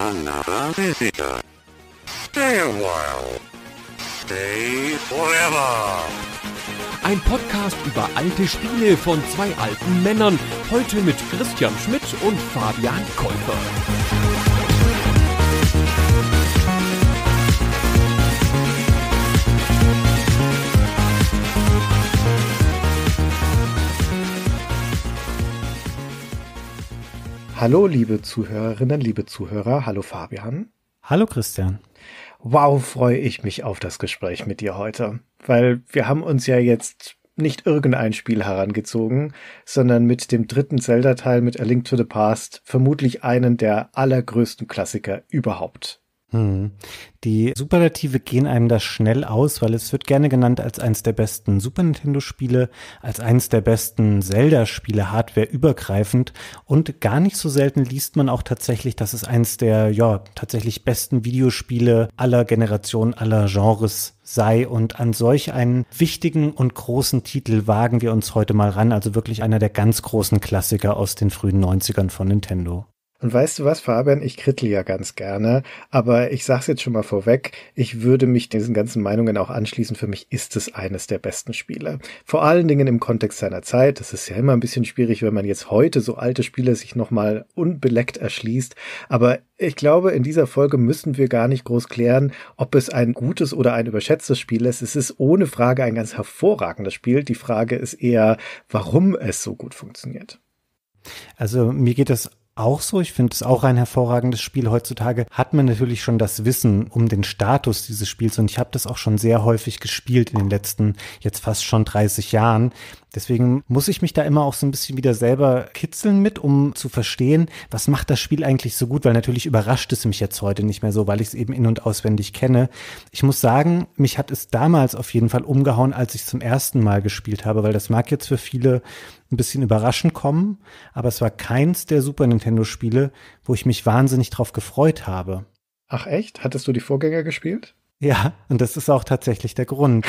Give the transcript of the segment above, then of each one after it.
Another visitor. Stay a while. Stay forever. Ein Podcast über alte Spiele von zwei alten Männern. Heute mit Christian Schmidt und Fabian Käufer. Hallo, liebe Zuhörerinnen, liebe Zuhörer. Hallo, Fabian. Hallo, Christian. Wow, freue ich mich auf das Gespräch mit dir heute, weil wir haben uns ja jetzt nicht irgendein Spiel herangezogen, sondern mit dem dritten Zelda-Teil mit A Link to the Past vermutlich einen der allergrößten Klassiker überhaupt hm. Die Superlative gehen einem das schnell aus, weil es wird gerne genannt als eines der besten Super Nintendo Spiele, als eines der besten Zelda Spiele Hardware übergreifend und gar nicht so selten liest man auch tatsächlich, dass es eines der ja tatsächlich besten Videospiele aller Generationen, aller Genres sei und an solch einen wichtigen und großen Titel wagen wir uns heute mal ran, also wirklich einer der ganz großen Klassiker aus den frühen 90ern von Nintendo. Und weißt du was, Fabian, ich krittel ja ganz gerne, aber ich sag's jetzt schon mal vorweg, ich würde mich diesen ganzen Meinungen auch anschließen. Für mich ist es eines der besten Spiele. Vor allen Dingen im Kontext seiner Zeit. Das ist ja immer ein bisschen schwierig, wenn man jetzt heute so alte Spiele sich nochmal unbeleckt erschließt. Aber ich glaube, in dieser Folge müssen wir gar nicht groß klären, ob es ein gutes oder ein überschätztes Spiel ist. Es ist ohne Frage ein ganz hervorragendes Spiel. Die Frage ist eher, warum es so gut funktioniert. Also mir geht das auch so. Ich finde es auch ein hervorragendes Spiel. Heutzutage hat man natürlich schon das Wissen um den Status dieses Spiels und ich habe das auch schon sehr häufig gespielt in den letzten jetzt fast schon 30 Jahren. Deswegen muss ich mich da immer auch so ein bisschen wieder selber kitzeln mit, um zu verstehen, was macht das Spiel eigentlich so gut, weil natürlich überrascht es mich jetzt heute nicht mehr so, weil ich es eben in und auswendig kenne. Ich muss sagen, mich hat es damals auf jeden Fall umgehauen, als ich es zum ersten Mal gespielt habe, weil das mag jetzt für viele ein bisschen überraschend kommen, aber es war keins der Super Nintendo Spiele, wo ich mich wahnsinnig drauf gefreut habe. Ach echt? Hattest du die Vorgänger gespielt? Ja, und das ist auch tatsächlich der Grund.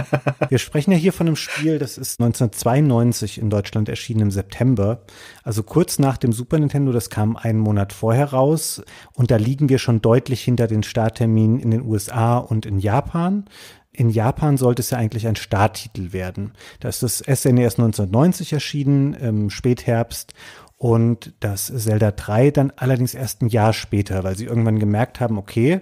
Wir sprechen ja hier von einem Spiel, das ist 1992 in Deutschland erschienen im September, also kurz nach dem Super Nintendo, das kam einen Monat vorher raus und da liegen wir schon deutlich hinter den Startterminen in den USA und in Japan. In Japan sollte es ja eigentlich ein Starttitel werden. Da ist das SNES e 1990 erschienen, im Spätherbst, und das Zelda 3 dann allerdings erst ein Jahr später, weil sie irgendwann gemerkt haben, okay,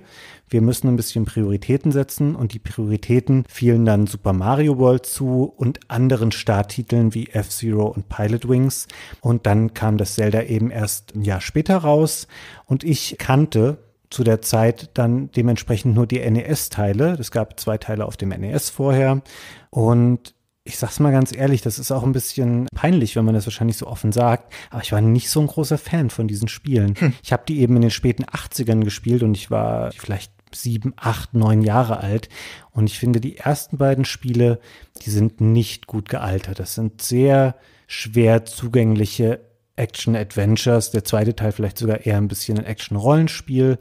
wir müssen ein bisschen Prioritäten setzen und die Prioritäten fielen dann Super Mario World zu und anderen Starttiteln wie F-Zero und Pilot Wings und dann kam das Zelda eben erst ein Jahr später raus und ich kannte zu der Zeit dann dementsprechend nur die NES-Teile. Es gab zwei Teile auf dem NES vorher und ich sag's mal ganz ehrlich, das ist auch ein bisschen peinlich, wenn man das wahrscheinlich so offen sagt, aber ich war nicht so ein großer Fan von diesen Spielen. Hm. Ich habe die eben in den späten 80ern gespielt und ich war vielleicht sieben, acht, neun Jahre alt. Und ich finde, die ersten beiden Spiele, die sind nicht gut gealtert. Das sind sehr schwer zugängliche Action-Adventures. Der zweite Teil vielleicht sogar eher ein bisschen ein Action-Rollenspiel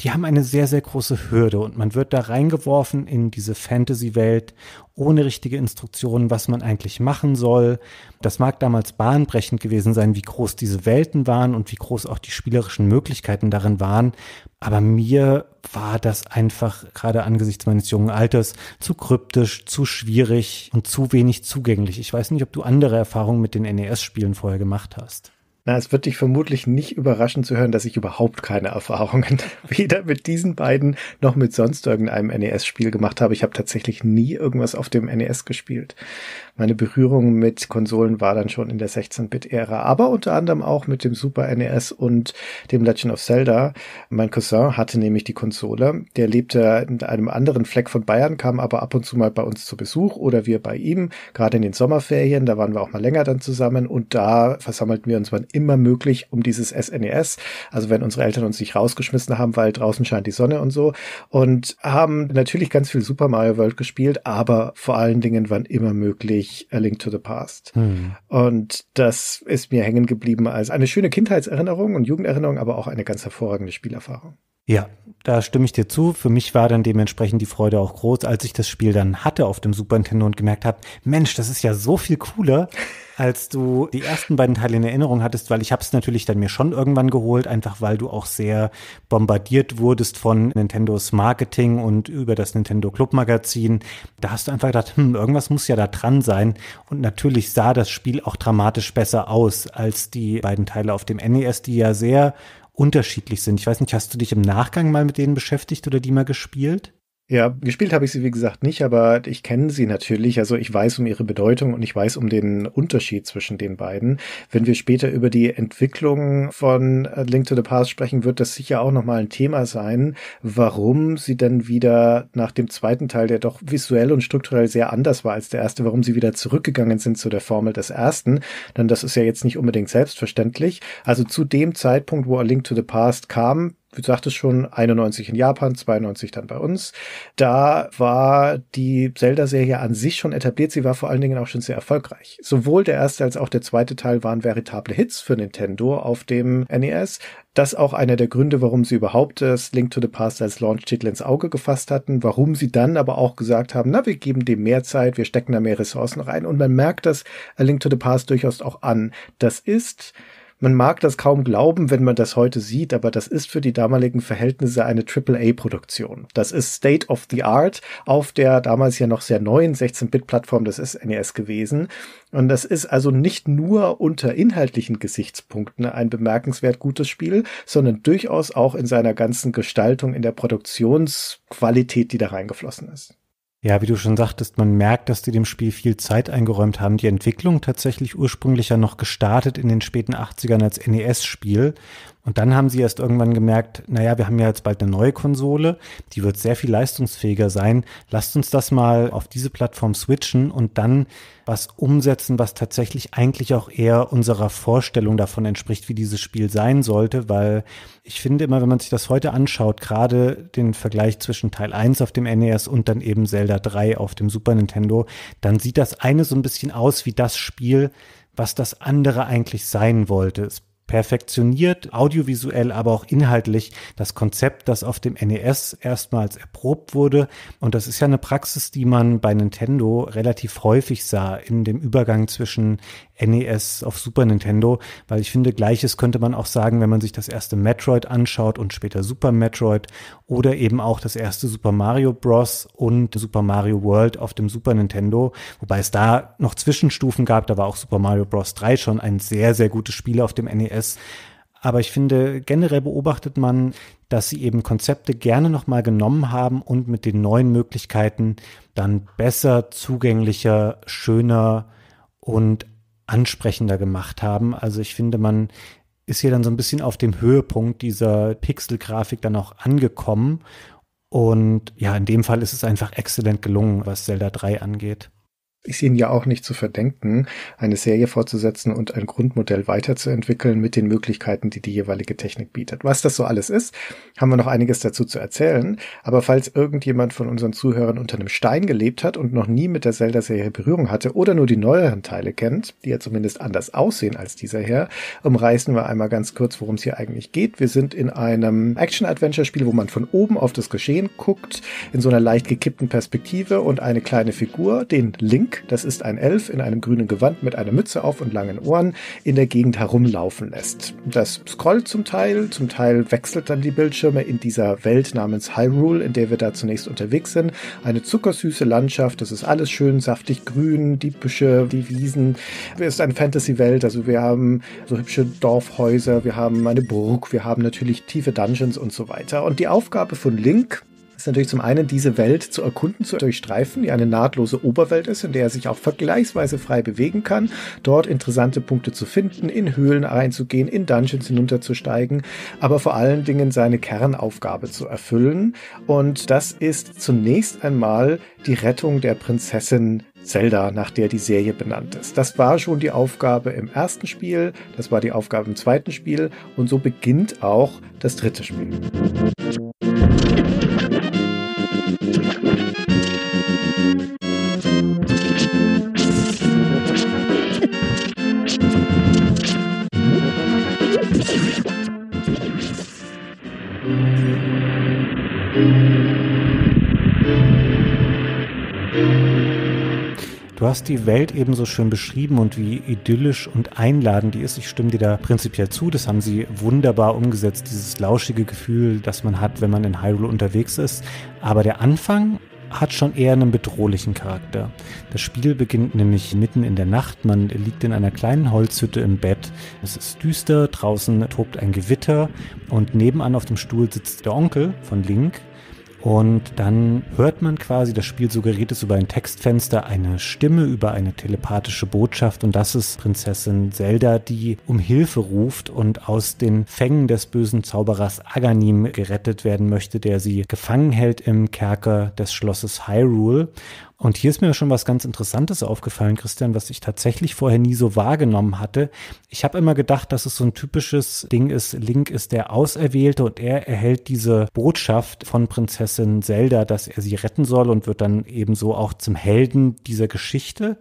die haben eine sehr, sehr große Hürde und man wird da reingeworfen in diese Fantasy-Welt ohne richtige Instruktionen, was man eigentlich machen soll. Das mag damals bahnbrechend gewesen sein, wie groß diese Welten waren und wie groß auch die spielerischen Möglichkeiten darin waren. Aber mir war das einfach gerade angesichts meines jungen Alters zu kryptisch, zu schwierig und zu wenig zugänglich. Ich weiß nicht, ob du andere Erfahrungen mit den NES-Spielen vorher gemacht hast. Na, es wird dich vermutlich nicht überraschen zu hören, dass ich überhaupt keine Erfahrungen weder mit diesen beiden noch mit sonst irgendeinem NES-Spiel gemacht habe. Ich habe tatsächlich nie irgendwas auf dem NES gespielt meine Berührung mit Konsolen war dann schon in der 16-Bit-Ära, aber unter anderem auch mit dem Super NES und dem Legend of Zelda. Mein Cousin hatte nämlich die Konsole. Der lebte in einem anderen Fleck von Bayern, kam aber ab und zu mal bei uns zu Besuch oder wir bei ihm, gerade in den Sommerferien, da waren wir auch mal länger dann zusammen und da versammelten wir uns wann immer möglich um dieses SNES. E also wenn unsere Eltern uns nicht rausgeschmissen haben, weil draußen scheint die Sonne und so und haben natürlich ganz viel Super Mario World gespielt, aber vor allen Dingen wann immer möglich nämlich A Link to the Past. Hm. Und das ist mir hängen geblieben als eine schöne Kindheitserinnerung und Jugenderinnerung, aber auch eine ganz hervorragende Spielerfahrung. Ja, da stimme ich dir zu. Für mich war dann dementsprechend die Freude auch groß, als ich das Spiel dann hatte auf dem Super Nintendo und gemerkt habe, Mensch, das ist ja so viel cooler, als du die ersten beiden Teile in Erinnerung hattest, weil ich habe es natürlich dann mir schon irgendwann geholt, einfach weil du auch sehr bombardiert wurdest von Nintendos Marketing und über das Nintendo Club Magazin. Da hast du einfach gedacht, hm, irgendwas muss ja da dran sein. Und natürlich sah das Spiel auch dramatisch besser aus als die beiden Teile auf dem NES, die ja sehr unterschiedlich sind. Ich weiß nicht, hast du dich im Nachgang mal mit denen beschäftigt oder die mal gespielt? Ja, gespielt habe ich sie, wie gesagt, nicht, aber ich kenne sie natürlich. Also ich weiß um ihre Bedeutung und ich weiß um den Unterschied zwischen den beiden. Wenn wir später über die Entwicklung von äh, Link to the Past sprechen, wird das sicher auch nochmal ein Thema sein, warum sie dann wieder nach dem zweiten Teil, der doch visuell und strukturell sehr anders war als der erste, warum sie wieder zurückgegangen sind zu der Formel des ersten. Denn das ist ja jetzt nicht unbedingt selbstverständlich. Also zu dem Zeitpunkt, wo A Link to the Past kam, wie du sagtest schon, 91 in Japan, 92 dann bei uns. Da war die Zelda-Serie an sich schon etabliert. Sie war vor allen Dingen auch schon sehr erfolgreich. Sowohl der erste als auch der zweite Teil waren veritable Hits für Nintendo auf dem NES. Das auch einer der Gründe, warum sie überhaupt das Link to the Past als Launch-Titel ins Auge gefasst hatten, warum sie dann aber auch gesagt haben, na, wir geben dem mehr Zeit, wir stecken da mehr Ressourcen rein. Und man merkt das A Link to the Past durchaus auch an. Das ist man mag das kaum glauben, wenn man das heute sieht, aber das ist für die damaligen Verhältnisse eine AAA-Produktion. Das ist State of the Art auf der damals ja noch sehr neuen 16-Bit-Plattform des SNES gewesen. Und das ist also nicht nur unter inhaltlichen Gesichtspunkten ein bemerkenswert gutes Spiel, sondern durchaus auch in seiner ganzen Gestaltung, in der Produktionsqualität, die da reingeflossen ist. Ja, wie du schon sagtest, man merkt, dass die dem Spiel viel Zeit eingeräumt haben. Die Entwicklung tatsächlich ursprünglich ja noch gestartet in den späten 80ern als NES-Spiel. Und dann haben sie erst irgendwann gemerkt, naja, wir haben ja jetzt bald eine neue Konsole, die wird sehr viel leistungsfähiger sein. Lasst uns das mal auf diese Plattform switchen und dann was umsetzen, was tatsächlich eigentlich auch eher unserer Vorstellung davon entspricht, wie dieses Spiel sein sollte, weil ich finde immer, wenn man sich das heute anschaut, gerade den Vergleich zwischen Teil 1 auf dem NES und dann eben Zelda 3 auf dem Super Nintendo, dann sieht das eine so ein bisschen aus wie das Spiel, was das andere eigentlich sein wollte. Es perfektioniert, audiovisuell, aber auch inhaltlich das Konzept, das auf dem NES erstmals erprobt wurde. Und das ist ja eine Praxis, die man bei Nintendo relativ häufig sah in dem Übergang zwischen NES, auf Super Nintendo, weil ich finde, gleiches könnte man auch sagen, wenn man sich das erste Metroid anschaut und später Super Metroid oder eben auch das erste Super Mario Bros. und Super Mario World auf dem Super Nintendo, wobei es da noch Zwischenstufen gab, da war auch Super Mario Bros. 3 schon ein sehr, sehr gutes Spiel auf dem NES. Aber ich finde, generell beobachtet man, dass sie eben Konzepte gerne nochmal genommen haben und mit den neuen Möglichkeiten dann besser, zugänglicher, schöner und ansprechender gemacht haben. Also ich finde, man ist hier dann so ein bisschen auf dem Höhepunkt dieser Pixelgrafik dann auch angekommen. Und ja, in dem Fall ist es einfach exzellent gelungen, was Zelda 3 angeht ist ihnen ja auch nicht zu verdenken, eine Serie fortzusetzen und ein Grundmodell weiterzuentwickeln mit den Möglichkeiten, die die jeweilige Technik bietet. Was das so alles ist, haben wir noch einiges dazu zu erzählen. Aber falls irgendjemand von unseren Zuhörern unter einem Stein gelebt hat und noch nie mit der Zelda-Serie Berührung hatte oder nur die neueren Teile kennt, die ja zumindest anders aussehen als dieser her, umreißen wir einmal ganz kurz, worum es hier eigentlich geht. Wir sind in einem Action-Adventure-Spiel, wo man von oben auf das Geschehen guckt, in so einer leicht gekippten Perspektive und eine kleine Figur, den Link, Jack, das ist ein Elf in einem grünen Gewand mit einer Mütze auf und langen Ohren, in der Gegend herumlaufen lässt. Das scrollt zum Teil, zum Teil wechselt dann die Bildschirme in dieser Welt namens Hyrule, in der wir da zunächst unterwegs sind. Eine zuckersüße Landschaft, das ist alles schön saftig grün, die Büsche, die Wiesen. Es ist eine Fantasy-Welt, also wir haben so hübsche Dorfhäuser, wir haben eine Burg, wir haben natürlich tiefe Dungeons und so weiter. Und die Aufgabe von Link, ist natürlich zum einen diese Welt zu erkunden, zu durchstreifen, die eine nahtlose Oberwelt ist, in der er sich auch vergleichsweise frei bewegen kann, dort interessante Punkte zu finden, in Höhlen einzugehen, in Dungeons hinunterzusteigen, aber vor allen Dingen seine Kernaufgabe zu erfüllen. Und das ist zunächst einmal die Rettung der Prinzessin Zelda, nach der die Serie benannt ist. Das war schon die Aufgabe im ersten Spiel, das war die Aufgabe im zweiten Spiel und so beginnt auch das dritte Spiel. Du hast die Welt eben so schön beschrieben und wie idyllisch und einladend die ist. Ich stimme dir da prinzipiell zu. Das haben sie wunderbar umgesetzt, dieses lauschige Gefühl, das man hat, wenn man in Hyrule unterwegs ist. Aber der Anfang hat schon eher einen bedrohlichen Charakter. Das Spiel beginnt nämlich mitten in der Nacht. Man liegt in einer kleinen Holzhütte im Bett. Es ist düster, draußen tobt ein Gewitter und nebenan auf dem Stuhl sitzt der Onkel von Link, und dann hört man quasi, das Spiel suggeriert es über ein Textfenster, eine Stimme über eine telepathische Botschaft und das ist Prinzessin Zelda, die um Hilfe ruft und aus den Fängen des bösen Zauberers Aganim gerettet werden möchte, der sie gefangen hält im Kerker des Schlosses Hyrule. Und hier ist mir schon was ganz Interessantes aufgefallen, Christian, was ich tatsächlich vorher nie so wahrgenommen hatte. Ich habe immer gedacht, dass es so ein typisches Ding ist, Link ist der Auserwählte und er erhält diese Botschaft von Prinzessin Zelda, dass er sie retten soll und wird dann ebenso auch zum Helden dieser Geschichte.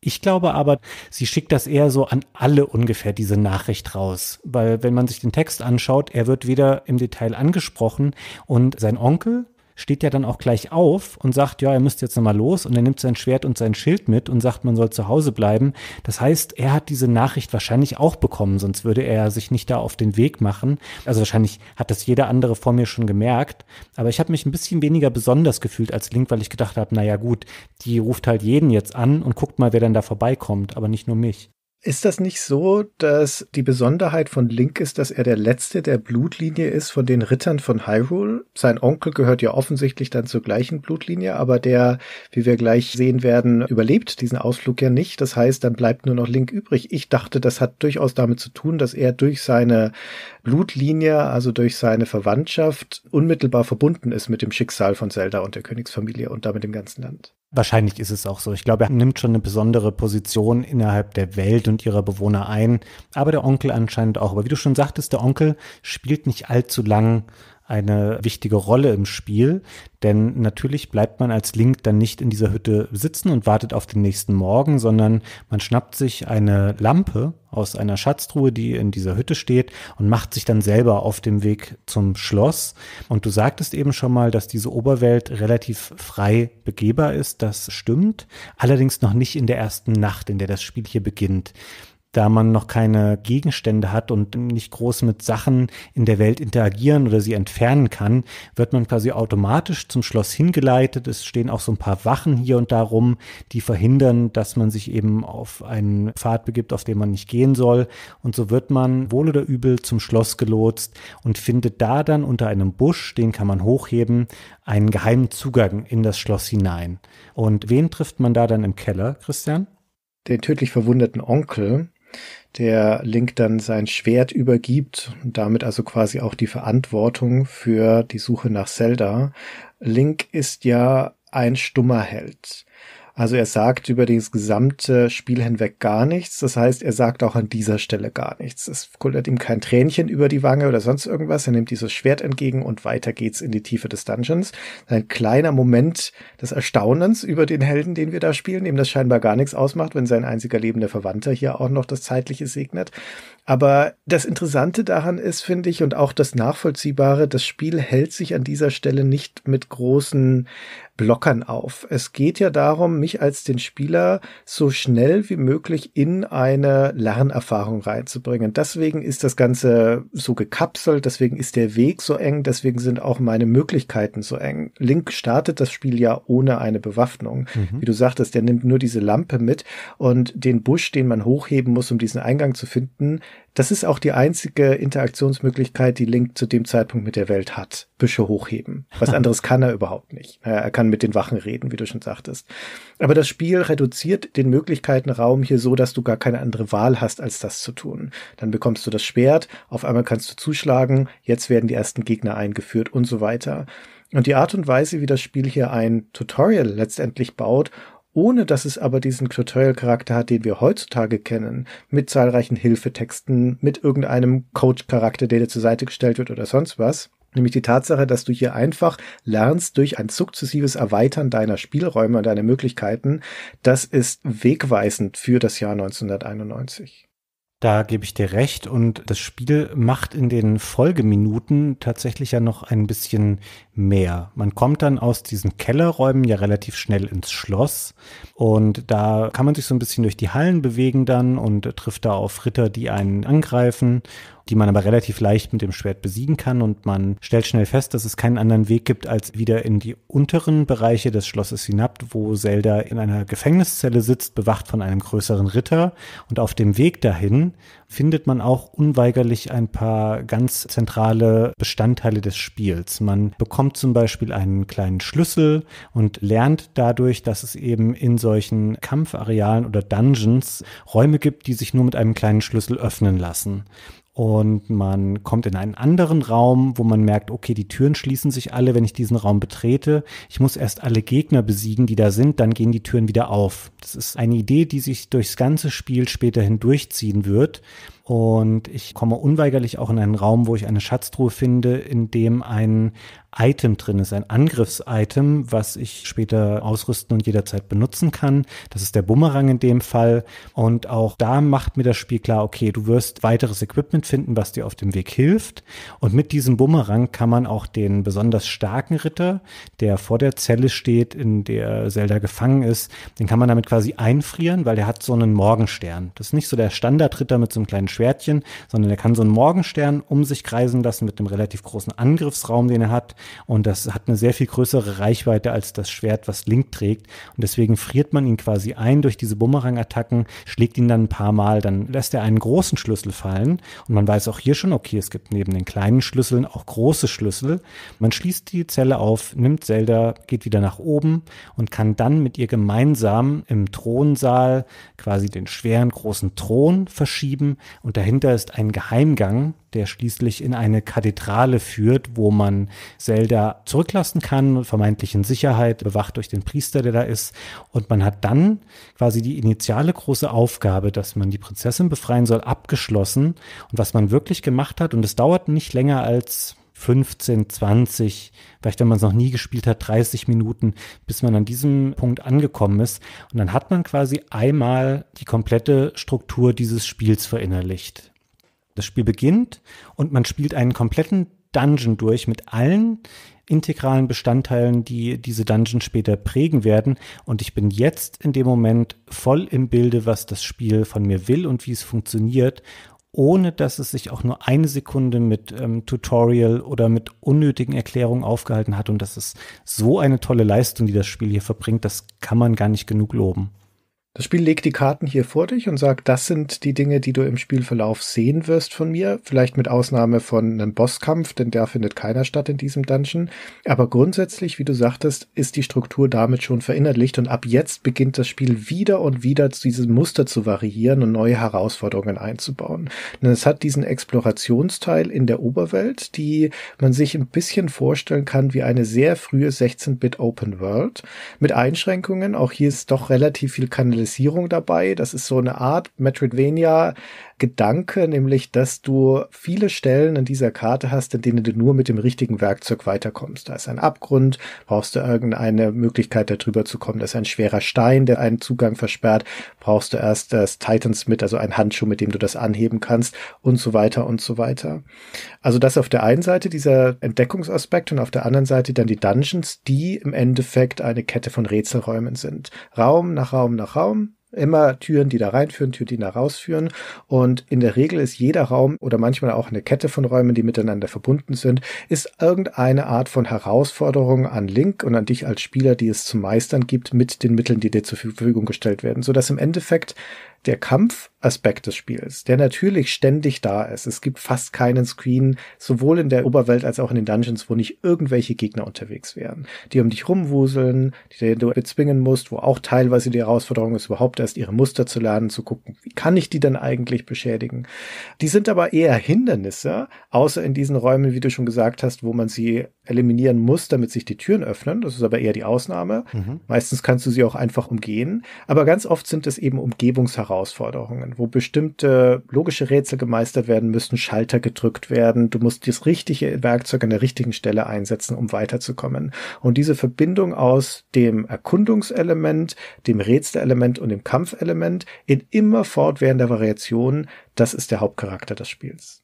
Ich glaube aber, sie schickt das eher so an alle ungefähr diese Nachricht raus, weil wenn man sich den Text anschaut, er wird weder im Detail angesprochen und sein Onkel, steht ja dann auch gleich auf und sagt, ja, er müsste jetzt nochmal los und er nimmt sein Schwert und sein Schild mit und sagt, man soll zu Hause bleiben. Das heißt, er hat diese Nachricht wahrscheinlich auch bekommen, sonst würde er sich nicht da auf den Weg machen. Also wahrscheinlich hat das jeder andere vor mir schon gemerkt. Aber ich habe mich ein bisschen weniger besonders gefühlt als Link, weil ich gedacht habe, naja gut, die ruft halt jeden jetzt an und guckt mal, wer dann da vorbeikommt, aber nicht nur mich. Ist das nicht so, dass die Besonderheit von Link ist, dass er der letzte der Blutlinie ist von den Rittern von Hyrule? Sein Onkel gehört ja offensichtlich dann zur gleichen Blutlinie, aber der, wie wir gleich sehen werden, überlebt diesen Ausflug ja nicht. Das heißt, dann bleibt nur noch Link übrig. Ich dachte, das hat durchaus damit zu tun, dass er durch seine Blutlinie, also durch seine Verwandtschaft, unmittelbar verbunden ist mit dem Schicksal von Zelda und der Königsfamilie und damit dem ganzen Land. Wahrscheinlich ist es auch so. Ich glaube, er nimmt schon eine besondere Position innerhalb der Welt und ihrer Bewohner ein. Aber der Onkel anscheinend auch. Aber wie du schon sagtest, der Onkel spielt nicht allzu lang eine wichtige Rolle im Spiel, denn natürlich bleibt man als Link dann nicht in dieser Hütte sitzen und wartet auf den nächsten Morgen, sondern man schnappt sich eine Lampe aus einer Schatztruhe, die in dieser Hütte steht und macht sich dann selber auf dem Weg zum Schloss. Und du sagtest eben schon mal, dass diese Oberwelt relativ frei begehbar ist, das stimmt, allerdings noch nicht in der ersten Nacht, in der das Spiel hier beginnt da man noch keine Gegenstände hat und nicht groß mit Sachen in der Welt interagieren oder sie entfernen kann, wird man quasi automatisch zum Schloss hingeleitet. Es stehen auch so ein paar Wachen hier und da rum, die verhindern, dass man sich eben auf einen Pfad begibt, auf den man nicht gehen soll. Und so wird man wohl oder übel zum Schloss gelotst und findet da dann unter einem Busch, den kann man hochheben, einen geheimen Zugang in das Schloss hinein. Und wen trifft man da dann im Keller, Christian? Den tödlich verwundeten Onkel, der Link dann sein Schwert übergibt und damit also quasi auch die Verantwortung für die Suche nach Zelda. Link ist ja ein stummer Held. Also er sagt über das gesamte Spiel hinweg gar nichts. Das heißt, er sagt auch an dieser Stelle gar nichts. Es kullert ihm kein Tränchen über die Wange oder sonst irgendwas. Er nimmt dieses Schwert entgegen und weiter geht's in die Tiefe des Dungeons. Ein kleiner Moment des Erstaunens über den Helden, den wir da spielen, dem das scheinbar gar nichts ausmacht, wenn sein einziger lebender Verwandter hier auch noch das Zeitliche segnet. Aber das Interessante daran ist, finde ich, und auch das Nachvollziehbare, das Spiel hält sich an dieser Stelle nicht mit großen Blockern auf. Es geht ja darum, mich als den Spieler so schnell wie möglich in eine Lernerfahrung reinzubringen. Deswegen ist das Ganze so gekapselt, deswegen ist der Weg so eng, deswegen sind auch meine Möglichkeiten so eng. Link startet das Spiel ja ohne eine Bewaffnung. Mhm. Wie du sagtest, der nimmt nur diese Lampe mit und den Busch, den man hochheben muss, um diesen Eingang zu finden, das ist auch die einzige Interaktionsmöglichkeit, die Link zu dem Zeitpunkt mit der Welt hat. Büsche hochheben. Was anderes kann er überhaupt nicht. Er kann mit den Wachen reden, wie du schon sagtest. Aber das Spiel reduziert den Möglichkeitenraum hier so, dass du gar keine andere Wahl hast, als das zu tun. Dann bekommst du das Schwert, auf einmal kannst du zuschlagen, jetzt werden die ersten Gegner eingeführt und so weiter. Und die Art und Weise, wie das Spiel hier ein Tutorial letztendlich baut ohne dass es aber diesen Tutorial-Charakter hat, den wir heutzutage kennen, mit zahlreichen Hilfetexten, mit irgendeinem Coach-Charakter, der dir zur Seite gestellt wird oder sonst was. Nämlich die Tatsache, dass du hier einfach lernst durch ein sukzessives Erweitern deiner Spielräume und deiner Möglichkeiten, das ist wegweisend für das Jahr 1991. Da gebe ich dir recht und das Spiel macht in den Folgeminuten tatsächlich ja noch ein bisschen mehr. Man kommt dann aus diesen Kellerräumen ja relativ schnell ins Schloss und da kann man sich so ein bisschen durch die Hallen bewegen dann und trifft da auf Ritter, die einen angreifen die man aber relativ leicht mit dem Schwert besiegen kann und man stellt schnell fest, dass es keinen anderen Weg gibt, als wieder in die unteren Bereiche des Schlosses hinab, wo Zelda in einer Gefängniszelle sitzt, bewacht von einem größeren Ritter und auf dem Weg dahin findet man auch unweigerlich ein paar ganz zentrale Bestandteile des Spiels. Man bekommt zum Beispiel einen kleinen Schlüssel und lernt dadurch, dass es eben in solchen Kampfarealen oder Dungeons Räume gibt, die sich nur mit einem kleinen Schlüssel öffnen lassen und man kommt in einen anderen Raum, wo man merkt, okay, die Türen schließen sich alle, wenn ich diesen Raum betrete. Ich muss erst alle Gegner besiegen, die da sind, dann gehen die Türen wieder auf. Das ist eine Idee, die sich durchs ganze Spiel später hindurchziehen wird. Und ich komme unweigerlich auch in einen Raum, wo ich eine Schatztruhe finde, in dem ein Item drin ist, ein Angriffs-Item, was ich später ausrüsten und jederzeit benutzen kann. Das ist der Bumerang in dem Fall. Und auch da macht mir das Spiel klar, okay, du wirst weiteres Equipment finden, was dir auf dem Weg hilft. Und mit diesem Bumerang kann man auch den besonders starken Ritter, der vor der Zelle steht, in der Zelda gefangen ist, den kann man damit quasi einfrieren, weil der hat so einen Morgenstern. Das ist nicht so der Standardritter mit so einem kleinen Schwertchen, sondern der kann so einen Morgenstern um sich kreisen lassen mit einem relativ großen Angriffsraum, den er hat. Und das hat eine sehr viel größere Reichweite als das Schwert, was Link trägt. Und deswegen friert man ihn quasi ein durch diese Bumerang-Attacken, schlägt ihn dann ein paar Mal, dann lässt er einen großen Schlüssel fallen. Und man weiß auch hier schon, okay, es gibt neben den kleinen Schlüsseln auch große Schlüssel. Man schließt die Zelle auf, nimmt Zelda, geht wieder nach oben und kann dann mit ihr gemeinsam im Thronsaal quasi den schweren großen Thron verschieben. Und dahinter ist ein Geheimgang, der schließlich in eine Kathedrale führt, wo man Zelda zurücklassen kann, vermeintlich in Sicherheit, bewacht durch den Priester, der da ist. Und man hat dann quasi die initiale große Aufgabe, dass man die Prinzessin befreien soll, abgeschlossen. Und was man wirklich gemacht hat, und es dauert nicht länger als 15, 20, vielleicht wenn man es noch nie gespielt hat, 30 Minuten, bis man an diesem Punkt angekommen ist. Und dann hat man quasi einmal die komplette Struktur dieses Spiels verinnerlicht. Das Spiel beginnt und man spielt einen kompletten Dungeon durch mit allen integralen Bestandteilen, die diese Dungeon später prägen werden. Und ich bin jetzt in dem Moment voll im Bilde, was das Spiel von mir will und wie es funktioniert, ohne dass es sich auch nur eine Sekunde mit ähm, Tutorial oder mit unnötigen Erklärungen aufgehalten hat. Und das ist so eine tolle Leistung, die das Spiel hier verbringt. Das kann man gar nicht genug loben. Das Spiel legt die Karten hier vor dich und sagt, das sind die Dinge, die du im Spielverlauf sehen wirst von mir. Vielleicht mit Ausnahme von einem Bosskampf, denn der findet keiner statt in diesem Dungeon. Aber grundsätzlich, wie du sagtest, ist die Struktur damit schon verinnerlicht und ab jetzt beginnt das Spiel wieder und wieder dieses Muster zu variieren und neue Herausforderungen einzubauen. Denn es hat diesen Explorationsteil in der Oberwelt, die man sich ein bisschen vorstellen kann wie eine sehr frühe 16-Bit Open World mit Einschränkungen. Auch hier ist doch relativ viel Kanalisation Visualisierung dabei. Das ist so eine Art Metroidvania Gedanke, nämlich, dass du viele Stellen in dieser Karte hast, in denen du nur mit dem richtigen Werkzeug weiterkommst. Da ist ein Abgrund, brauchst du irgendeine Möglichkeit, darüber zu kommen. Da ist ein schwerer Stein, der einen Zugang versperrt. Brauchst du erst das Titans mit, also ein Handschuh, mit dem du das anheben kannst und so weiter und so weiter. Also das auf der einen Seite dieser Entdeckungsaspekt und auf der anderen Seite dann die Dungeons, die im Endeffekt eine Kette von Rätselräumen sind. Raum nach Raum nach Raum, Immer Türen, die da reinführen, Türen, die da rausführen. Und in der Regel ist jeder Raum oder manchmal auch eine Kette von Räumen, die miteinander verbunden sind, ist irgendeine Art von Herausforderung an Link und an dich als Spieler, die es zu meistern gibt mit den Mitteln, die dir zur Verfügung gestellt werden. Sodass im Endeffekt der Kampfaspekt des Spiels, der natürlich ständig da ist. Es gibt fast keinen Screen, sowohl in der Oberwelt als auch in den Dungeons, wo nicht irgendwelche Gegner unterwegs wären, die um dich rumwuseln, die du bezwingen musst, wo auch teilweise die Herausforderung ist, überhaupt erst ihre Muster zu lernen, zu gucken, wie kann ich die denn eigentlich beschädigen. Die sind aber eher Hindernisse, außer in diesen Räumen, wie du schon gesagt hast, wo man sie eliminieren musst, damit sich die Türen öffnen. Das ist aber eher die Ausnahme. Mhm. Meistens kannst du sie auch einfach umgehen. Aber ganz oft sind es eben Umgebungsherausforderungen, wo bestimmte logische Rätsel gemeistert werden müssen, Schalter gedrückt werden. Du musst das richtige Werkzeug an der richtigen Stelle einsetzen, um weiterzukommen. Und diese Verbindung aus dem Erkundungselement, dem Rätselelement und dem Kampfelement in immer fortwährender Variation, das ist der Hauptcharakter des Spiels.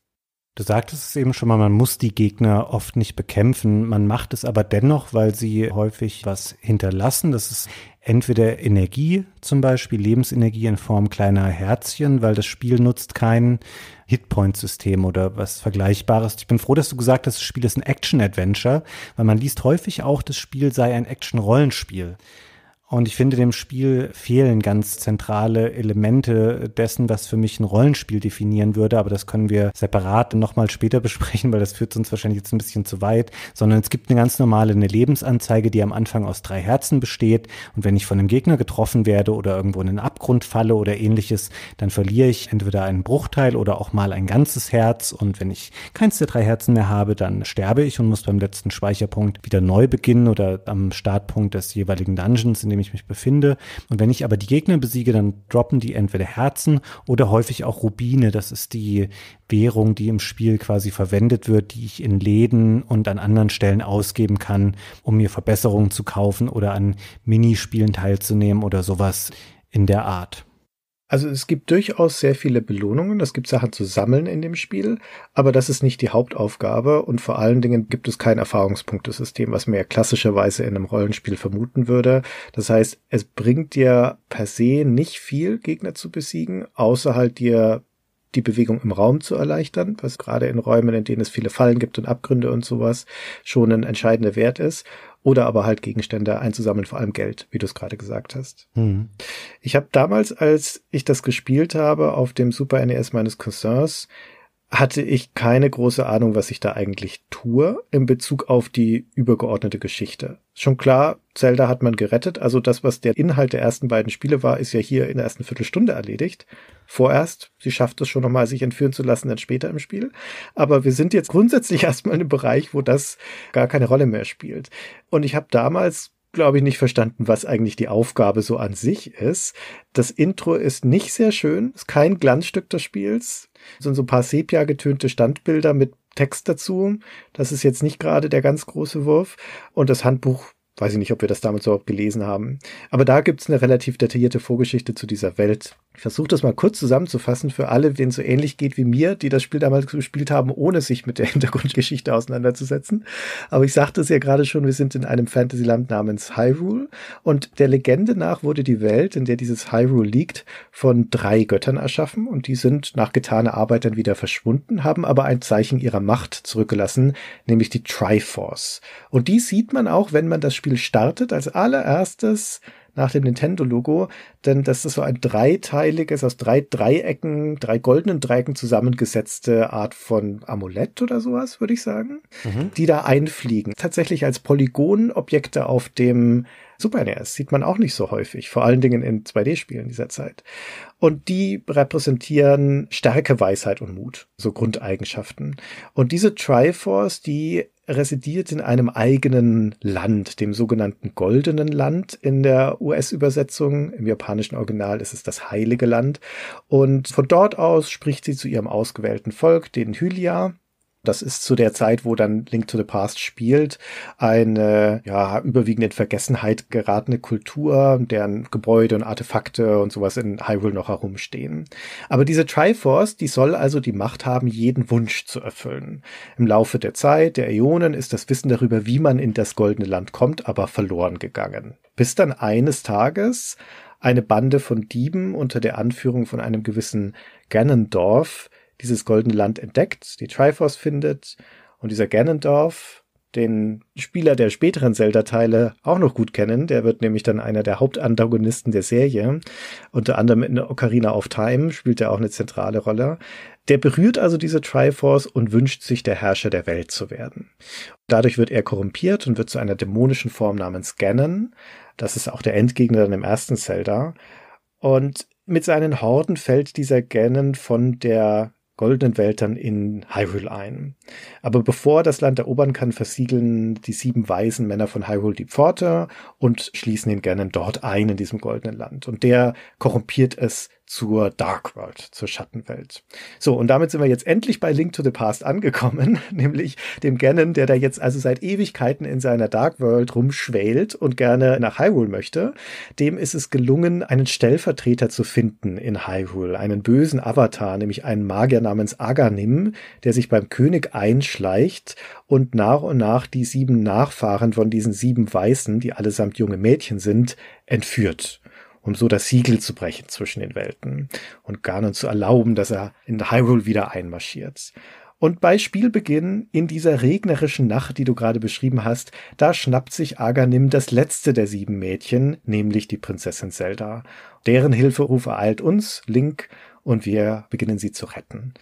Du sagtest es eben schon mal, man muss die Gegner oft nicht bekämpfen. Man macht es aber dennoch, weil sie häufig was hinterlassen. Das ist entweder Energie, zum Beispiel Lebensenergie in Form kleiner Herzchen, weil das Spiel nutzt kein Hitpoint-System oder was Vergleichbares. Ich bin froh, dass du gesagt hast, das Spiel ist ein Action-Adventure, weil man liest häufig auch, das Spiel sei ein Action-Rollenspiel. Und ich finde, dem Spiel fehlen ganz zentrale Elemente dessen, was für mich ein Rollenspiel definieren würde. Aber das können wir separat nochmal später besprechen, weil das führt uns wahrscheinlich jetzt ein bisschen zu weit. Sondern es gibt eine ganz normale eine Lebensanzeige, die am Anfang aus drei Herzen besteht. Und wenn ich von einem Gegner getroffen werde oder irgendwo in den Abgrund falle oder ähnliches, dann verliere ich entweder einen Bruchteil oder auch mal ein ganzes Herz. Und wenn ich keins der drei Herzen mehr habe, dann sterbe ich und muss beim letzten Speicherpunkt wieder neu beginnen oder am Startpunkt des jeweiligen Dungeons, in dem ich mich befinde. Und wenn ich aber die Gegner besiege, dann droppen die entweder Herzen oder häufig auch Rubine. Das ist die Währung, die im Spiel quasi verwendet wird, die ich in Läden und an anderen Stellen ausgeben kann, um mir Verbesserungen zu kaufen oder an Minispielen teilzunehmen oder sowas in der Art. Also es gibt durchaus sehr viele Belohnungen, es gibt Sachen zu sammeln in dem Spiel, aber das ist nicht die Hauptaufgabe und vor allen Dingen gibt es kein Erfahrungspunktesystem, was man ja klassischerweise in einem Rollenspiel vermuten würde. Das heißt, es bringt dir per se nicht viel, Gegner zu besiegen, außer halt dir die Bewegung im Raum zu erleichtern, was gerade in Räumen, in denen es viele Fallen gibt und Abgründe und sowas, schon ein entscheidender Wert ist oder aber halt Gegenstände einzusammeln, vor allem Geld, wie du es gerade gesagt hast. Mhm. Ich habe damals, als ich das gespielt habe, auf dem Super NES meines Cousins hatte ich keine große Ahnung, was ich da eigentlich tue in Bezug auf die übergeordnete Geschichte. Schon klar, Zelda hat man gerettet, also das, was der Inhalt der ersten beiden Spiele war, ist ja hier in der ersten Viertelstunde erledigt. Vorerst, sie schafft es schon nochmal, sich entführen zu lassen, dann später im Spiel. Aber wir sind jetzt grundsätzlich erstmal in einem Bereich, wo das gar keine Rolle mehr spielt. Und ich habe damals glaube ich, nicht verstanden, was eigentlich die Aufgabe so an sich ist. Das Intro ist nicht sehr schön, ist kein Glanzstück des Spiels. Es sind so ein paar sepia getönte Standbilder mit Text dazu. Das ist jetzt nicht gerade der ganz große Wurf. Und das Handbuch, weiß ich nicht, ob wir das damals überhaupt gelesen haben. Aber da gibt's eine relativ detaillierte Vorgeschichte zu dieser Welt, ich versuche das mal kurz zusammenzufassen für alle, denen es so ähnlich geht wie mir, die das Spiel damals gespielt haben, ohne sich mit der Hintergrundgeschichte auseinanderzusetzen. Aber ich sagte es ja gerade schon, wir sind in einem Fantasyland namens Hyrule und der Legende nach wurde die Welt, in der dieses Hyrule liegt, von drei Göttern erschaffen und die sind nach getaner Arbeit dann wieder verschwunden, haben aber ein Zeichen ihrer Macht zurückgelassen, nämlich die Triforce. Und die sieht man auch, wenn man das Spiel startet, als allererstes nach dem Nintendo-Logo, denn das ist so ein dreiteiliges, aus drei Dreiecken, drei goldenen Dreiecken zusammengesetzte Art von Amulett oder sowas, würde ich sagen, mhm. die da einfliegen. Tatsächlich als Polygonobjekte auf dem Super NES sieht man auch nicht so häufig, vor allen Dingen in 2D-Spielen dieser Zeit. Und die repräsentieren Stärke, Weisheit und Mut, so Grundeigenschaften. Und diese Triforce, die residiert in einem eigenen Land, dem sogenannten Goldenen Land in der US-Übersetzung. Im japanischen Original ist es das Heilige Land. Und von dort aus spricht sie zu ihrem ausgewählten Volk, den Hylia. Das ist zu der Zeit, wo dann Link to the Past spielt, eine ja, überwiegend in Vergessenheit geratene Kultur, deren Gebäude und Artefakte und sowas in Hyrule noch herumstehen. Aber diese Triforce, die soll also die Macht haben, jeden Wunsch zu erfüllen. Im Laufe der Zeit, der Äonen, ist das Wissen darüber, wie man in das goldene Land kommt, aber verloren gegangen. Bis dann eines Tages eine Bande von Dieben unter der Anführung von einem gewissen Ganondorf dieses goldene Land entdeckt, die Triforce findet und dieser Ganondorf, den Spieler der späteren Zelda-Teile auch noch gut kennen. Der wird nämlich dann einer der Hauptantagonisten der Serie. Unter anderem in Ocarina of Time spielt er auch eine zentrale Rolle. Der berührt also diese Triforce und wünscht sich, der Herrscher der Welt zu werden. Dadurch wird er korrumpiert und wird zu einer dämonischen Form namens Ganon. Das ist auch der Endgegner dann im ersten Zelda. Und mit seinen Horden fällt dieser Ganon von der goldenen Wäldern in Hyrule ein. Aber bevor das Land erobern kann, versiegeln die sieben weisen Männer von Hyrule die Pforte und schließen ihn gerne dort ein in diesem goldenen Land. Und der korrumpiert es zur Dark World, zur Schattenwelt. So, und damit sind wir jetzt endlich bei Link to the Past angekommen, nämlich dem Ganon, der da jetzt also seit Ewigkeiten in seiner Dark World rumschwält und gerne nach Hyrule möchte. Dem ist es gelungen, einen Stellvertreter zu finden in Hyrule, einen bösen Avatar, nämlich einen Magier namens Aganim, der sich beim König einschleicht und nach und nach die sieben Nachfahren von diesen sieben Weißen, die allesamt junge Mädchen sind, entführt um so das Siegel zu brechen zwischen den Welten und Ganon zu erlauben, dass er in Hyrule wieder einmarschiert. Und bei Spielbeginn in dieser regnerischen Nacht, die du gerade beschrieben hast, da schnappt sich Aganim das letzte der sieben Mädchen, nämlich die Prinzessin Zelda. Deren Hilferuf ereilt uns, Link, und wir beginnen sie zu retten.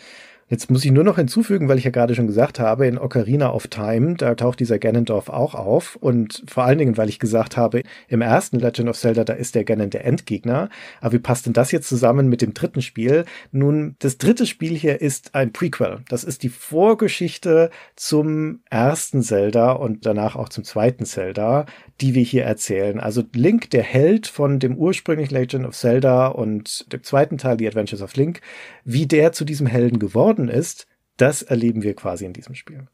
Jetzt muss ich nur noch hinzufügen, weil ich ja gerade schon gesagt habe, in Ocarina of Time, da taucht dieser Ganondorf auch auf. Und vor allen Dingen, weil ich gesagt habe, im ersten Legend of Zelda, da ist der Ganon der Endgegner. Aber wie passt denn das jetzt zusammen mit dem dritten Spiel? Nun, das dritte Spiel hier ist ein Prequel. Das ist die Vorgeschichte zum ersten Zelda und danach auch zum zweiten Zelda, die wir hier erzählen. Also Link, der Held von dem ursprünglichen Legend of Zelda und dem zweiten Teil, The Adventures of Link, wie der zu diesem Helden geworden geworden ist, das erleben wir quasi in diesem Spiel.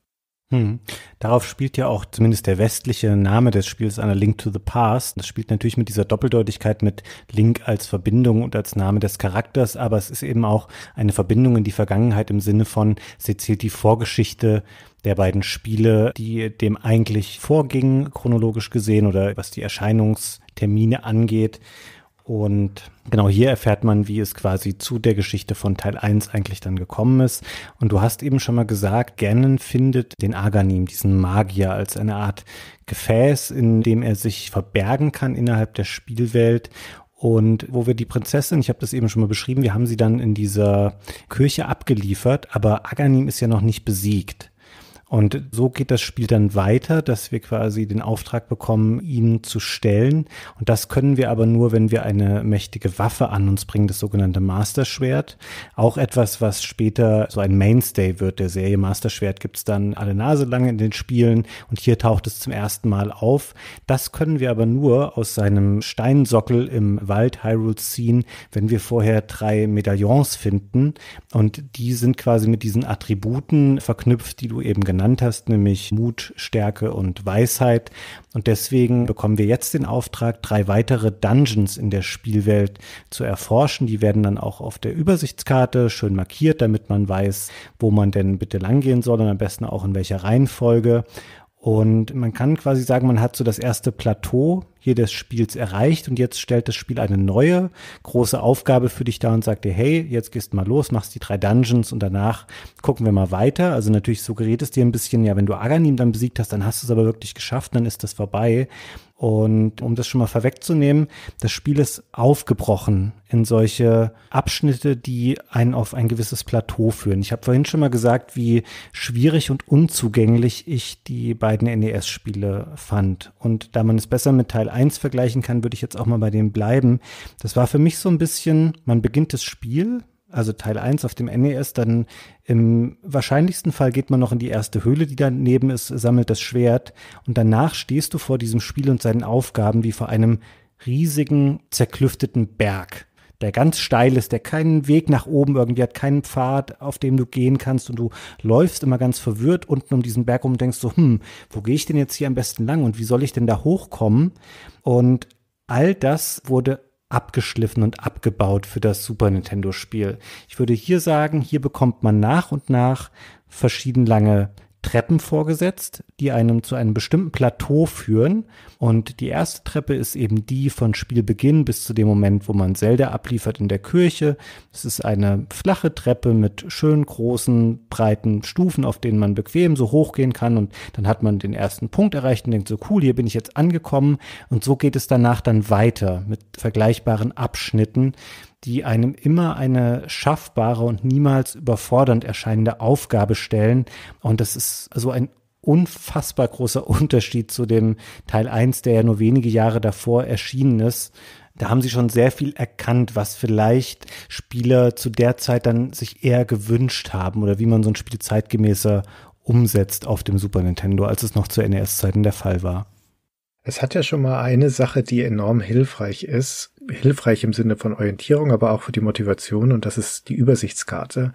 Hm. Darauf spielt ja auch zumindest der westliche Name des Spiels an, Link to the Past. Das spielt natürlich mit dieser Doppeldeutigkeit mit Link als Verbindung und als Name des Charakters, aber es ist eben auch eine Verbindung in die Vergangenheit im Sinne von, sie zählt die Vorgeschichte der beiden Spiele, die dem eigentlich vorgingen, chronologisch gesehen oder was die Erscheinungstermine angeht. Und genau hier erfährt man, wie es quasi zu der Geschichte von Teil 1 eigentlich dann gekommen ist. Und du hast eben schon mal gesagt, Gannon findet den Aganim, diesen Magier, als eine Art Gefäß, in dem er sich verbergen kann innerhalb der Spielwelt und wo wir die Prinzessin, ich habe das eben schon mal beschrieben, wir haben sie dann in dieser Kirche abgeliefert, aber Aganim ist ja noch nicht besiegt. Und so geht das Spiel dann weiter, dass wir quasi den Auftrag bekommen, ihn zu stellen. Und das können wir aber nur, wenn wir eine mächtige Waffe an uns bringen, das sogenannte Masterschwert. Auch etwas, was später so ein Mainstay wird der Serie. Masterschwert gibt's dann alle Nase lang in den Spielen und hier taucht es zum ersten Mal auf. Das können wir aber nur aus seinem Steinsockel im Wald Hyrule ziehen, wenn wir vorher drei Medaillons finden. Und die sind quasi mit diesen Attributen verknüpft, die du eben genannt genannt hast, nämlich Mut, Stärke und Weisheit. Und deswegen bekommen wir jetzt den Auftrag, drei weitere Dungeons in der Spielwelt zu erforschen. Die werden dann auch auf der Übersichtskarte schön markiert, damit man weiß, wo man denn bitte langgehen soll und am besten auch in welcher Reihenfolge. Und man kann quasi sagen, man hat so das erste Plateau hier des Spiels erreicht und jetzt stellt das Spiel eine neue große Aufgabe für dich da und sagt dir, hey, jetzt gehst mal los, machst die drei Dungeons und danach gucken wir mal weiter. Also natürlich suggeriert es dir ein bisschen, ja, wenn du Aganim dann besiegt hast, dann hast du es aber wirklich geschafft, dann ist das vorbei. Und um das schon mal vorwegzunehmen, das Spiel ist aufgebrochen in solche Abschnitte, die einen auf ein gewisses Plateau führen. Ich habe vorhin schon mal gesagt, wie schwierig und unzugänglich ich die beiden NES-Spiele fand. Und da man es besser mit Teil 1 vergleichen kann, würde ich jetzt auch mal bei dem bleiben. Das war für mich so ein bisschen, man beginnt das Spiel, also Teil 1 auf dem NES, dann im wahrscheinlichsten Fall geht man noch in die erste Höhle, die daneben ist, sammelt das Schwert und danach stehst du vor diesem Spiel und seinen Aufgaben wie vor einem riesigen, zerklüfteten Berg, der ganz steil ist, der keinen Weg nach oben irgendwie hat, keinen Pfad, auf dem du gehen kannst und du läufst immer ganz verwirrt unten um diesen Berg rum und denkst so, hm, wo gehe ich denn jetzt hier am besten lang und wie soll ich denn da hochkommen? Und all das wurde abgeschliffen und abgebaut für das Super Nintendo Spiel. Ich würde hier sagen, hier bekommt man nach und nach verschieden lange Treppen vorgesetzt, die einem zu einem bestimmten Plateau führen. Und die erste Treppe ist eben die von Spielbeginn bis zu dem Moment, wo man Zelda abliefert in der Kirche. Es ist eine flache Treppe mit schön großen, breiten Stufen, auf denen man bequem so hochgehen kann. Und dann hat man den ersten Punkt erreicht und denkt so, cool, hier bin ich jetzt angekommen. Und so geht es danach dann weiter mit vergleichbaren Abschnitten, die einem immer eine schaffbare und niemals überfordernd erscheinende Aufgabe stellen. Und das ist so also ein unfassbar großer Unterschied zu dem Teil 1, der ja nur wenige Jahre davor erschienen ist. Da haben sie schon sehr viel erkannt, was vielleicht Spieler zu der Zeit dann sich eher gewünscht haben oder wie man so ein Spiel zeitgemäßer umsetzt auf dem Super Nintendo, als es noch zu NES-Zeiten der Fall war. Es hat ja schon mal eine Sache, die enorm hilfreich ist, hilfreich im Sinne von Orientierung, aber auch für die Motivation und das ist die Übersichtskarte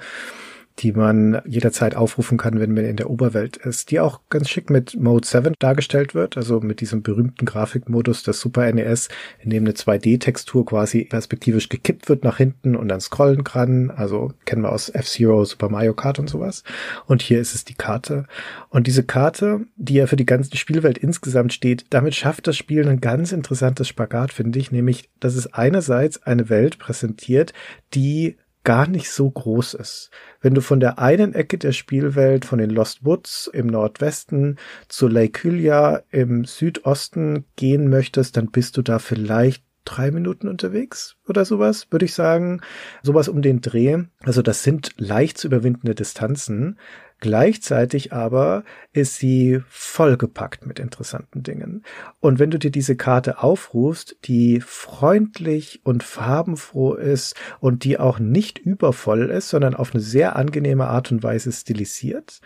die man jederzeit aufrufen kann, wenn man in der Oberwelt ist, die auch ganz schick mit Mode 7 dargestellt wird, also mit diesem berühmten Grafikmodus des Super NES, in dem eine 2D-Textur quasi perspektivisch gekippt wird nach hinten und dann scrollen kann. Also kennen wir aus F-Zero, Super Mario Kart und sowas. Und hier ist es die Karte. Und diese Karte, die ja für die ganze Spielwelt insgesamt steht, damit schafft das Spiel ein ganz interessantes Spagat, finde ich, nämlich, dass es einerseits eine Welt präsentiert, die gar nicht so groß ist. Wenn du von der einen Ecke der Spielwelt, von den Lost Woods im Nordwesten zu Lake Hylia im Südosten gehen möchtest, dann bist du da vielleicht drei Minuten unterwegs oder sowas, würde ich sagen. Sowas um den Dreh. Also das sind leicht zu überwindende Distanzen. Gleichzeitig aber ist sie vollgepackt mit interessanten Dingen. Und wenn du dir diese Karte aufrufst, die freundlich und farbenfroh ist und die auch nicht übervoll ist, sondern auf eine sehr angenehme Art und Weise stilisiert,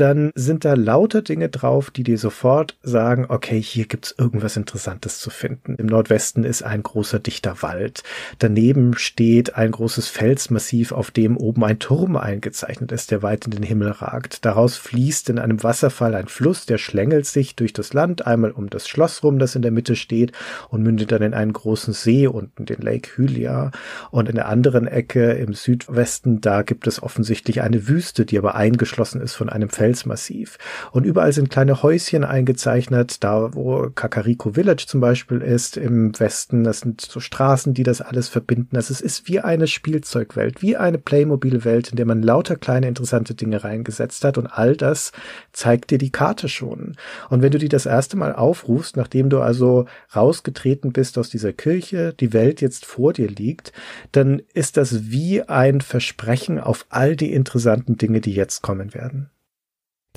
dann sind da lauter Dinge drauf, die dir sofort sagen, okay, hier gibt's irgendwas Interessantes zu finden. Im Nordwesten ist ein großer dichter Wald. Daneben steht ein großes Felsmassiv, auf dem oben ein Turm eingezeichnet ist, der weit in den Himmel ragt. Daraus fließt in einem Wasserfall ein Fluss, der schlängelt sich durch das Land, einmal um das Schloss rum, das in der Mitte steht, und mündet dann in einen großen See unten, den Lake Hylia. Und in der anderen Ecke im Südwesten, da gibt es offensichtlich eine Wüste, die aber eingeschlossen ist von einem Fels Felsmassiv. Und überall sind kleine Häuschen eingezeichnet, da wo Kakariko Village zum Beispiel ist, im Westen. Das sind so Straßen, die das alles verbinden. Also es ist wie eine Spielzeugwelt, wie eine Playmobil-Welt, in der man lauter kleine interessante Dinge reingesetzt hat. Und all das zeigt dir die Karte schon. Und wenn du die das erste Mal aufrufst, nachdem du also rausgetreten bist aus dieser Kirche, die Welt jetzt vor dir liegt, dann ist das wie ein Versprechen auf all die interessanten Dinge, die jetzt kommen werden.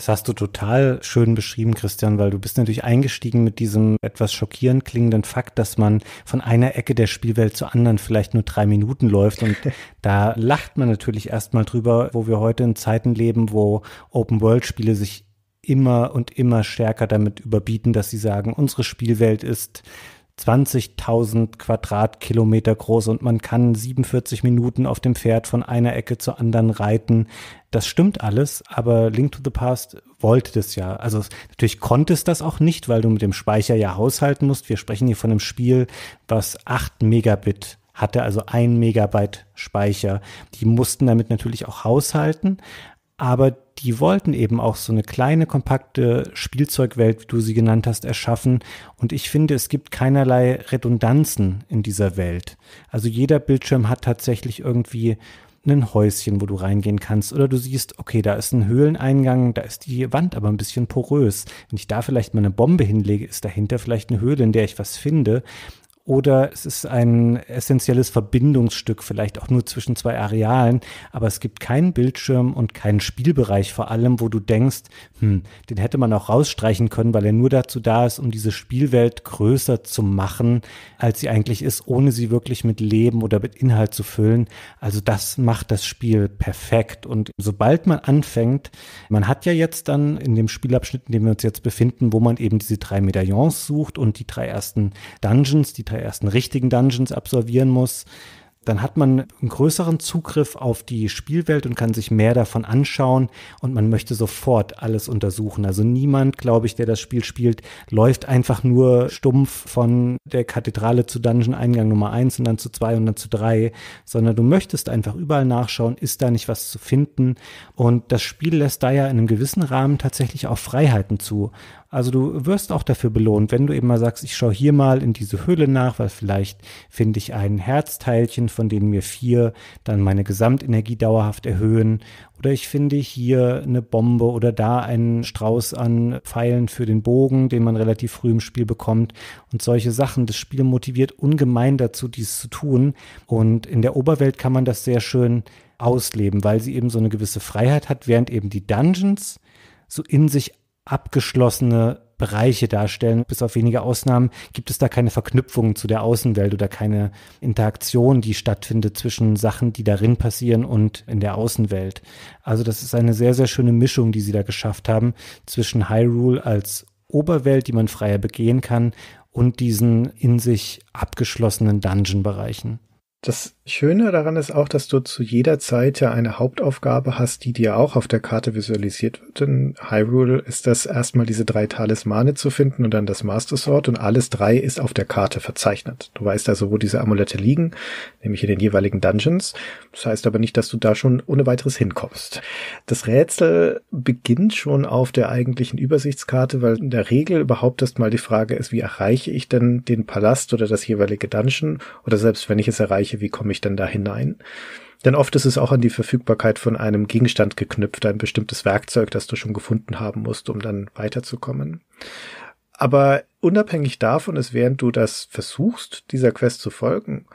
Das hast du total schön beschrieben, Christian, weil du bist natürlich eingestiegen mit diesem etwas schockierend klingenden Fakt, dass man von einer Ecke der Spielwelt zur anderen vielleicht nur drei Minuten läuft. Und da lacht man natürlich erstmal drüber, wo wir heute in Zeiten leben, wo Open-World-Spiele sich immer und immer stärker damit überbieten, dass sie sagen, unsere Spielwelt ist 20.000 Quadratkilometer groß und man kann 47 Minuten auf dem Pferd von einer Ecke zur anderen reiten. Das stimmt alles, aber Link to the Past wollte das ja. Also natürlich konnte es das auch nicht, weil du mit dem Speicher ja haushalten musst. Wir sprechen hier von einem Spiel, was 8 Megabit hatte, also 1 Megabyte Speicher. Die mussten damit natürlich auch haushalten, aber die wollten eben auch so eine kleine, kompakte Spielzeugwelt, wie du sie genannt hast, erschaffen. Und ich finde, es gibt keinerlei Redundanzen in dieser Welt. Also jeder Bildschirm hat tatsächlich irgendwie ein Häuschen, wo du reingehen kannst. Oder du siehst, okay, da ist ein Höhleneingang, da ist die Wand aber ein bisschen porös. Wenn ich da vielleicht mal eine Bombe hinlege, ist dahinter vielleicht eine Höhle, in der ich was finde oder es ist ein essentielles Verbindungsstück, vielleicht auch nur zwischen zwei Arealen, aber es gibt keinen Bildschirm und keinen Spielbereich vor allem, wo du denkst, hm, den hätte man auch rausstreichen können, weil er nur dazu da ist, um diese Spielwelt größer zu machen, als sie eigentlich ist, ohne sie wirklich mit Leben oder mit Inhalt zu füllen. Also das macht das Spiel perfekt und sobald man anfängt, man hat ja jetzt dann in dem Spielabschnitt, in dem wir uns jetzt befinden, wo man eben diese drei Medaillons sucht und die drei ersten Dungeons, die ersten richtigen Dungeons absolvieren muss, dann hat man einen größeren Zugriff auf die Spielwelt und kann sich mehr davon anschauen und man möchte sofort alles untersuchen. Also niemand, glaube ich, der das Spiel spielt, läuft einfach nur stumpf von der Kathedrale zu Dungeon Eingang Nummer 1 und dann zu 2 und dann zu 3, sondern du möchtest einfach überall nachschauen, ist da nicht was zu finden und das Spiel lässt da ja in einem gewissen Rahmen tatsächlich auch Freiheiten zu. Also du wirst auch dafür belohnt, wenn du eben mal sagst, ich schaue hier mal in diese Höhle nach, weil vielleicht finde ich ein Herzteilchen, von denen mir vier dann meine Gesamtenergie dauerhaft erhöhen. Oder ich finde hier eine Bombe oder da einen Strauß an Pfeilen für den Bogen, den man relativ früh im Spiel bekommt. Und solche Sachen. Das Spiel motiviert ungemein dazu, dies zu tun. Und in der Oberwelt kann man das sehr schön ausleben, weil sie eben so eine gewisse Freiheit hat, während eben die Dungeons so in sich abgeschlossene Bereiche darstellen. Bis auf wenige Ausnahmen gibt es da keine Verknüpfung zu der Außenwelt oder keine Interaktion, die stattfindet zwischen Sachen, die darin passieren und in der Außenwelt. Also das ist eine sehr, sehr schöne Mischung, die sie da geschafft haben zwischen Hyrule als Oberwelt, die man freier begehen kann, und diesen in sich abgeschlossenen Dungeon-Bereichen. Das Schöne daran ist auch, dass du zu jeder Zeit ja eine Hauptaufgabe hast, die dir auch auf der Karte visualisiert wird. In Hyrule ist das erstmal diese drei Talismane zu finden und dann das Master Sword und alles drei ist auf der Karte verzeichnet. Du weißt also, wo diese Amulette liegen, nämlich in den jeweiligen Dungeons. Das heißt aber nicht, dass du da schon ohne weiteres hinkommst. Das Rätsel beginnt schon auf der eigentlichen Übersichtskarte, weil in der Regel überhaupt erstmal die Frage ist, wie erreiche ich denn den Palast oder das jeweilige Dungeon oder selbst wenn ich es erreiche, wie komme ich ich denn da hinein? Denn oft ist es auch an die Verfügbarkeit von einem Gegenstand geknüpft, ein bestimmtes Werkzeug, das du schon gefunden haben musst, um dann weiterzukommen. Aber unabhängig davon ist, während du das versuchst, dieser Quest zu folgen,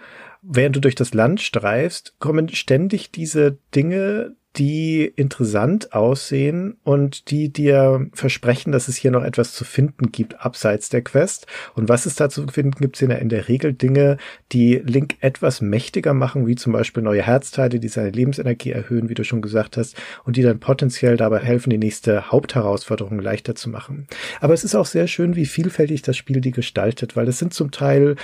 während du durch das Land streifst, kommen ständig diese Dinge, die interessant aussehen und die dir versprechen, dass es hier noch etwas zu finden gibt abseits der Quest. Und was es da zu finden gibt, sind ja in der Regel Dinge, die Link etwas mächtiger machen, wie zum Beispiel neue Herzteile, die seine Lebensenergie erhöhen, wie du schon gesagt hast, und die dann potenziell dabei helfen, die nächste Hauptherausforderung leichter zu machen. Aber es ist auch sehr schön, wie vielfältig das Spiel die gestaltet, weil es sind zum Teil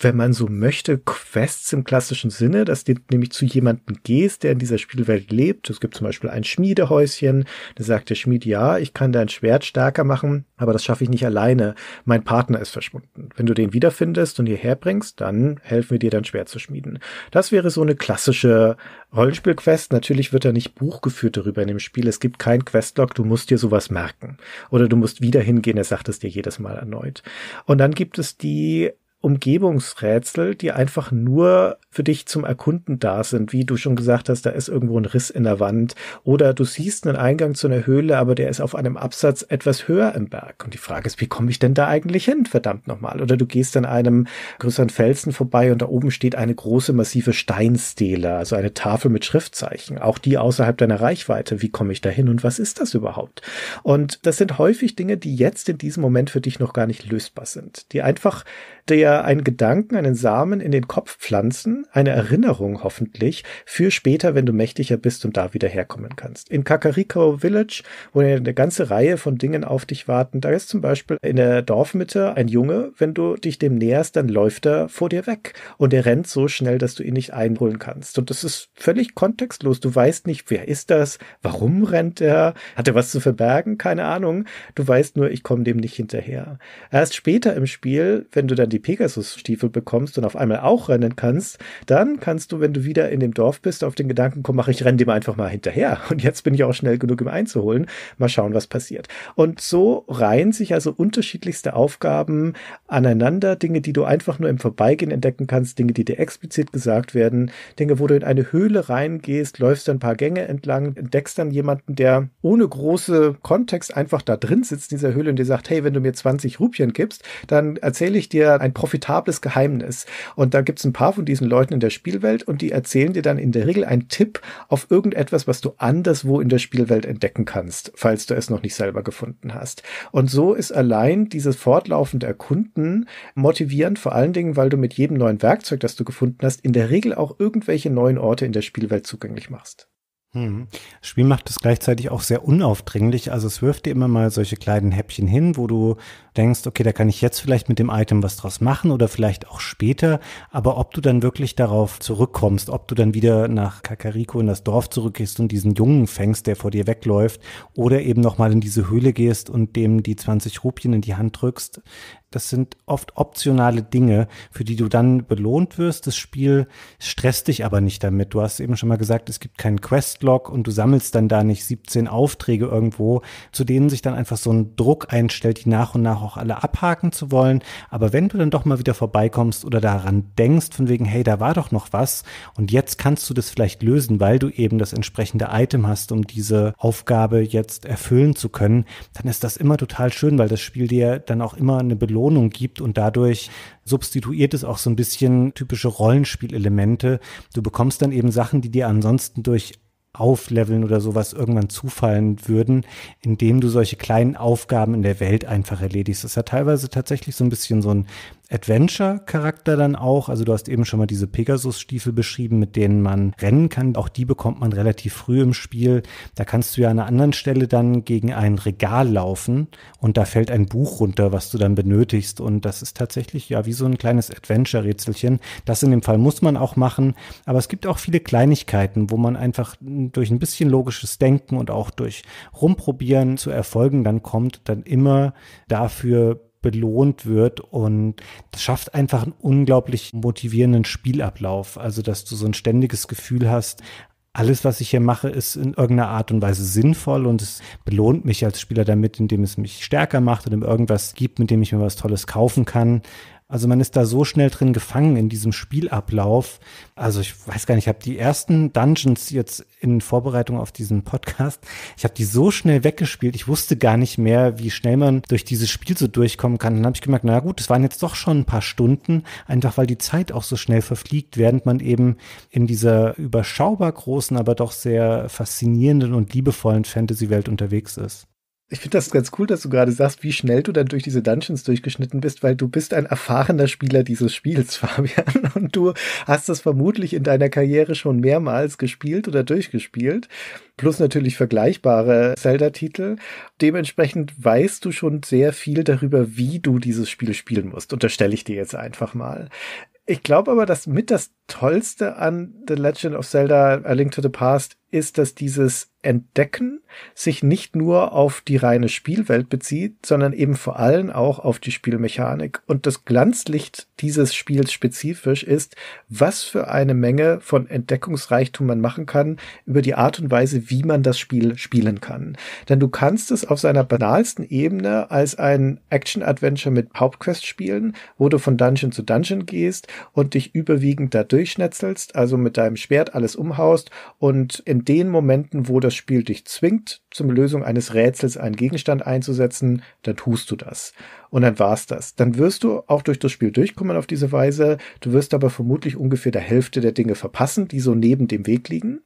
wenn man so möchte, Quests im klassischen Sinne, dass du nämlich zu jemandem gehst, der in dieser Spielwelt lebt. Es gibt zum Beispiel ein Schmiedehäuschen, da sagt der Schmied, ja, ich kann dein Schwert stärker machen, aber das schaffe ich nicht alleine. Mein Partner ist verschwunden. Wenn du den wiederfindest und hierher bringst, dann helfen wir dir, dein Schwert zu schmieden. Das wäre so eine klassische Rollenspielquest. Natürlich wird da nicht Buch geführt darüber in dem Spiel. Es gibt kein Questlog, du musst dir sowas merken. Oder du musst wieder hingehen, er sagt es dir jedes Mal erneut. Und dann gibt es die Umgebungsrätsel, die einfach nur für dich zum Erkunden da sind. Wie du schon gesagt hast, da ist irgendwo ein Riss in der Wand oder du siehst einen Eingang zu einer Höhle, aber der ist auf einem Absatz etwas höher im Berg. Und die Frage ist, wie komme ich denn da eigentlich hin? Verdammt nochmal. Oder du gehst an einem größeren Felsen vorbei und da oben steht eine große massive Steinstele, also eine Tafel mit Schriftzeichen. Auch die außerhalb deiner Reichweite. Wie komme ich da hin und was ist das überhaupt? Und das sind häufig Dinge, die jetzt in diesem Moment für dich noch gar nicht lösbar sind. Die einfach dir einen Gedanken, einen Samen in den Kopf pflanzen eine Erinnerung hoffentlich für später, wenn du mächtiger bist und da wieder herkommen kannst. In Kakariko Village, wo eine ganze Reihe von Dingen auf dich warten, da ist zum Beispiel in der Dorfmitte ein Junge, wenn du dich dem näherst, dann läuft er vor dir weg und er rennt so schnell, dass du ihn nicht einholen kannst. Und das ist völlig kontextlos. Du weißt nicht, wer ist das? Warum rennt er? Hat er was zu verbergen? Keine Ahnung. Du weißt nur, ich komme dem nicht hinterher. Erst später im Spiel, wenn du dann die Pegasus-Stiefel bekommst und auf einmal auch rennen kannst, dann kannst du, wenn du wieder in dem Dorf bist, auf den Gedanken kommen, mach ich renne dem einfach mal hinterher. Und jetzt bin ich auch schnell genug, ihm einzuholen. Mal schauen, was passiert. Und so reihen sich also unterschiedlichste Aufgaben aneinander. Dinge, die du einfach nur im Vorbeigehen entdecken kannst, Dinge, die dir explizit gesagt werden, Dinge, wo du in eine Höhle reingehst, läufst ein paar Gänge entlang, entdeckst dann jemanden, der ohne große Kontext einfach da drin sitzt in dieser Höhle und dir sagt, hey, wenn du mir 20 Rupien gibst, dann erzähle ich dir ein profitables Geheimnis. Und da gibt es ein paar von diesen Leuten, Leuten in der Spielwelt und die erzählen dir dann in der Regel einen Tipp auf irgendetwas, was du anderswo in der Spielwelt entdecken kannst, falls du es noch nicht selber gefunden hast. Und so ist allein dieses fortlaufende Erkunden motivierend, vor allen Dingen, weil du mit jedem neuen Werkzeug, das du gefunden hast, in der Regel auch irgendwelche neuen Orte in der Spielwelt zugänglich machst. Hm. Das Spiel macht es gleichzeitig auch sehr unaufdringlich. Also es wirft dir immer mal solche kleinen Häppchen hin, wo du denkst, okay, da kann ich jetzt vielleicht mit dem Item was draus machen oder vielleicht auch später, aber ob du dann wirklich darauf zurückkommst, ob du dann wieder nach Kakariko in das Dorf zurückgehst und diesen Jungen fängst, der vor dir wegläuft, oder eben nochmal in diese Höhle gehst und dem die 20 Rupien in die Hand drückst, das sind oft optionale Dinge, für die du dann belohnt wirst. Das Spiel stresst dich aber nicht damit. Du hast eben schon mal gesagt, es gibt keinen Questlog und du sammelst dann da nicht 17 Aufträge irgendwo, zu denen sich dann einfach so ein Druck einstellt, die nach und nach auch alle abhaken zu wollen. Aber wenn du dann doch mal wieder vorbeikommst oder daran denkst, von wegen, hey, da war doch noch was und jetzt kannst du das vielleicht lösen, weil du eben das entsprechende Item hast, um diese Aufgabe jetzt erfüllen zu können, dann ist das immer total schön, weil das Spiel dir dann auch immer eine Belohnung gibt und dadurch substituiert es auch so ein bisschen typische Rollenspielelemente. Du bekommst dann eben Sachen, die dir ansonsten durch Aufleveln oder sowas irgendwann zufallen würden, indem du solche kleinen Aufgaben in der Welt einfach erledigst. Das ist ja teilweise tatsächlich so ein bisschen so ein Adventure-Charakter dann auch. Also du hast eben schon mal diese Pegasus-Stiefel beschrieben, mit denen man rennen kann. Auch die bekommt man relativ früh im Spiel. Da kannst du ja an einer anderen Stelle dann gegen ein Regal laufen und da fällt ein Buch runter, was du dann benötigst. Und das ist tatsächlich ja wie so ein kleines Adventure-Rätselchen. Das in dem Fall muss man auch machen. Aber es gibt auch viele Kleinigkeiten, wo man einfach durch ein bisschen logisches Denken und auch durch Rumprobieren zu Erfolgen dann kommt, dann immer dafür belohnt wird und das schafft einfach einen unglaublich motivierenden Spielablauf. Also, dass du so ein ständiges Gefühl hast, alles, was ich hier mache, ist in irgendeiner Art und Weise sinnvoll und es belohnt mich als Spieler damit, indem es mich stärker macht und ihm irgendwas gibt, mit dem ich mir was Tolles kaufen kann. Also man ist da so schnell drin gefangen in diesem Spielablauf. Also ich weiß gar nicht, ich habe die ersten Dungeons jetzt in Vorbereitung auf diesen Podcast, ich habe die so schnell weggespielt, ich wusste gar nicht mehr, wie schnell man durch dieses Spiel so durchkommen kann. Dann habe ich gemerkt, na gut, es waren jetzt doch schon ein paar Stunden, einfach weil die Zeit auch so schnell verfliegt, während man eben in dieser überschaubar großen, aber doch sehr faszinierenden und liebevollen Fantasy-Welt unterwegs ist. Ich finde das ganz cool, dass du gerade sagst, wie schnell du dann durch diese Dungeons durchgeschnitten bist, weil du bist ein erfahrener Spieler dieses Spiels, Fabian. Und du hast das vermutlich in deiner Karriere schon mehrmals gespielt oder durchgespielt. Plus natürlich vergleichbare Zelda-Titel. Dementsprechend weißt du schon sehr viel darüber, wie du dieses Spiel spielen musst. Unterstelle ich dir jetzt einfach mal. Ich glaube aber, dass mit das Tollste an The Legend of Zelda A Link to the Past ist, dass dieses Entdecken sich nicht nur auf die reine Spielwelt bezieht, sondern eben vor allem auch auf die Spielmechanik. Und das Glanzlicht dieses Spiels spezifisch ist, was für eine Menge von Entdeckungsreichtum man machen kann über die Art und Weise, wie man das Spiel spielen kann. Denn du kannst es auf seiner banalsten Ebene als ein Action-Adventure mit Hauptquest spielen, wo du von Dungeon zu Dungeon gehst und dich überwiegend dadurch durchschnetzelst, also mit deinem Schwert alles umhaust und in den Momenten, wo das Spiel dich zwingt, zum Lösung eines Rätsels einen Gegenstand einzusetzen, dann tust du das und dann war's das. Dann wirst du auch durch das Spiel durchkommen auf diese Weise. Du wirst aber vermutlich ungefähr der Hälfte der Dinge verpassen, die so neben dem Weg liegen.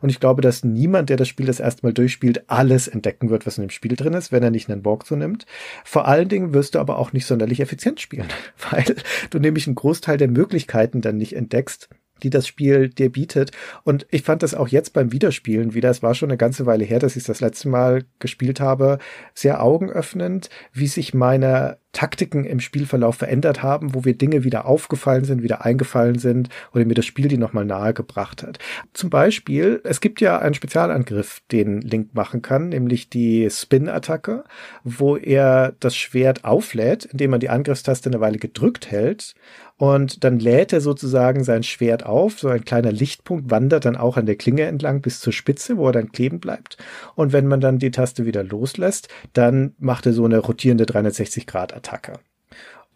Und ich glaube, dass niemand, der das Spiel das erste Mal durchspielt, alles entdecken wird, was in dem Spiel drin ist, wenn er nicht einen Walkthrough nimmt. Vor allen Dingen wirst du aber auch nicht sonderlich effizient spielen, weil du nämlich einen Großteil der Möglichkeiten dann nicht entdeckst, die das Spiel dir bietet. Und ich fand das auch jetzt beim Wiederspielen wieder, es war schon eine ganze Weile her, dass ich es das letzte Mal gespielt habe, sehr augenöffnend, wie sich meine Taktiken im Spielverlauf verändert haben, wo wir Dinge wieder aufgefallen sind, wieder eingefallen sind oder mir das Spiel die nochmal nahe gebracht hat. Zum Beispiel, es gibt ja einen Spezialangriff, den Link machen kann, nämlich die Spin-Attacke, wo er das Schwert auflädt, indem man die Angriffstaste eine Weile gedrückt hält und dann lädt er sozusagen sein Schwert auf. So ein kleiner Lichtpunkt wandert dann auch an der Klinge entlang bis zur Spitze, wo er dann kleben bleibt. Und wenn man dann die Taste wieder loslässt, dann macht er so eine rotierende 360-Grad-Attacke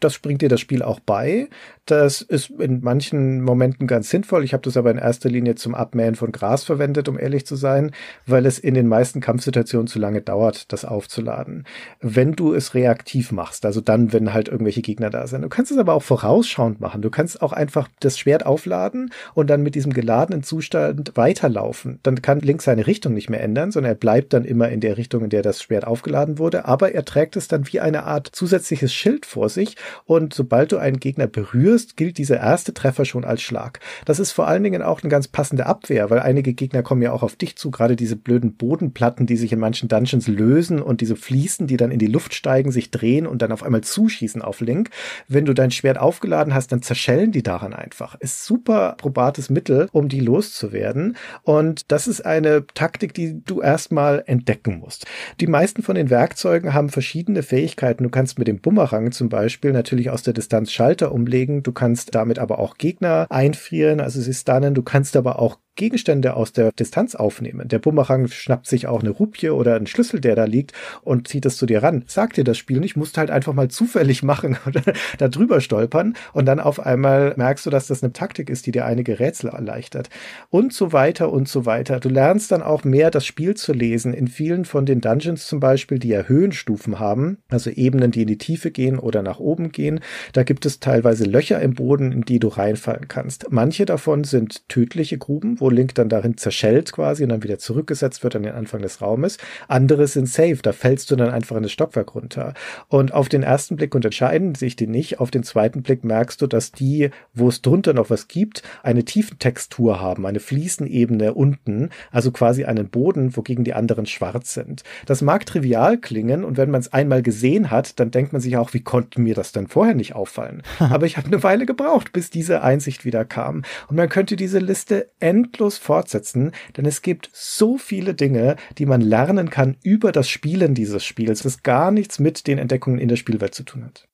das springt dir das Spiel auch bei. Das ist in manchen Momenten ganz sinnvoll. Ich habe das aber in erster Linie zum Abmähen von Gras verwendet, um ehrlich zu sein, weil es in den meisten Kampfsituationen zu lange dauert, das aufzuladen. Wenn du es reaktiv machst, also dann, wenn halt irgendwelche Gegner da sind. Du kannst es aber auch vorausschauend machen. Du kannst auch einfach das Schwert aufladen und dann mit diesem geladenen Zustand weiterlaufen. Dann kann Link seine Richtung nicht mehr ändern, sondern er bleibt dann immer in der Richtung, in der das Schwert aufgeladen wurde. Aber er trägt es dann wie eine Art zusätzliches Schild vor sich und sobald du einen Gegner berührst, gilt dieser erste Treffer schon als Schlag. Das ist vor allen Dingen auch eine ganz passende Abwehr, weil einige Gegner kommen ja auch auf dich zu, gerade diese blöden Bodenplatten, die sich in manchen Dungeons lösen und diese Fliesen, die dann in die Luft steigen, sich drehen und dann auf einmal zuschießen auf Link. Wenn du dein Schwert aufgeladen hast, dann zerschellen die daran einfach. Ist super probates Mittel, um die loszuwerden. Und das ist eine Taktik, die du erstmal entdecken musst. Die meisten von den Werkzeugen haben verschiedene Fähigkeiten. Du kannst mit dem Bumerang zum Beispiel natürlich aus der Distanz Schalter umlegen. Du kannst damit aber auch Gegner einfrieren, also sie stunnen. Du kannst aber auch Gegenstände aus der Distanz aufnehmen. Der Bumerang schnappt sich auch eine Rupie oder einen Schlüssel, der da liegt und zieht es zu dir ran. Sagt dir das Spiel nicht, musst halt einfach mal zufällig machen oder da drüber stolpern und dann auf einmal merkst du, dass das eine Taktik ist, die dir einige Rätsel erleichtert und so weiter und so weiter. Du lernst dann auch mehr das Spiel zu lesen. In vielen von den Dungeons zum Beispiel, die ja Höhenstufen haben, also Ebenen, die in die Tiefe gehen oder nach oben gehen, da gibt es teilweise Löcher im Boden, in die du reinfallen kannst. Manche davon sind tödliche Gruben, wo wo Link dann darin zerschellt quasi und dann wieder zurückgesetzt wird an den Anfang des Raumes. Andere sind safe, da fällst du dann einfach in das Stockwerk runter. Und auf den ersten Blick unterscheiden sich die nicht, auf den zweiten Blick merkst du, dass die, wo es drunter noch was gibt, eine Tiefentextur haben, eine Fliesenebene unten, also quasi einen Boden, wogegen die anderen schwarz sind. Das mag trivial klingen und wenn man es einmal gesehen hat, dann denkt man sich auch, wie konnten mir das denn vorher nicht auffallen? Aber ich habe eine Weile gebraucht, bis diese Einsicht wieder kam. Und man könnte diese Liste endlos endlos fortsetzen, denn es gibt so viele Dinge, die man lernen kann über das Spielen dieses Spiels, das gar nichts mit den Entdeckungen in der Spielwelt zu tun hat.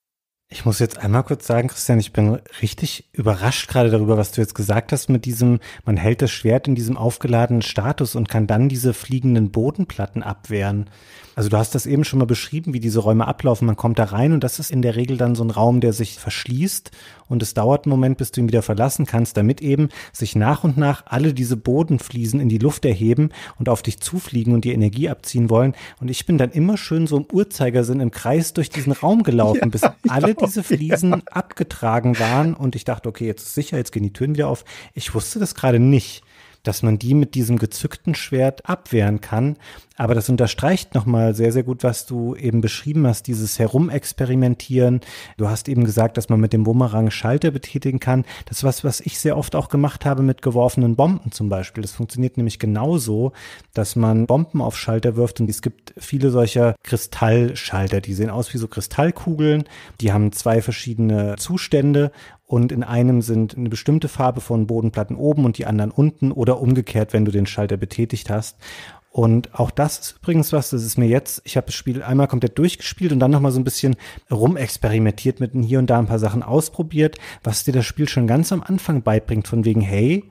Ich muss jetzt einmal kurz sagen, Christian, ich bin richtig überrascht gerade darüber, was du jetzt gesagt hast mit diesem, man hält das Schwert in diesem aufgeladenen Status und kann dann diese fliegenden Bodenplatten abwehren. Also du hast das eben schon mal beschrieben, wie diese Räume ablaufen. Man kommt da rein und das ist in der Regel dann so ein Raum, der sich verschließt und es dauert einen Moment, bis du ihn wieder verlassen kannst, damit eben sich nach und nach alle diese Bodenfliesen in die Luft erheben und auf dich zufliegen und die Energie abziehen wollen. Und ich bin dann immer schön so im Uhrzeigersinn im Kreis durch diesen Raum gelaufen, ja, bis alle glaub, diese Fliesen ja. abgetragen waren und ich dachte, okay, jetzt ist sicher, jetzt gehen die Türen wieder auf. Ich wusste das gerade nicht dass man die mit diesem gezückten Schwert abwehren kann. Aber das unterstreicht nochmal sehr, sehr gut, was du eben beschrieben hast, dieses Herumexperimentieren. Du hast eben gesagt, dass man mit dem Bumerang Schalter betätigen kann. Das ist was, was ich sehr oft auch gemacht habe mit geworfenen Bomben zum Beispiel. Das funktioniert nämlich genauso, dass man Bomben auf Schalter wirft und es gibt viele solcher Kristallschalter. Die sehen aus wie so Kristallkugeln. Die haben zwei verschiedene Zustände und in einem sind eine bestimmte Farbe von Bodenplatten oben und die anderen unten oder umgekehrt, wenn du den Schalter betätigt hast. Und auch das ist übrigens was, das ist mir jetzt, ich habe das Spiel einmal komplett durchgespielt und dann nochmal so ein bisschen rumexperimentiert mit hier und da ein paar Sachen ausprobiert, was dir das Spiel schon ganz am Anfang beibringt, von wegen, hey,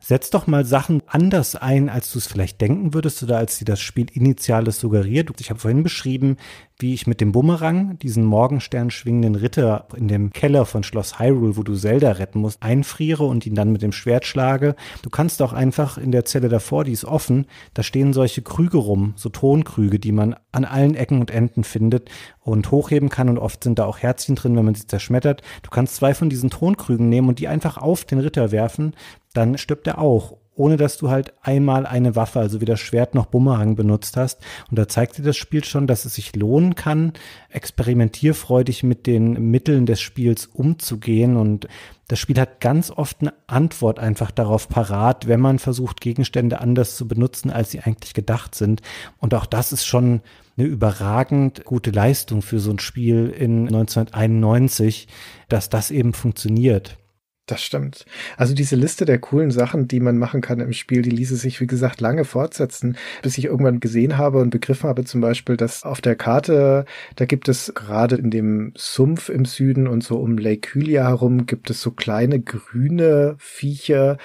setz doch mal Sachen anders ein, als du es vielleicht denken würdest oder als dir das Spiel initiales suggeriert. Ich habe vorhin beschrieben, wie ich mit dem Bumerang diesen Morgenstern schwingenden Ritter in dem Keller von Schloss Hyrule, wo du Zelda retten musst, einfriere und ihn dann mit dem Schwert schlage. Du kannst auch einfach in der Zelle davor, die ist offen, da stehen solche Krüge rum, so Tonkrüge, die man an allen Ecken und Enden findet und hochheben kann und oft sind da auch Herzchen drin, wenn man sie zerschmettert. Du kannst zwei von diesen Tonkrügen nehmen und die einfach auf den Ritter werfen, dann stirbt er auch ohne dass du halt einmal eine Waffe, also weder Schwert noch Bumerang benutzt hast. Und da zeigt dir das Spiel schon, dass es sich lohnen kann, experimentierfreudig mit den Mitteln des Spiels umzugehen. Und das Spiel hat ganz oft eine Antwort einfach darauf parat, wenn man versucht, Gegenstände anders zu benutzen, als sie eigentlich gedacht sind. Und auch das ist schon eine überragend gute Leistung für so ein Spiel in 1991, dass das eben funktioniert. Das stimmt. Also diese Liste der coolen Sachen, die man machen kann im Spiel, die ließe sich, wie gesagt, lange fortsetzen, bis ich irgendwann gesehen habe und begriffen habe, zum Beispiel, dass auf der Karte, da gibt es gerade in dem Sumpf im Süden und so um Lake Hylia herum, gibt es so kleine grüne Viecher,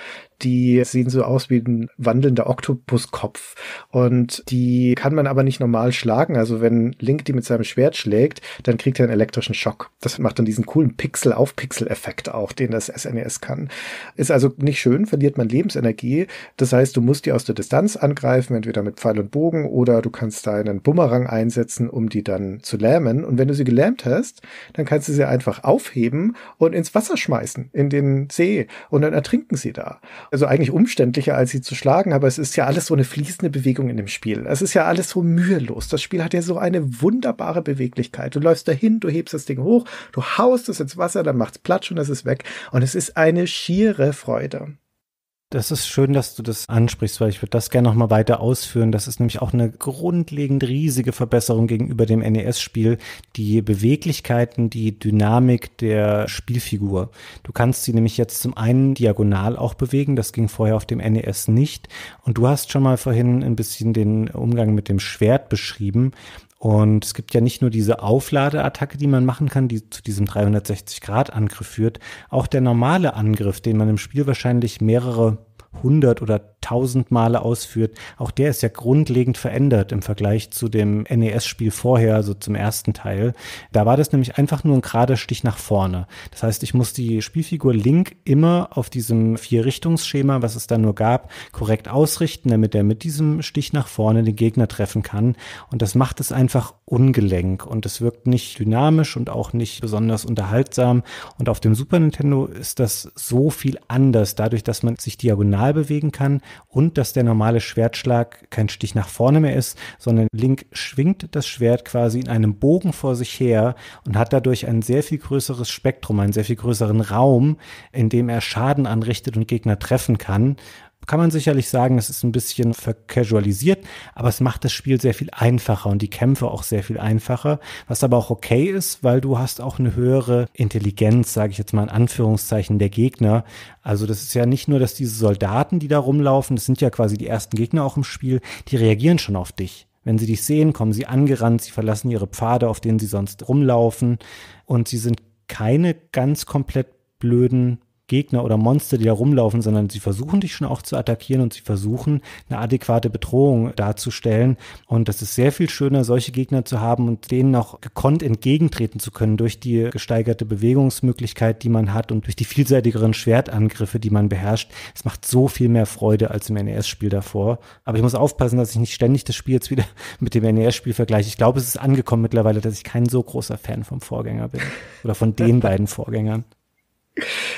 die sehen so aus wie ein wandelnder Oktopuskopf. Und die kann man aber nicht normal schlagen. Also wenn Link die mit seinem Schwert schlägt, dann kriegt er einen elektrischen Schock. Das macht dann diesen coolen Pixel-auf-Pixel-Effekt auch, den das SNES e kann. Ist also nicht schön, verliert man Lebensenergie. Das heißt, du musst die aus der Distanz angreifen, entweder mit Pfeil und Bogen oder du kannst da einen Bumerang einsetzen, um die dann zu lähmen. Und wenn du sie gelähmt hast, dann kannst du sie einfach aufheben und ins Wasser schmeißen, in den See. Und dann ertrinken sie da also eigentlich umständlicher, als sie zu schlagen, aber es ist ja alles so eine fließende Bewegung in dem Spiel. Es ist ja alles so mühelos. Das Spiel hat ja so eine wunderbare Beweglichkeit. Du läufst dahin, du hebst das Ding hoch, du haust es ins Wasser, dann macht's platsch und es ist weg. Und es ist eine schiere Freude. Das ist schön, dass du das ansprichst, weil ich würde das gerne nochmal weiter ausführen. Das ist nämlich auch eine grundlegend riesige Verbesserung gegenüber dem NES-Spiel. Die Beweglichkeiten, die Dynamik der Spielfigur. Du kannst sie nämlich jetzt zum einen diagonal auch bewegen. Das ging vorher auf dem NES nicht. Und du hast schon mal vorhin ein bisschen den Umgang mit dem Schwert beschrieben. Und es gibt ja nicht nur diese Aufladeattacke, die man machen kann, die zu diesem 360-Grad-Angriff führt. Auch der normale Angriff, den man im Spiel wahrscheinlich mehrere hundert 100 oder tausend Male ausführt, auch der ist ja grundlegend verändert im Vergleich zu dem NES-Spiel vorher, also zum ersten Teil. Da war das nämlich einfach nur ein gerader Stich nach vorne. Das heißt, ich muss die Spielfigur Link immer auf diesem Vier-Richtungsschema, was es da nur gab, korrekt ausrichten, damit er mit diesem Stich nach vorne den Gegner treffen kann. Und das macht es einfach ungelenk und es wirkt nicht dynamisch und auch nicht besonders unterhaltsam. Und auf dem Super Nintendo ist das so viel anders, dadurch, dass man sich diagonal bewegen kann und dass der normale Schwertschlag kein Stich nach vorne mehr ist, sondern Link schwingt das Schwert quasi in einem Bogen vor sich her und hat dadurch ein sehr viel größeres Spektrum, einen sehr viel größeren Raum, in dem er Schaden anrichtet und Gegner treffen kann kann man sicherlich sagen, es ist ein bisschen vercasualisiert, aber es macht das Spiel sehr viel einfacher und die Kämpfe auch sehr viel einfacher, was aber auch okay ist, weil du hast auch eine höhere Intelligenz, sage ich jetzt mal in Anführungszeichen, der Gegner. Also das ist ja nicht nur, dass diese Soldaten, die da rumlaufen, das sind ja quasi die ersten Gegner auch im Spiel, die reagieren schon auf dich. Wenn sie dich sehen, kommen sie angerannt, sie verlassen ihre Pfade, auf denen sie sonst rumlaufen und sie sind keine ganz komplett blöden Gegner oder Monster, die da rumlaufen, sondern sie versuchen dich schon auch zu attackieren und sie versuchen eine adäquate Bedrohung darzustellen. Und das ist sehr viel schöner, solche Gegner zu haben und denen auch gekonnt entgegentreten zu können durch die gesteigerte Bewegungsmöglichkeit, die man hat und durch die vielseitigeren Schwertangriffe, die man beherrscht. Es macht so viel mehr Freude als im NES-Spiel davor. Aber ich muss aufpassen, dass ich nicht ständig das Spiel jetzt wieder mit dem NES-Spiel vergleiche. Ich glaube, es ist angekommen mittlerweile, dass ich kein so großer Fan vom Vorgänger bin oder von den beiden Vorgängern.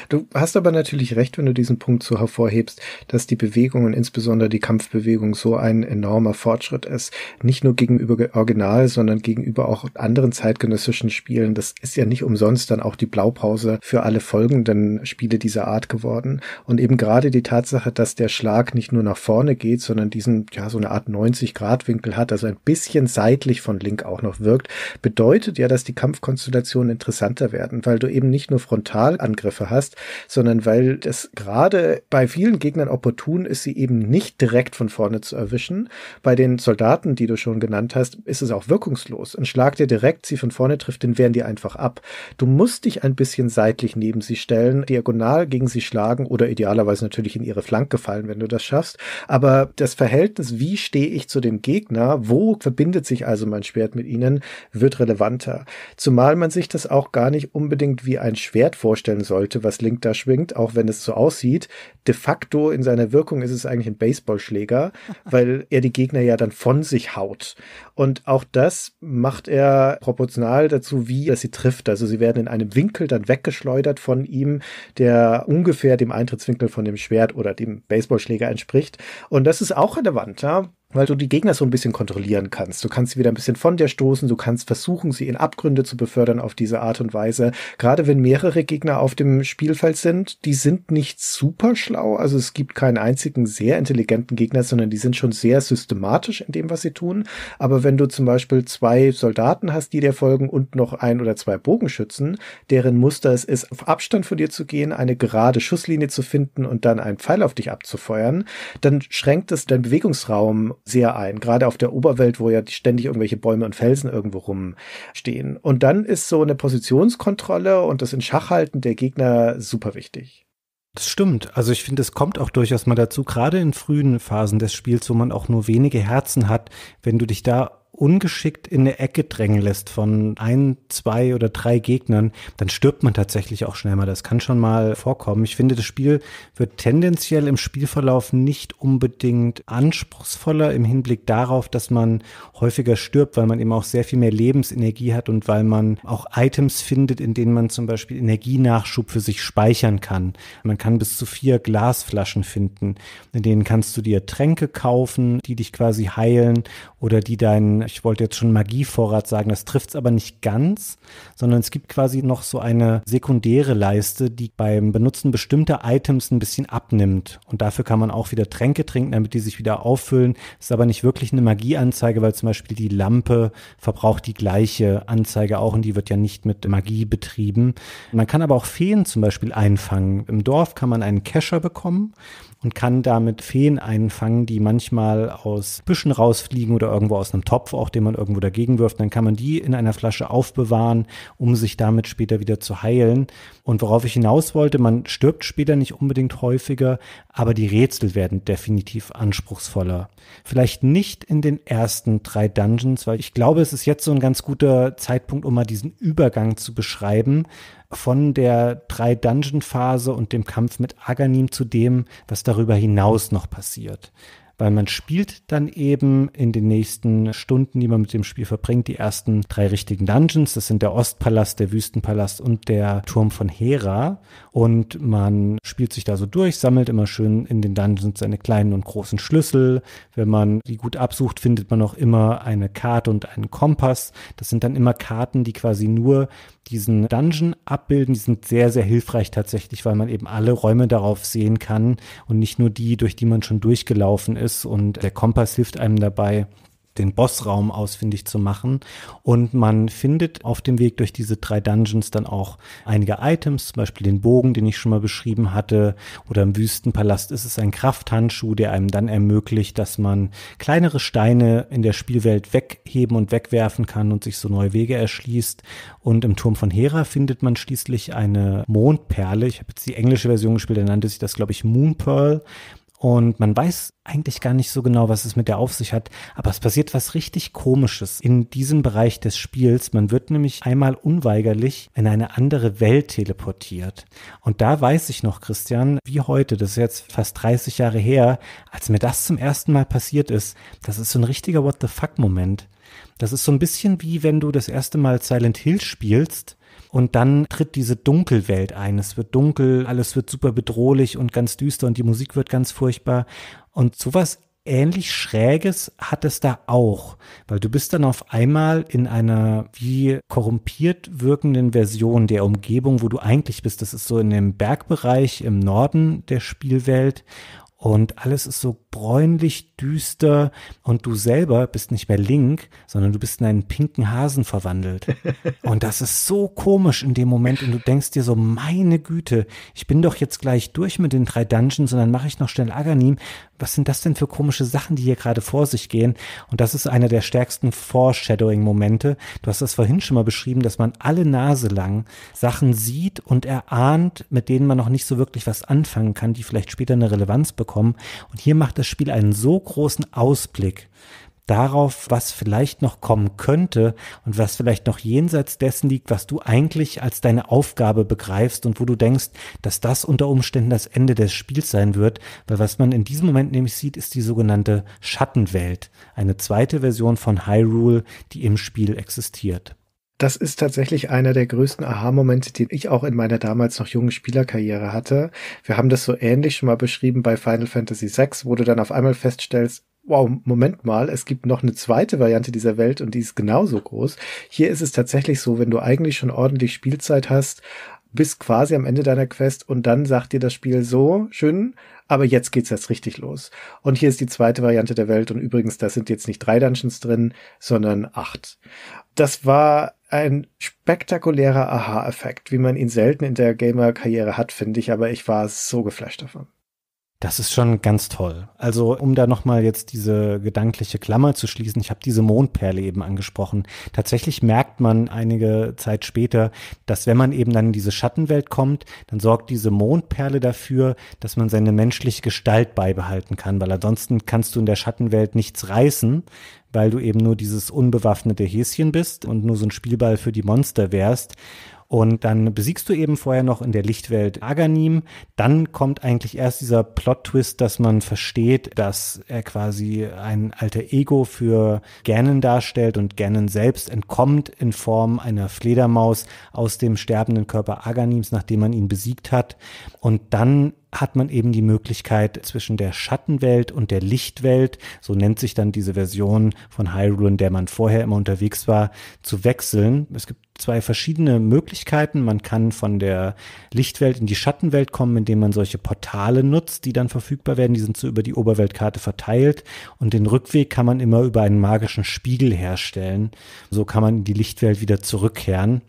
Du hast aber natürlich recht, wenn du diesen Punkt so hervorhebst, dass die Bewegung und insbesondere die Kampfbewegung so ein enormer Fortschritt ist. Nicht nur gegenüber Original, sondern gegenüber auch anderen zeitgenössischen Spielen. Das ist ja nicht umsonst dann auch die Blaupause für alle folgenden Spiele dieser Art geworden. Und eben gerade die Tatsache, dass der Schlag nicht nur nach vorne geht, sondern diesen, ja, so eine Art 90-Grad-Winkel hat, also ein bisschen seitlich von Link auch noch wirkt, bedeutet ja, dass die Kampfkonstellationen interessanter werden, weil du eben nicht nur frontal angreifst, Angriffe hast, sondern weil es gerade bei vielen Gegnern opportun ist, sie eben nicht direkt von vorne zu erwischen. Bei den Soldaten, die du schon genannt hast, ist es auch wirkungslos. Ein Schlag, der direkt sie von vorne trifft, den wehren die einfach ab. Du musst dich ein bisschen seitlich neben sie stellen, diagonal gegen sie schlagen oder idealerweise natürlich in ihre Flanke fallen, wenn du das schaffst. Aber das Verhältnis, wie stehe ich zu dem Gegner, wo verbindet sich also mein Schwert mit ihnen, wird relevanter. Zumal man sich das auch gar nicht unbedingt wie ein Schwert vorstellen soll sollte, was Link da schwingt, auch wenn es so aussieht. De facto in seiner Wirkung ist es eigentlich ein Baseballschläger, weil er die Gegner ja dann von sich haut. Und auch das macht er proportional dazu, wie er sie trifft. Also sie werden in einem Winkel dann weggeschleudert von ihm, der ungefähr dem Eintrittswinkel von dem Schwert oder dem Baseballschläger entspricht. Und das ist auch relevant. Ja? weil du die Gegner so ein bisschen kontrollieren kannst. Du kannst sie wieder ein bisschen von dir stoßen, du kannst versuchen, sie in Abgründe zu befördern auf diese Art und Weise. Gerade wenn mehrere Gegner auf dem Spielfeld sind, die sind nicht super schlau, also es gibt keinen einzigen sehr intelligenten Gegner, sondern die sind schon sehr systematisch in dem, was sie tun. Aber wenn du zum Beispiel zwei Soldaten hast, die dir folgen und noch ein oder zwei Bogenschützen, deren Muster es ist, auf Abstand von dir zu gehen, eine gerade Schusslinie zu finden und dann einen Pfeil auf dich abzufeuern, dann schränkt es dein Bewegungsraum sehr ein, gerade auf der Oberwelt, wo ja ständig irgendwelche Bäume und Felsen irgendwo rumstehen. Und dann ist so eine Positionskontrolle und das Inschachhalten der Gegner super wichtig. Das stimmt. Also ich finde, es kommt auch durchaus mal dazu, gerade in frühen Phasen des Spiels, wo man auch nur wenige Herzen hat, wenn du dich da ungeschickt in eine Ecke drängen lässt von ein, zwei oder drei Gegnern, dann stirbt man tatsächlich auch schnell mal. Das kann schon mal vorkommen. Ich finde, das Spiel wird tendenziell im Spielverlauf nicht unbedingt anspruchsvoller im Hinblick darauf, dass man häufiger stirbt, weil man eben auch sehr viel mehr Lebensenergie hat und weil man auch Items findet, in denen man zum Beispiel Energienachschub für sich speichern kann. Man kann bis zu vier Glasflaschen finden, in denen kannst du dir Tränke kaufen, die dich quasi heilen oder die deinen, ich wollte jetzt schon Magievorrat sagen, das trifft's aber nicht ganz, sondern es gibt quasi noch so eine sekundäre Leiste, die beim Benutzen bestimmter Items ein bisschen abnimmt. Und dafür kann man auch wieder Tränke trinken, damit die sich wieder auffüllen. Ist aber nicht wirklich eine Magieanzeige, weil zum Beispiel die Lampe verbraucht die gleiche Anzeige auch und die wird ja nicht mit Magie betrieben. Man kann aber auch Feen zum Beispiel einfangen. Im Dorf kann man einen Kescher bekommen und kann damit Feen einfangen, die manchmal aus Büschen rausfliegen oder irgendwo aus einem Topf, auch den man irgendwo dagegen wirft. Dann kann man die in einer Flasche aufbewahren, um sich damit später wieder zu heilen. Und worauf ich hinaus wollte, man stirbt später nicht unbedingt häufiger, aber die Rätsel werden definitiv anspruchsvoller. Vielleicht nicht in den ersten drei Dungeons, weil ich glaube, es ist jetzt so ein ganz guter Zeitpunkt, um mal diesen Übergang zu beschreiben von der drei Dungeon Phase und dem Kampf mit Aganim zu dem, was darüber hinaus noch passiert weil man spielt dann eben in den nächsten Stunden, die man mit dem Spiel verbringt, die ersten drei richtigen Dungeons. Das sind der Ostpalast, der Wüstenpalast und der Turm von Hera. Und man spielt sich da so durch, sammelt immer schön in den Dungeons seine kleinen und großen Schlüssel. Wenn man die gut absucht, findet man auch immer eine Karte und einen Kompass. Das sind dann immer Karten, die quasi nur diesen Dungeon abbilden. Die sind sehr, sehr hilfreich tatsächlich, weil man eben alle Räume darauf sehen kann und nicht nur die, durch die man schon durchgelaufen ist ist und der Kompass hilft einem dabei, den Bossraum ausfindig zu machen. Und man findet auf dem Weg durch diese drei Dungeons dann auch einige Items, zum Beispiel den Bogen, den ich schon mal beschrieben hatte, oder im Wüstenpalast ist es ein Krafthandschuh, der einem dann ermöglicht, dass man kleinere Steine in der Spielwelt wegheben und wegwerfen kann und sich so neue Wege erschließt. Und im Turm von Hera findet man schließlich eine Mondperle. Ich habe jetzt die englische Version gespielt, da nannte sich das, glaube ich, Moon Pearl. Und man weiß eigentlich gar nicht so genau, was es mit der auf sich hat, aber es passiert was richtig Komisches in diesem Bereich des Spiels. Man wird nämlich einmal unweigerlich in eine andere Welt teleportiert. Und da weiß ich noch, Christian, wie heute, das ist jetzt fast 30 Jahre her, als mir das zum ersten Mal passiert ist, das ist so ein richtiger What the fuck Moment. Das ist so ein bisschen wie wenn du das erste Mal Silent Hill spielst und dann tritt diese Dunkelwelt ein. Es wird dunkel, alles wird super bedrohlich und ganz düster und die Musik wird ganz furchtbar. Und sowas ähnlich Schräges hat es da auch, weil du bist dann auf einmal in einer wie korrumpiert wirkenden Version der Umgebung, wo du eigentlich bist. Das ist so in dem Bergbereich im Norden der Spielwelt und alles ist so bräunlich düster und du selber bist nicht mehr Link, sondern du bist in einen pinken Hasen verwandelt. Und das ist so komisch in dem Moment und du denkst dir so, meine Güte, ich bin doch jetzt gleich durch mit den drei Dungeons und dann mache ich noch schnell Aganim. Was sind das denn für komische Sachen, die hier gerade vor sich gehen? Und das ist einer der stärksten Foreshadowing-Momente. Du hast das vorhin schon mal beschrieben, dass man alle Nase lang Sachen sieht und erahnt, mit denen man noch nicht so wirklich was anfangen kann, die vielleicht später eine Relevanz bekommen. Und hier macht das Spiel einen so großen Ausblick darauf, was vielleicht noch kommen könnte und was vielleicht noch jenseits dessen liegt, was du eigentlich als deine Aufgabe begreifst und wo du denkst, dass das unter Umständen das Ende des Spiels sein wird, weil was man in diesem Moment nämlich sieht, ist die sogenannte Schattenwelt, eine zweite Version von Hyrule, die im Spiel existiert das ist tatsächlich einer der größten Aha-Momente, den ich auch in meiner damals noch jungen Spielerkarriere hatte. Wir haben das so ähnlich schon mal beschrieben bei Final Fantasy VI, wo du dann auf einmal feststellst, wow, Moment mal, es gibt noch eine zweite Variante dieser Welt und die ist genauso groß. Hier ist es tatsächlich so, wenn du eigentlich schon ordentlich Spielzeit hast, bist quasi am Ende deiner Quest und dann sagt dir das Spiel so, schön, aber jetzt geht's jetzt richtig los. Und hier ist die zweite Variante der Welt und übrigens, da sind jetzt nicht drei Dungeons drin, sondern acht das war ein spektakulärer Aha-Effekt, wie man ihn selten in der Gamer-Karriere hat, finde ich, aber ich war so geflasht davon. Das ist schon ganz toll. Also um da nochmal jetzt diese gedankliche Klammer zu schließen, ich habe diese Mondperle eben angesprochen. Tatsächlich merkt man einige Zeit später, dass wenn man eben dann in diese Schattenwelt kommt, dann sorgt diese Mondperle dafür, dass man seine menschliche Gestalt beibehalten kann, weil ansonsten kannst du in der Schattenwelt nichts reißen, weil du eben nur dieses unbewaffnete Häschen bist und nur so ein Spielball für die Monster wärst. Und dann besiegst du eben vorher noch in der Lichtwelt Aganim. Dann kommt eigentlich erst dieser Plot-Twist, dass man versteht, dass er quasi ein alter Ego für Ganon darstellt und Ganon selbst entkommt in Form einer Fledermaus aus dem sterbenden Körper Aganims, nachdem man ihn besiegt hat. Und dann hat man eben die Möglichkeit zwischen der Schattenwelt und der Lichtwelt, so nennt sich dann diese Version von Hyrule, in der man vorher immer unterwegs war, zu wechseln. Es gibt zwei verschiedene Möglichkeiten. Man kann von der Lichtwelt in die Schattenwelt kommen, indem man solche Portale nutzt, die dann verfügbar werden. Die sind so über die Oberweltkarte verteilt. Und den Rückweg kann man immer über einen magischen Spiegel herstellen. So kann man in die Lichtwelt wieder zurückkehren.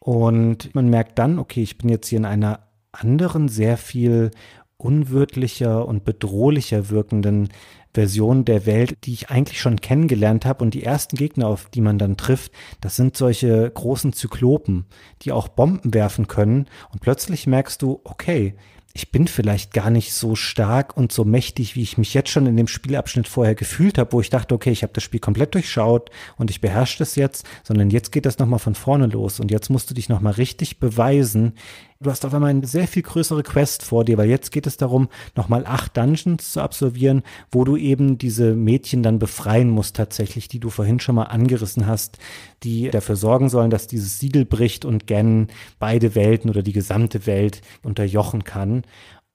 Und man merkt dann, okay, ich bin jetzt hier in einer anderen, sehr viel unwirtlicher und bedrohlicher wirkenden Version der Welt, die ich eigentlich schon kennengelernt habe. Und die ersten Gegner, auf die man dann trifft, das sind solche großen Zyklopen, die auch Bomben werfen können. Und plötzlich merkst du, okay, ich bin vielleicht gar nicht so stark und so mächtig, wie ich mich jetzt schon in dem Spielabschnitt vorher gefühlt habe, wo ich dachte, okay, ich habe das Spiel komplett durchschaut und ich beherrsche das jetzt, sondern jetzt geht das nochmal von vorne los und jetzt musst du dich nochmal richtig beweisen, Du hast auf einmal eine sehr viel größere Quest vor dir, weil jetzt geht es darum, nochmal acht Dungeons zu absolvieren, wo du eben diese Mädchen dann befreien musst tatsächlich, die du vorhin schon mal angerissen hast, die dafür sorgen sollen, dass dieses Siegel bricht und Gannon beide Welten oder die gesamte Welt unterjochen kann.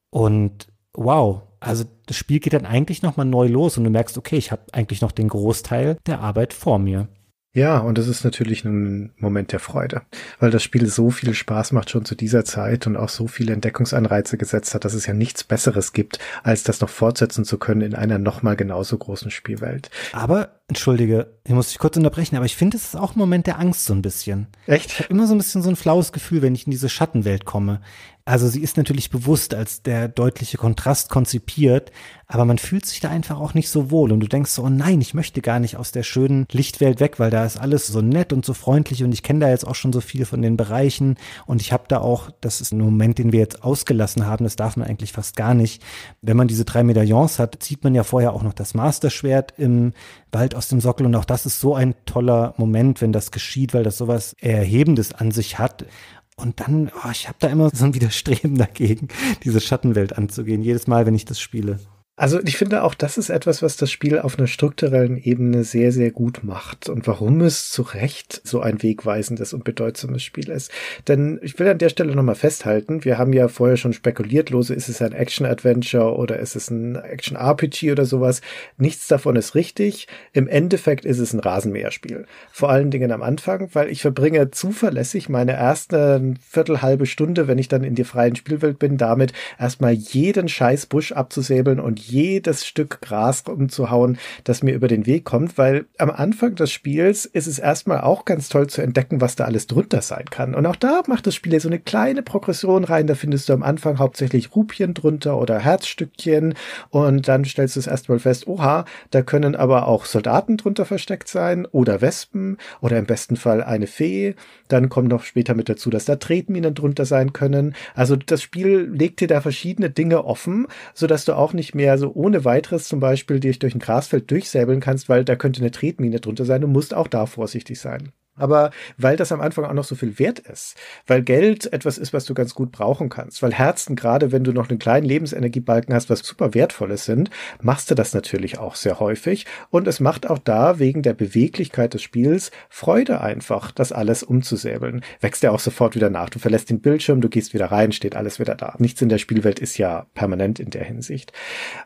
Und wow, also das Spiel geht dann eigentlich nochmal neu los und du merkst, okay, ich habe eigentlich noch den Großteil der Arbeit vor mir. Ja, und es ist natürlich ein Moment der Freude, weil das Spiel so viel Spaß macht schon zu dieser Zeit und auch so viele Entdeckungsanreize gesetzt hat, dass es ja nichts Besseres gibt, als das noch fortsetzen zu können in einer nochmal genauso großen Spielwelt. Aber Entschuldige, ich muss dich kurz unterbrechen, aber ich finde, es ist auch ein Moment der Angst so ein bisschen. Echt? Ich habe immer so ein bisschen so ein flaues Gefühl, wenn ich in diese Schattenwelt komme. Also sie ist natürlich bewusst als der deutliche Kontrast konzipiert, aber man fühlt sich da einfach auch nicht so wohl und du denkst so, oh nein, ich möchte gar nicht aus der schönen Lichtwelt weg, weil da ist alles so nett und so freundlich und ich kenne da jetzt auch schon so viel von den Bereichen und ich habe da auch, das ist ein Moment, den wir jetzt ausgelassen haben, das darf man eigentlich fast gar nicht. Wenn man diese drei Medaillons hat, zieht man ja vorher auch noch das Masterschwert im bald aus dem Sockel. Und auch das ist so ein toller Moment, wenn das geschieht, weil das sowas Erhebendes an sich hat. Und dann, oh, ich habe da immer so ein Widerstreben dagegen, diese Schattenwelt anzugehen, jedes Mal, wenn ich das spiele. Also ich finde auch, das ist etwas, was das Spiel auf einer strukturellen Ebene sehr, sehr gut macht und warum es zu Recht so ein wegweisendes und bedeutsames Spiel ist. Denn ich will an der Stelle nochmal festhalten, wir haben ja vorher schon spekuliert, lose ist es ein Action-Adventure oder ist es ein Action-RPG oder sowas. Nichts davon ist richtig. Im Endeffekt ist es ein Rasenmäherspiel. Vor allen Dingen am Anfang, weil ich verbringe zuverlässig meine erste Viertelhalbe Stunde, wenn ich dann in die freien Spielwelt bin, damit erstmal jeden Scheißbusch abzusäbeln und jedes Stück Gras umzuhauen, das mir über den Weg kommt, weil am Anfang des Spiels ist es erstmal auch ganz toll zu entdecken, was da alles drunter sein kann. Und auch da macht das Spiel so eine kleine Progression rein. Da findest du am Anfang hauptsächlich Rupien drunter oder Herzstückchen und dann stellst du es erstmal fest, oha, da können aber auch Soldaten drunter versteckt sein oder Wespen oder im besten Fall eine Fee. Dann kommt noch später mit dazu, dass da Tretminen drunter sein können. Also das Spiel legt dir da verschiedene Dinge offen, sodass du auch nicht mehr ja so ohne weiteres zum Beispiel dich durch ein Grasfeld durchsäbeln kannst, weil da könnte eine Tretmine drunter sein und musst auch da vorsichtig sein. Aber weil das am Anfang auch noch so viel wert ist, weil Geld etwas ist, was du ganz gut brauchen kannst, weil Herzen, gerade wenn du noch einen kleinen Lebensenergiebalken hast, was super wertvolles sind, machst du das natürlich auch sehr häufig. Und es macht auch da wegen der Beweglichkeit des Spiels Freude einfach, das alles umzusäbeln. Wächst ja auch sofort wieder nach. Du verlässt den Bildschirm, du gehst wieder rein, steht alles wieder da. Nichts in der Spielwelt ist ja permanent in der Hinsicht.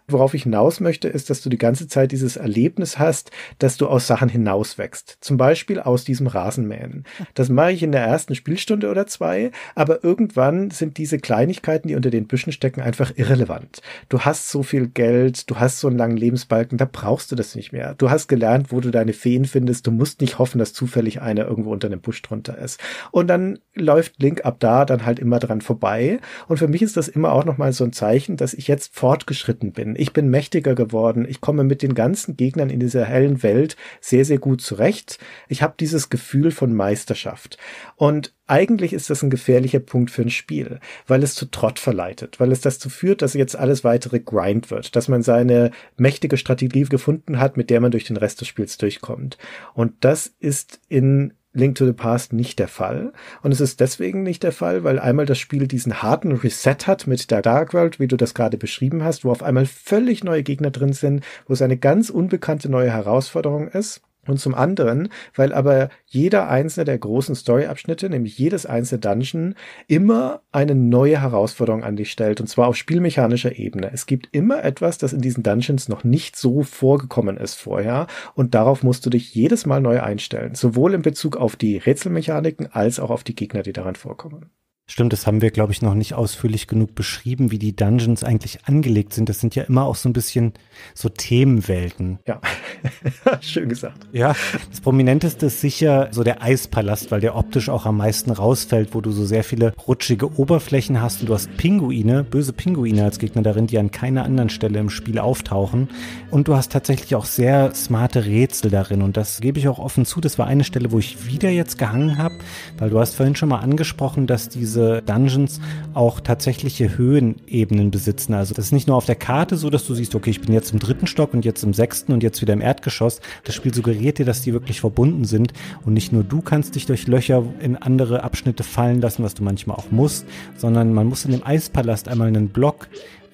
Worauf ich hinaus möchte, ist, dass du die ganze Zeit dieses Erlebnis hast, dass du aus Sachen hinauswächst. Zum Beispiel aus diesem Rasenmähen. Das mache ich in der ersten Spielstunde oder zwei, aber irgendwann sind diese Kleinigkeiten, die unter den Büschen stecken, einfach irrelevant. Du hast so viel Geld, du hast so einen langen Lebensbalken, da brauchst du das nicht mehr. Du hast gelernt, wo du deine Feen findest, du musst nicht hoffen, dass zufällig einer irgendwo unter einem Busch drunter ist. Und dann läuft Link ab da dann halt immer dran vorbei. Und für mich ist das immer auch nochmal so ein Zeichen, dass ich jetzt fortgeschritten bin. Ich bin mächtiger geworden. Ich komme mit den ganzen Gegnern in dieser hellen Welt sehr, sehr gut zurecht. Ich habe dieses Gefühl, Gefühl von Meisterschaft. Und eigentlich ist das ein gefährlicher Punkt für ein Spiel, weil es zu Trott verleitet, weil es dazu führt, dass jetzt alles weitere Grind wird, dass man seine mächtige Strategie gefunden hat, mit der man durch den Rest des Spiels durchkommt. Und das ist in Link to the Past nicht der Fall. Und es ist deswegen nicht der Fall, weil einmal das Spiel diesen harten Reset hat mit der Dark World, wie du das gerade beschrieben hast, wo auf einmal völlig neue Gegner drin sind, wo es eine ganz unbekannte neue Herausforderung ist und zum anderen, weil aber jeder einzelne der großen Story-Abschnitte, nämlich jedes einzelne Dungeon, immer eine neue Herausforderung an dich stellt, und zwar auf spielmechanischer Ebene. Es gibt immer etwas, das in diesen Dungeons noch nicht so vorgekommen ist vorher, und darauf musst du dich jedes Mal neu einstellen, sowohl in Bezug auf die Rätselmechaniken als auch auf die Gegner, die daran vorkommen. Stimmt, das haben wir, glaube ich, noch nicht ausführlich genug beschrieben, wie die Dungeons eigentlich angelegt sind. Das sind ja immer auch so ein bisschen so Themenwelten. Ja, schön gesagt. Ja, das prominenteste ist sicher so der Eispalast, weil der optisch auch am meisten rausfällt, wo du so sehr viele rutschige Oberflächen hast und du hast Pinguine, böse Pinguine als Gegner darin, die an keiner anderen Stelle im Spiel auftauchen. Und du hast tatsächlich auch sehr smarte Rätsel darin und das gebe ich auch offen zu. Das war eine Stelle, wo ich wieder jetzt gehangen habe, weil du hast vorhin schon mal angesprochen, dass diese diese Dungeons auch tatsächliche Höhenebenen besitzen. Also das ist nicht nur auf der Karte so, dass du siehst, okay, ich bin jetzt im dritten Stock und jetzt im sechsten und jetzt wieder im Erdgeschoss. Das Spiel suggeriert dir, dass die wirklich verbunden sind und nicht nur du kannst dich durch Löcher in andere Abschnitte fallen lassen, was du manchmal auch musst, sondern man muss in dem Eispalast einmal einen Block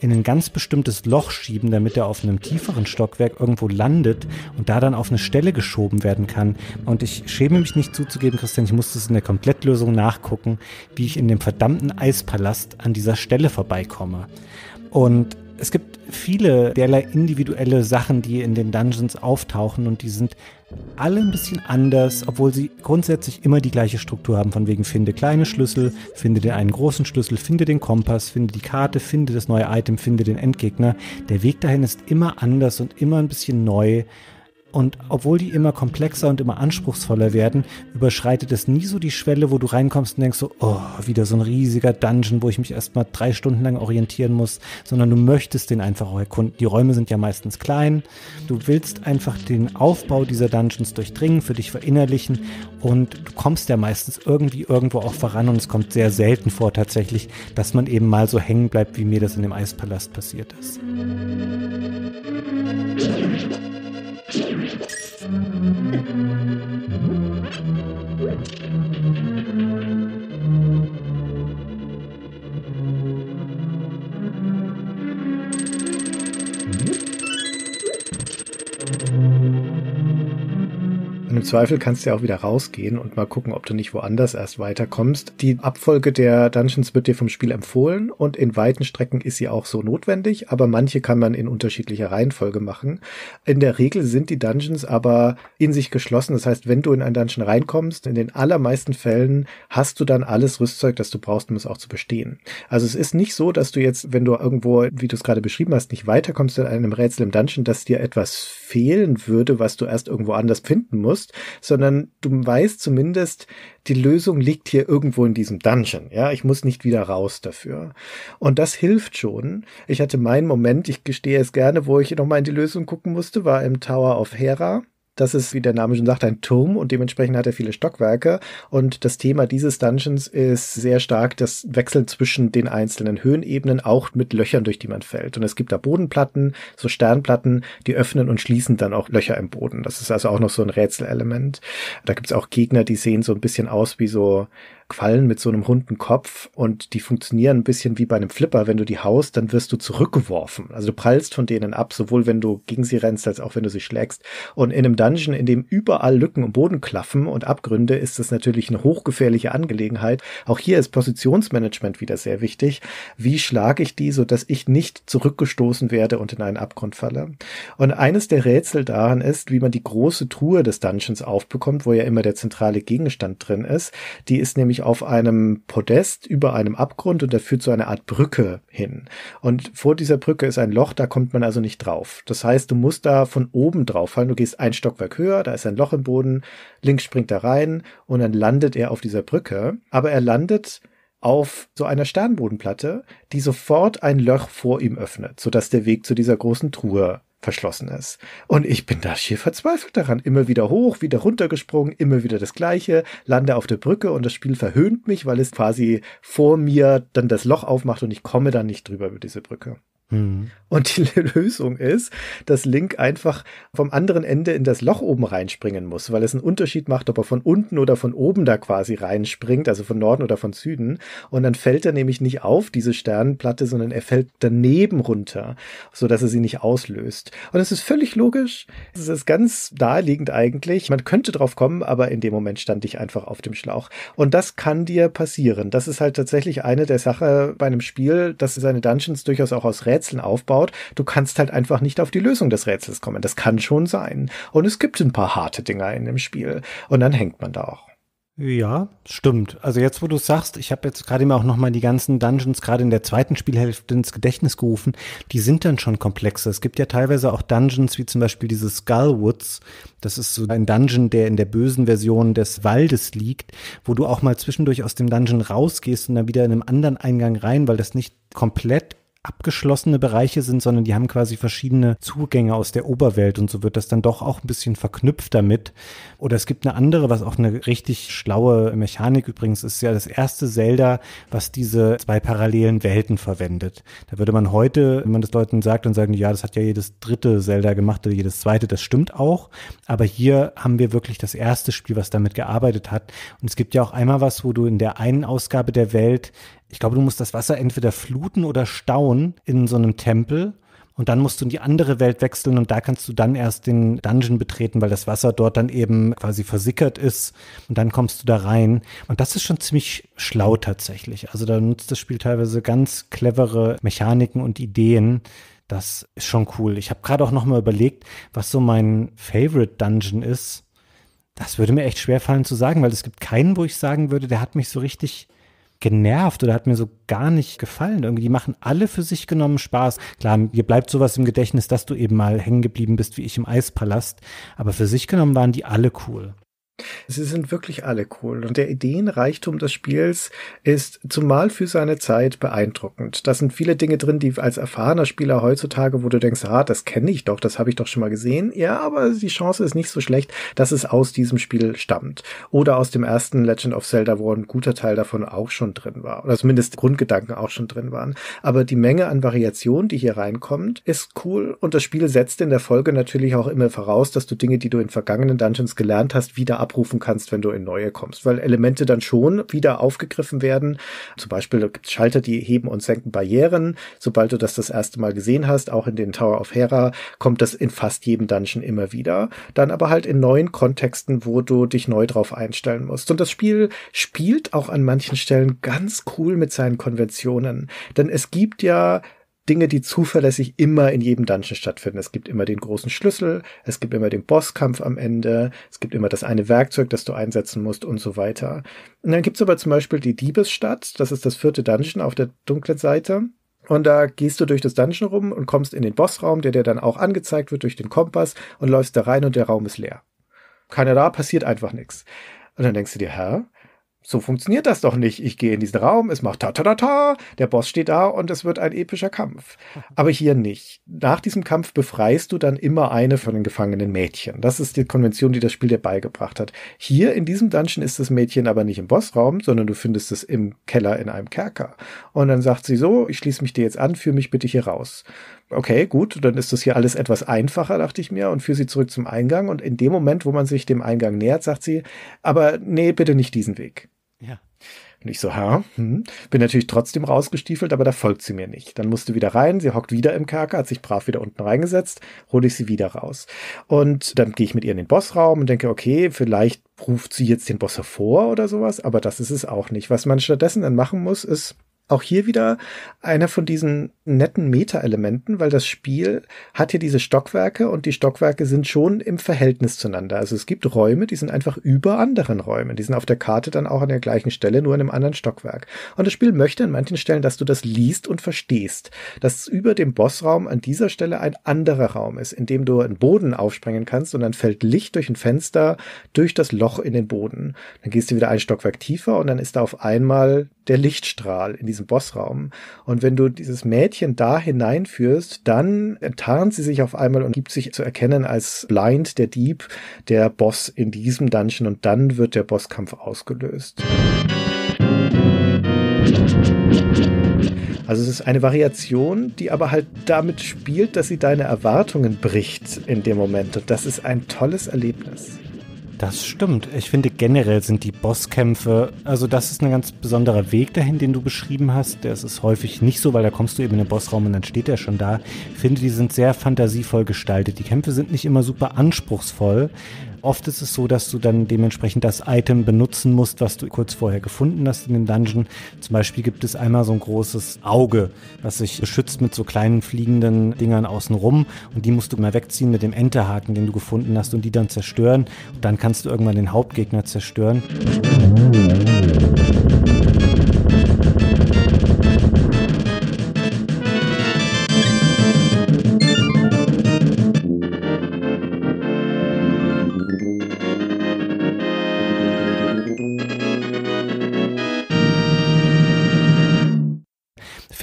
in ein ganz bestimmtes Loch schieben, damit er auf einem tieferen Stockwerk irgendwo landet und da dann auf eine Stelle geschoben werden kann. Und ich schäme mich nicht zuzugeben, Christian, ich musste es in der Komplettlösung nachgucken, wie ich in dem verdammten Eispalast an dieser Stelle vorbeikomme. Und es gibt viele derlei individuelle Sachen, die in den Dungeons auftauchen und die sind alle ein bisschen anders, obwohl sie grundsätzlich immer die gleiche Struktur haben, von wegen finde kleine Schlüssel, finde den einen großen Schlüssel, finde den Kompass, finde die Karte, finde das neue Item, finde den Endgegner. Der Weg dahin ist immer anders und immer ein bisschen neu und obwohl die immer komplexer und immer anspruchsvoller werden, überschreitet es nie so die Schwelle, wo du reinkommst und denkst so, oh, wieder so ein riesiger Dungeon, wo ich mich erstmal drei Stunden lang orientieren muss, sondern du möchtest den einfach auch erkunden. Die Räume sind ja meistens klein. Du willst einfach den Aufbau dieser Dungeons durchdringen, für dich verinnerlichen und du kommst ja meistens irgendwie irgendwo auch voran und es kommt sehr selten vor tatsächlich, dass man eben mal so hängen bleibt, wie mir das in dem Eispalast passiert ist. Thank you. Zweifel kannst du ja auch wieder rausgehen und mal gucken, ob du nicht woanders erst weiterkommst. Die Abfolge der Dungeons wird dir vom Spiel empfohlen und in weiten Strecken ist sie auch so notwendig, aber manche kann man in unterschiedlicher Reihenfolge machen. In der Regel sind die Dungeons aber in sich geschlossen. Das heißt, wenn du in ein Dungeon reinkommst, in den allermeisten Fällen hast du dann alles Rüstzeug, das du brauchst, um es auch zu bestehen. Also es ist nicht so, dass du jetzt, wenn du irgendwo, wie du es gerade beschrieben hast, nicht weiterkommst in einem Rätsel im Dungeon, dass dir etwas fehlen würde, was du erst irgendwo anders finden musst, sondern du weißt zumindest, die Lösung liegt hier irgendwo in diesem Dungeon. Ja, ich muss nicht wieder raus dafür. Und das hilft schon. Ich hatte meinen Moment, ich gestehe es gerne, wo ich nochmal in die Lösung gucken musste, war im Tower of Hera. Das ist, wie der Name schon sagt, ein Turm und dementsprechend hat er viele Stockwerke. Und das Thema dieses Dungeons ist sehr stark das Wechseln zwischen den einzelnen Höhenebenen, auch mit Löchern, durch die man fällt. Und es gibt da Bodenplatten, so Sternplatten, die öffnen und schließen dann auch Löcher im Boden. Das ist also auch noch so ein Rätselelement. Da gibt es auch Gegner, die sehen so ein bisschen aus wie so Quallen mit so einem runden Kopf und die funktionieren ein bisschen wie bei einem Flipper. Wenn du die haust, dann wirst du zurückgeworfen. Also du prallst von denen ab, sowohl wenn du gegen sie rennst, als auch wenn du sie schlägst. Und in einem Dungeon, in dem überall Lücken im Boden klaffen und Abgründe, ist das natürlich eine hochgefährliche Angelegenheit. Auch hier ist Positionsmanagement wieder sehr wichtig. Wie schlage ich die, sodass ich nicht zurückgestoßen werde und in einen Abgrund falle? Und eines der Rätsel daran ist, wie man die große Truhe des Dungeons aufbekommt, wo ja immer der zentrale Gegenstand drin ist. Die ist nämlich auf einem Podest über einem Abgrund und da führt so eine Art Brücke hin. Und vor dieser Brücke ist ein Loch, da kommt man also nicht drauf. Das heißt, du musst da von oben drauf fallen. Du gehst ein Stockwerk höher, da ist ein Loch im Boden, links springt er rein und dann landet er auf dieser Brücke. Aber er landet auf so einer Sternbodenplatte, die sofort ein Loch vor ihm öffnet, sodass der Weg zu dieser großen Truhe verschlossen ist. Und ich bin da schier verzweifelt daran. Immer wieder hoch, wieder runtergesprungen, immer wieder das Gleiche, lande auf der Brücke und das Spiel verhöhnt mich, weil es quasi vor mir dann das Loch aufmacht und ich komme dann nicht drüber über diese Brücke. Mhm. Und die Lösung ist, dass Link einfach vom anderen Ende in das Loch oben reinspringen muss, weil es einen Unterschied macht, ob er von unten oder von oben da quasi reinspringt, also von Norden oder von Süden. Und dann fällt er nämlich nicht auf diese Sternenplatte, sondern er fällt daneben runter, so dass er sie nicht auslöst. Und es ist völlig logisch. Es ist ganz naheliegend eigentlich. Man könnte drauf kommen, aber in dem Moment stand ich einfach auf dem Schlauch. Und das kann dir passieren. Das ist halt tatsächlich eine der Sachen bei einem Spiel, dass seine Dungeons durchaus auch aus Rätseln aufbaut, du kannst halt einfach nicht auf die Lösung des Rätsels kommen. Das kann schon sein. Und es gibt ein paar harte Dinger in dem Spiel. Und dann hängt man da auch. Ja, stimmt. Also jetzt, wo du sagst, ich habe jetzt gerade immer auch noch mal die ganzen Dungeons gerade in der zweiten Spielhälfte ins Gedächtnis gerufen. Die sind dann schon komplexer. Es gibt ja teilweise auch Dungeons wie zum Beispiel dieses Skullwoods. Das ist so ein Dungeon, der in der bösen Version des Waldes liegt, wo du auch mal zwischendurch aus dem Dungeon rausgehst und dann wieder in einem anderen Eingang rein, weil das nicht komplett abgeschlossene Bereiche sind, sondern die haben quasi verschiedene Zugänge aus der Oberwelt und so wird das dann doch auch ein bisschen verknüpft damit. Oder es gibt eine andere, was auch eine richtig schlaue Mechanik übrigens ist, ja das erste Zelda, was diese zwei parallelen Welten verwendet. Da würde man heute, wenn man das Leuten sagt, und sagen, ja, das hat ja jedes dritte Zelda gemacht oder jedes zweite, das stimmt auch. Aber hier haben wir wirklich das erste Spiel, was damit gearbeitet hat. Und es gibt ja auch einmal was, wo du in der einen Ausgabe der Welt ich glaube, du musst das Wasser entweder fluten oder stauen in so einem Tempel. Und dann musst du in die andere Welt wechseln und da kannst du dann erst den Dungeon betreten, weil das Wasser dort dann eben quasi versickert ist und dann kommst du da rein. Und das ist schon ziemlich schlau tatsächlich. Also da nutzt das Spiel teilweise ganz clevere Mechaniken und Ideen. Das ist schon cool. Ich habe gerade auch nochmal überlegt, was so mein Favorite Dungeon ist. Das würde mir echt schwer fallen zu sagen, weil es gibt keinen, wo ich sagen würde, der hat mich so richtig genervt oder hat mir so gar nicht gefallen. Irgendwie, die machen alle für sich genommen Spaß. Klar, mir bleibt sowas im Gedächtnis, dass du eben mal hängen geblieben bist wie ich im Eispalast. Aber für sich genommen waren die alle cool. Sie sind wirklich alle cool und der Ideenreichtum des Spiels ist zumal für seine Zeit beeindruckend. Da sind viele Dinge drin, die als erfahrener Spieler heutzutage, wo du denkst, ah, das kenne ich doch, das habe ich doch schon mal gesehen. Ja, aber die Chance ist nicht so schlecht, dass es aus diesem Spiel stammt. Oder aus dem ersten Legend of Zelda, wo ein guter Teil davon auch schon drin war. Oder zumindest Grundgedanken auch schon drin waren. Aber die Menge an Variationen, die hier reinkommt, ist cool und das Spiel setzt in der Folge natürlich auch immer voraus, dass du Dinge, die du in vergangenen Dungeons gelernt hast, wieder abrufen kannst, wenn du in neue kommst, weil Elemente dann schon wieder aufgegriffen werden. Zum Beispiel gibt es Schalter, die heben und senken Barrieren. Sobald du das das erste Mal gesehen hast, auch in den Tower of Hera, kommt das in fast jedem Dungeon immer wieder. Dann aber halt in neuen Kontexten, wo du dich neu drauf einstellen musst. Und das Spiel spielt auch an manchen Stellen ganz cool mit seinen Konventionen. Denn es gibt ja Dinge, die zuverlässig immer in jedem Dungeon stattfinden. Es gibt immer den großen Schlüssel, es gibt immer den Bosskampf am Ende, es gibt immer das eine Werkzeug, das du einsetzen musst und so weiter. Und dann gibt's aber zum Beispiel die Diebesstadt, das ist das vierte Dungeon auf der dunklen Seite. Und da gehst du durch das Dungeon rum und kommst in den Bossraum, der dir dann auch angezeigt wird durch den Kompass und läufst da rein und der Raum ist leer. Keiner da, passiert einfach nichts. Und dann denkst du dir, hä? so funktioniert das doch nicht. Ich gehe in diesen Raum, es macht ta ta ta ta, der Boss steht da und es wird ein epischer Kampf. Aber hier nicht. Nach diesem Kampf befreist du dann immer eine von den gefangenen Mädchen. Das ist die Konvention, die das Spiel dir beigebracht hat. Hier in diesem Dungeon ist das Mädchen aber nicht im Bossraum, sondern du findest es im Keller in einem Kerker. Und dann sagt sie so, ich schließe mich dir jetzt an, führ mich bitte hier raus. Okay, gut, dann ist das hier alles etwas einfacher, dachte ich mir, und führe sie zurück zum Eingang. Und in dem Moment, wo man sich dem Eingang nähert, sagt sie, aber nee, bitte nicht diesen Weg. Ja. Und ich so, ha, hm. bin natürlich trotzdem rausgestiefelt, aber da folgt sie mir nicht. Dann musste wieder rein, sie hockt wieder im Kerker, hat sich brav wieder unten reingesetzt, hole ich sie wieder raus. Und dann gehe ich mit ihr in den Bossraum und denke, okay, vielleicht ruft sie jetzt den Boss hervor oder sowas, aber das ist es auch nicht. Was man stattdessen dann machen muss, ist auch hier wieder einer von diesen netten Meta-Elementen, weil das Spiel hat hier diese Stockwerke und die Stockwerke sind schon im Verhältnis zueinander. Also es gibt Räume, die sind einfach über anderen Räumen. Die sind auf der Karte dann auch an der gleichen Stelle, nur in einem anderen Stockwerk. Und das Spiel möchte an manchen Stellen, dass du das liest und verstehst, dass über dem Bossraum an dieser Stelle ein anderer Raum ist, in dem du einen Boden aufsprengen kannst und dann fällt Licht durch ein Fenster durch das Loch in den Boden. Dann gehst du wieder ein Stockwerk tiefer und dann ist da auf einmal der Lichtstrahl in diesem Bossraum. Und wenn du dieses Mädchen Mädchen da hineinführst, dann tarnt sie sich auf einmal und gibt sich zu erkennen als Blind, der Dieb, der Boss in diesem Dungeon und dann wird der Bosskampf ausgelöst. Also es ist eine Variation, die aber halt damit spielt, dass sie deine Erwartungen bricht in dem Moment. Und das ist ein tolles Erlebnis. Das stimmt. Ich finde generell sind die Bosskämpfe, also das ist ein ganz besonderer Weg dahin, den du beschrieben hast. Das ist häufig nicht so, weil da kommst du eben in den Bossraum und dann steht er schon da. Ich finde, die sind sehr fantasievoll gestaltet. Die Kämpfe sind nicht immer super anspruchsvoll, Oft ist es so, dass du dann dementsprechend das Item benutzen musst, was du kurz vorher gefunden hast in dem Dungeon. Zum Beispiel gibt es einmal so ein großes Auge, was sich beschützt mit so kleinen fliegenden Dingern außenrum. Und die musst du mal wegziehen mit dem Enterhaken, den du gefunden hast, und die dann zerstören. Und dann kannst du irgendwann den Hauptgegner zerstören.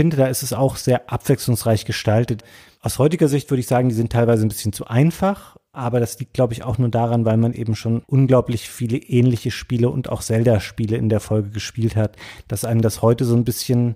finde, da ist es auch sehr abwechslungsreich gestaltet. Aus heutiger Sicht würde ich sagen, die sind teilweise ein bisschen zu einfach, aber das liegt, glaube ich, auch nur daran, weil man eben schon unglaublich viele ähnliche Spiele und auch Zelda-Spiele in der Folge gespielt hat, dass einem das heute so ein bisschen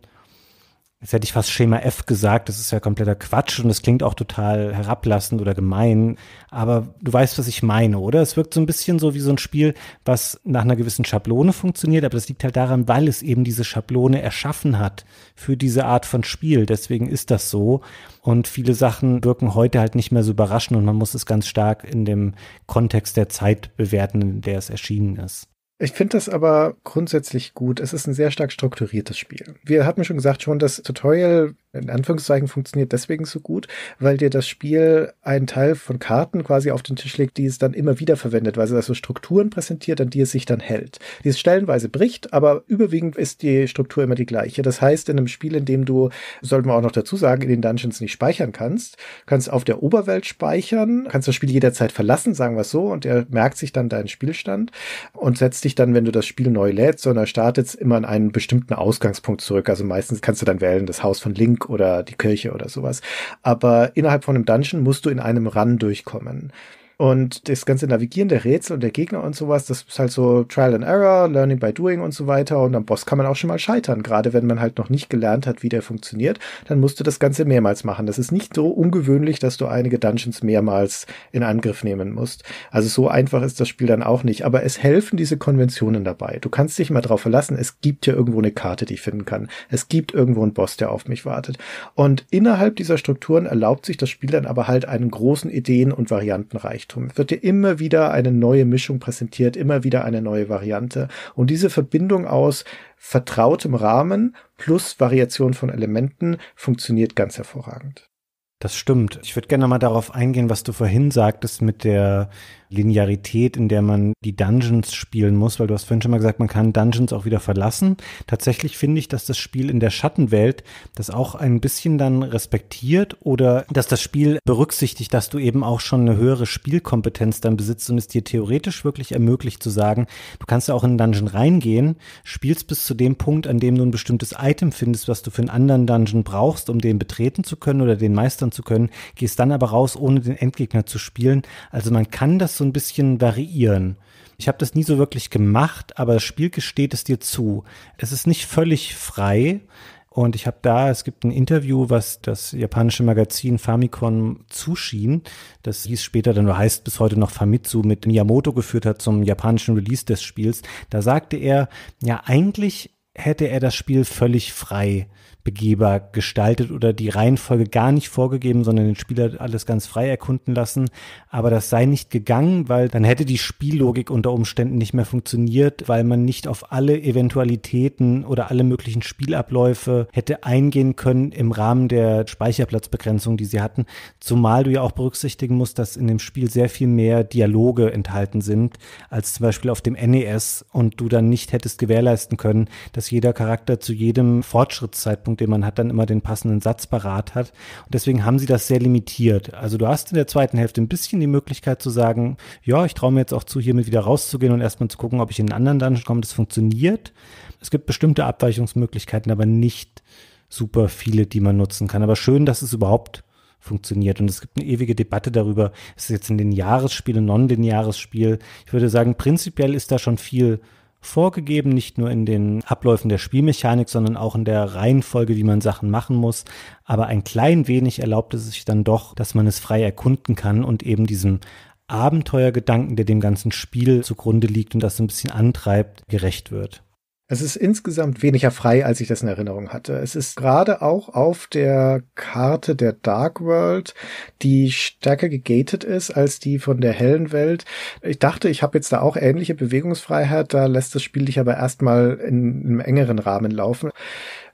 Jetzt hätte ich fast Schema F gesagt, das ist ja kompletter Quatsch und es klingt auch total herablassend oder gemein. Aber du weißt, was ich meine, oder? Es wirkt so ein bisschen so wie so ein Spiel, was nach einer gewissen Schablone funktioniert, aber das liegt halt daran, weil es eben diese Schablone erschaffen hat für diese Art von Spiel. Deswegen ist das so. Und viele Sachen wirken heute halt nicht mehr so überraschend und man muss es ganz stark in dem Kontext der Zeit bewerten, in der es erschienen ist. Ich finde das aber grundsätzlich gut. Es ist ein sehr stark strukturiertes Spiel. Wir hatten schon gesagt, schon das Tutorial in Anführungszeichen funktioniert deswegen so gut, weil dir das Spiel einen Teil von Karten quasi auf den Tisch legt, die es dann immer wieder verwendet, weil es also Strukturen präsentiert, an die es sich dann hält. Die es stellenweise bricht, aber überwiegend ist die Struktur immer die gleiche. Das heißt, in einem Spiel, in dem du, sollten wir auch noch dazu sagen, in den Dungeons nicht speichern kannst, kannst auf der Oberwelt speichern, kannst das Spiel jederzeit verlassen, sagen wir es so, und er merkt sich dann deinen Spielstand und setzt dich dich dann, wenn du das Spiel neu lädst, sondern startet es immer an einen bestimmten Ausgangspunkt zurück. Also meistens kannst du dann wählen, das Haus von Link oder die Kirche oder sowas. Aber innerhalb von einem Dungeon musst du in einem Run durchkommen. Und das ganze Navigieren der Rätsel und der Gegner und sowas, das ist halt so Trial and Error, Learning by Doing und so weiter. Und am Boss kann man auch schon mal scheitern, gerade wenn man halt noch nicht gelernt hat, wie der funktioniert. Dann musst du das Ganze mehrmals machen. Das ist nicht so ungewöhnlich, dass du einige Dungeons mehrmals in Angriff nehmen musst. Also so einfach ist das Spiel dann auch nicht. Aber es helfen diese Konventionen dabei. Du kannst dich mal drauf verlassen, es gibt ja irgendwo eine Karte, die ich finden kann. Es gibt irgendwo einen Boss, der auf mich wartet. Und innerhalb dieser Strukturen erlaubt sich das Spiel dann aber halt einen großen Ideen- und Variantenreichtum. Reichtum. Wird dir immer wieder eine neue Mischung präsentiert, immer wieder eine neue Variante. Und diese Verbindung aus vertrautem Rahmen plus Variation von Elementen funktioniert ganz hervorragend. Das stimmt. Ich würde gerne mal darauf eingehen, was du vorhin sagtest mit der Linearität, in der man die Dungeons spielen muss, weil du hast vorhin schon mal gesagt, man kann Dungeons auch wieder verlassen. Tatsächlich finde ich, dass das Spiel in der Schattenwelt das auch ein bisschen dann respektiert oder dass das Spiel berücksichtigt, dass du eben auch schon eine höhere Spielkompetenz dann besitzt und es dir theoretisch wirklich ermöglicht zu sagen, du kannst ja auch in einen Dungeon reingehen, spielst bis zu dem Punkt, an dem du ein bestimmtes Item findest, was du für einen anderen Dungeon brauchst, um den betreten zu können oder den meistern zu können, gehst dann aber raus, ohne den Endgegner zu spielen. Also man kann das so so ein bisschen variieren. Ich habe das nie so wirklich gemacht, aber das Spiel gesteht es dir zu. Es ist nicht völlig frei. Und ich habe da, es gibt ein Interview, was das japanische Magazin Famicom zuschien. Das hieß später dann, oder heißt bis heute noch Famitsu, mit Miyamoto geführt hat zum japanischen Release des Spiels. Da sagte er, ja, eigentlich hätte er das Spiel völlig frei begehbar gestaltet oder die Reihenfolge gar nicht vorgegeben, sondern den Spieler alles ganz frei erkunden lassen. Aber das sei nicht gegangen, weil dann hätte die Spiellogik unter Umständen nicht mehr funktioniert, weil man nicht auf alle Eventualitäten oder alle möglichen Spielabläufe hätte eingehen können im Rahmen der Speicherplatzbegrenzung, die sie hatten. Zumal du ja auch berücksichtigen musst, dass in dem Spiel sehr viel mehr Dialoge enthalten sind, als zum Beispiel auf dem NES und du dann nicht hättest gewährleisten können, dass jeder Charakter zu jedem Fortschrittszeitpunkt Standpunkt, den man hat, dann immer den passenden Satz parat hat. Und deswegen haben sie das sehr limitiert. Also du hast in der zweiten Hälfte ein bisschen die Möglichkeit zu sagen, ja, ich traue mir jetzt auch zu, hiermit wieder rauszugehen und erstmal zu gucken, ob ich in einen anderen Dungeon komme. Das funktioniert. Es gibt bestimmte Abweichungsmöglichkeiten, aber nicht super viele, die man nutzen kann. Aber schön, dass es überhaupt funktioniert. Und es gibt eine ewige Debatte darüber, ist es jetzt ein lineares Spiel, ein non-lineares Spiel. Ich würde sagen, prinzipiell ist da schon viel vorgegeben, nicht nur in den Abläufen der Spielmechanik, sondern auch in der Reihenfolge, wie man Sachen machen muss. Aber ein klein wenig erlaubt es sich dann doch, dass man es frei erkunden kann und eben diesem Abenteuergedanken, der dem ganzen Spiel zugrunde liegt und das ein bisschen antreibt, gerecht wird. Es ist insgesamt weniger frei, als ich das in Erinnerung hatte. Es ist gerade auch auf der Karte der Dark World, die stärker gegated ist als die von der hellen Welt. Ich dachte, ich habe jetzt da auch ähnliche Bewegungsfreiheit, da lässt das Spiel dich aber erstmal in einem engeren Rahmen laufen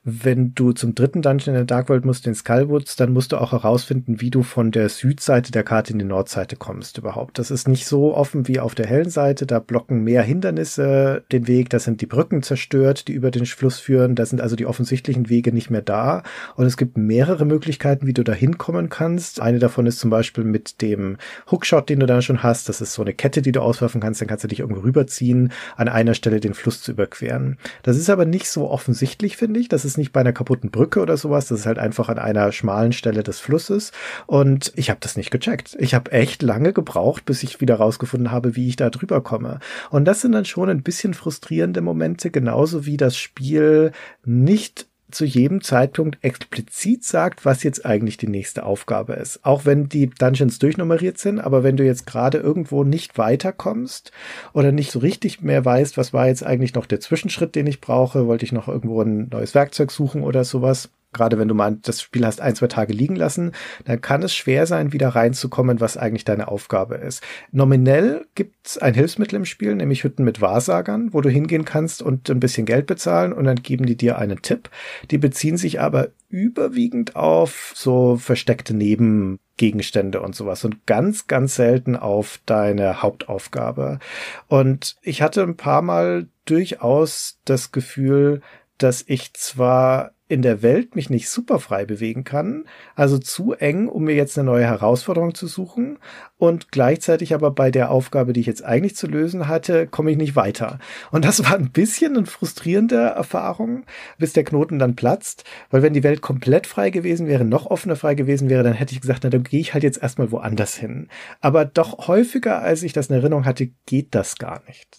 wenn du zum dritten Dungeon in der Dark World musst, den Skullwoods, dann musst du auch herausfinden, wie du von der Südseite der Karte in die Nordseite kommst überhaupt. Das ist nicht so offen wie auf der hellen Seite. Da blocken mehr Hindernisse den Weg. Da sind die Brücken zerstört, die über den Fluss führen. Da sind also die offensichtlichen Wege nicht mehr da. Und es gibt mehrere Möglichkeiten, wie du da hinkommen kannst. Eine davon ist zum Beispiel mit dem Hookshot, den du da schon hast. Das ist so eine Kette, die du auswerfen kannst. Dann kannst du dich irgendwo rüberziehen, an einer Stelle den Fluss zu überqueren. Das ist aber nicht so offensichtlich, finde ich. Das ist ist nicht bei einer kaputten Brücke oder sowas. Das ist halt einfach an einer schmalen Stelle des Flusses. Und ich habe das nicht gecheckt. Ich habe echt lange gebraucht, bis ich wieder rausgefunden habe, wie ich da drüber komme. Und das sind dann schon ein bisschen frustrierende Momente, genauso wie das Spiel nicht zu jedem Zeitpunkt explizit sagt, was jetzt eigentlich die nächste Aufgabe ist. Auch wenn die Dungeons durchnummeriert sind, aber wenn du jetzt gerade irgendwo nicht weiterkommst oder nicht so richtig mehr weißt, was war jetzt eigentlich noch der Zwischenschritt, den ich brauche, wollte ich noch irgendwo ein neues Werkzeug suchen oder sowas, gerade wenn du mal das Spiel hast ein, zwei Tage liegen lassen, dann kann es schwer sein, wieder reinzukommen, was eigentlich deine Aufgabe ist. Nominell gibt es ein Hilfsmittel im Spiel, nämlich Hütten mit Wahrsagern, wo du hingehen kannst und ein bisschen Geld bezahlen und dann geben die dir einen Tipp. Die beziehen sich aber überwiegend auf so versteckte Neben Gegenstände und sowas und ganz, ganz selten auf deine Hauptaufgabe. Und ich hatte ein paar Mal durchaus das Gefühl, dass ich zwar in der Welt mich nicht super frei bewegen kann, also zu eng, um mir jetzt eine neue Herausforderung zu suchen und gleichzeitig aber bei der Aufgabe, die ich jetzt eigentlich zu lösen hatte, komme ich nicht weiter. Und das war ein bisschen eine frustrierende Erfahrung, bis der Knoten dann platzt, weil wenn die Welt komplett frei gewesen wäre, noch offener frei gewesen wäre, dann hätte ich gesagt, na dann gehe ich halt jetzt erstmal woanders hin. Aber doch häufiger, als ich das in Erinnerung hatte, geht das gar nicht.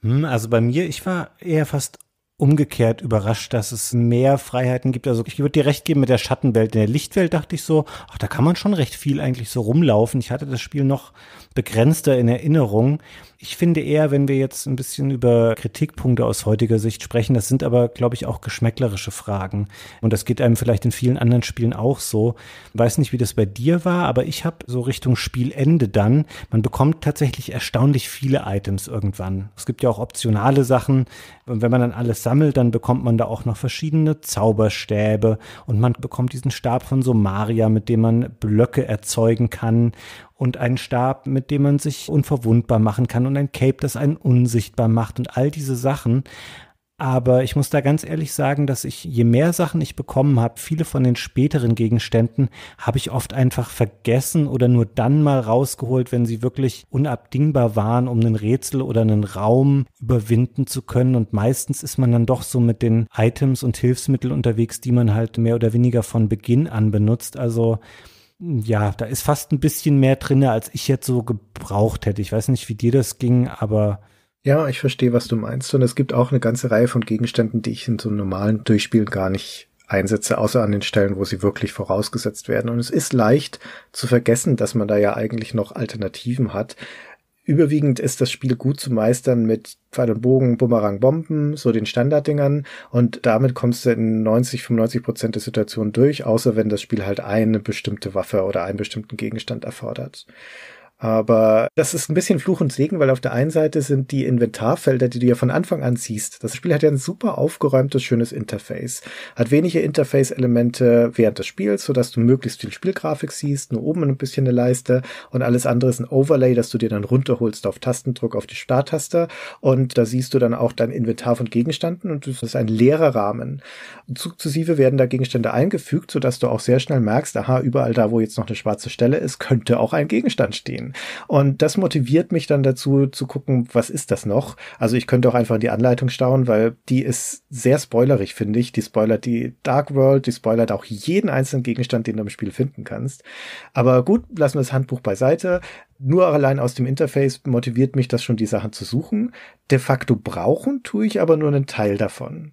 Hm, also bei mir, ich war eher fast umgekehrt überrascht, dass es mehr Freiheiten gibt. Also ich würde dir recht geben mit der Schattenwelt. In der Lichtwelt dachte ich so, ach, da kann man schon recht viel eigentlich so rumlaufen. Ich hatte das Spiel noch begrenzter in Erinnerung. Ich finde eher, wenn wir jetzt ein bisschen über Kritikpunkte aus heutiger Sicht sprechen, das sind aber, glaube ich, auch geschmäcklerische Fragen. Und das geht einem vielleicht in vielen anderen Spielen auch so. weiß nicht, wie das bei dir war, aber ich habe so Richtung Spielende dann, man bekommt tatsächlich erstaunlich viele Items irgendwann. Es gibt ja auch optionale Sachen. Und wenn man dann alles sammelt, dann bekommt man da auch noch verschiedene Zauberstäbe und man bekommt diesen Stab von Somaria, mit dem man Blöcke erzeugen kann und einen Stab, mit dem man sich unverwundbar machen kann und ein Cape, das einen unsichtbar macht und all diese Sachen. Aber ich muss da ganz ehrlich sagen, dass ich, je mehr Sachen ich bekommen habe, viele von den späteren Gegenständen habe ich oft einfach vergessen oder nur dann mal rausgeholt, wenn sie wirklich unabdingbar waren, um einen Rätsel oder einen Raum überwinden zu können. Und meistens ist man dann doch so mit den Items und Hilfsmitteln unterwegs, die man halt mehr oder weniger von Beginn an benutzt. Also ja, da ist fast ein bisschen mehr drin, als ich jetzt so gebraucht hätte. Ich weiß nicht, wie dir das ging, aber. Ja, ich verstehe, was du meinst. Und es gibt auch eine ganze Reihe von Gegenständen, die ich in so einem normalen Durchspiel gar nicht einsetze, außer an den Stellen, wo sie wirklich vorausgesetzt werden. Und es ist leicht zu vergessen, dass man da ja eigentlich noch Alternativen hat. Überwiegend ist das Spiel gut zu meistern mit Pfeil und Bogen, Bumerang, Bomben, so den Standarddingern. Und damit kommst du in 90, 95 Prozent der Situationen durch, außer wenn das Spiel halt eine bestimmte Waffe oder einen bestimmten Gegenstand erfordert. Aber das ist ein bisschen Fluch und Segen, weil auf der einen Seite sind die Inventarfelder, die du ja von Anfang an siehst. Das Spiel hat ja ein super aufgeräumtes, schönes Interface. Hat wenige Interface-Elemente während des Spiels, sodass du möglichst viel Spielgrafik siehst, nur oben ein bisschen eine Leiste und alles andere ist ein Overlay, das du dir dann runterholst auf Tastendruck auf die Starttaste und da siehst du dann auch dein Inventar von Gegenständen und das ist ein leerer Rahmen. Und sukzessive werden da Gegenstände eingefügt, sodass du auch sehr schnell merkst, aha, überall da, wo jetzt noch eine schwarze Stelle ist, könnte auch ein Gegenstand stehen. Und das motiviert mich dann dazu zu gucken, was ist das noch? Also ich könnte auch einfach in die Anleitung staunen, weil die ist sehr spoilerig, finde ich. Die spoilert die Dark World, die spoilert auch jeden einzelnen Gegenstand, den du im Spiel finden kannst. Aber gut, lassen wir das Handbuch beiseite. Nur allein aus dem Interface motiviert mich das schon, die Sachen zu suchen. De facto brauchen tue ich aber nur einen Teil davon.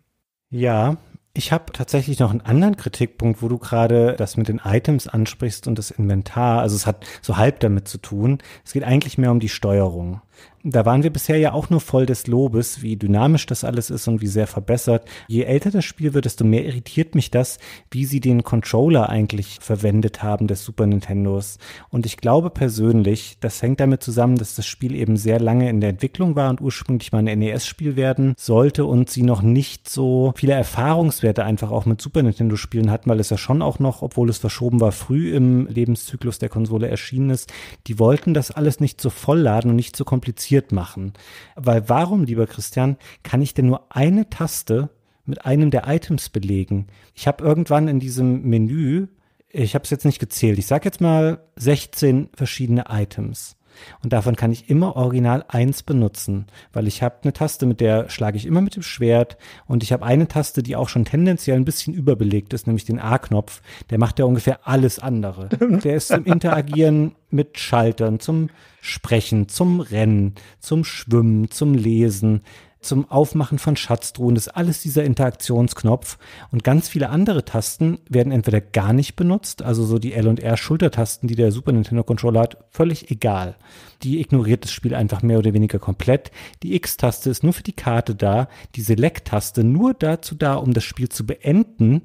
Ja, ich habe tatsächlich noch einen anderen Kritikpunkt, wo du gerade das mit den Items ansprichst und das Inventar. Also es hat so halb damit zu tun. Es geht eigentlich mehr um die Steuerung. Da waren wir bisher ja auch nur voll des Lobes, wie dynamisch das alles ist und wie sehr verbessert. Je älter das Spiel wird, desto mehr irritiert mich das, wie sie den Controller eigentlich verwendet haben des Super Nintendos. Und ich glaube persönlich, das hängt damit zusammen, dass das Spiel eben sehr lange in der Entwicklung war und ursprünglich mal ein NES-Spiel werden sollte und sie noch nicht so viele Erfahrungswerte einfach auch mit Super Nintendo-Spielen hatten, weil es ja schon auch noch, obwohl es verschoben war, früh im Lebenszyklus der Konsole erschienen ist. Die wollten das alles nicht so voll laden und nicht so kompliziert kompliziert machen. Weil warum, lieber Christian, kann ich denn nur eine Taste mit einem der Items belegen? Ich habe irgendwann in diesem Menü, ich habe es jetzt nicht gezählt, ich sage jetzt mal 16 verschiedene Items. Und davon kann ich immer original eins benutzen, weil ich habe eine Taste, mit der schlage ich immer mit dem Schwert und ich habe eine Taste, die auch schon tendenziell ein bisschen überbelegt ist, nämlich den A-Knopf. Der macht ja ungefähr alles andere. Der ist zum Interagieren mit Schaltern, zum Sprechen, zum Rennen, zum Schwimmen, zum Lesen zum Aufmachen von Schatztruhen. Das ist alles dieser Interaktionsknopf. Und ganz viele andere Tasten werden entweder gar nicht benutzt, also so die L und R Schultertasten, die der Super Nintendo Controller hat, völlig egal. Die ignoriert das Spiel einfach mehr oder weniger komplett. Die X-Taste ist nur für die Karte da, die Select-Taste nur dazu da, um das Spiel zu beenden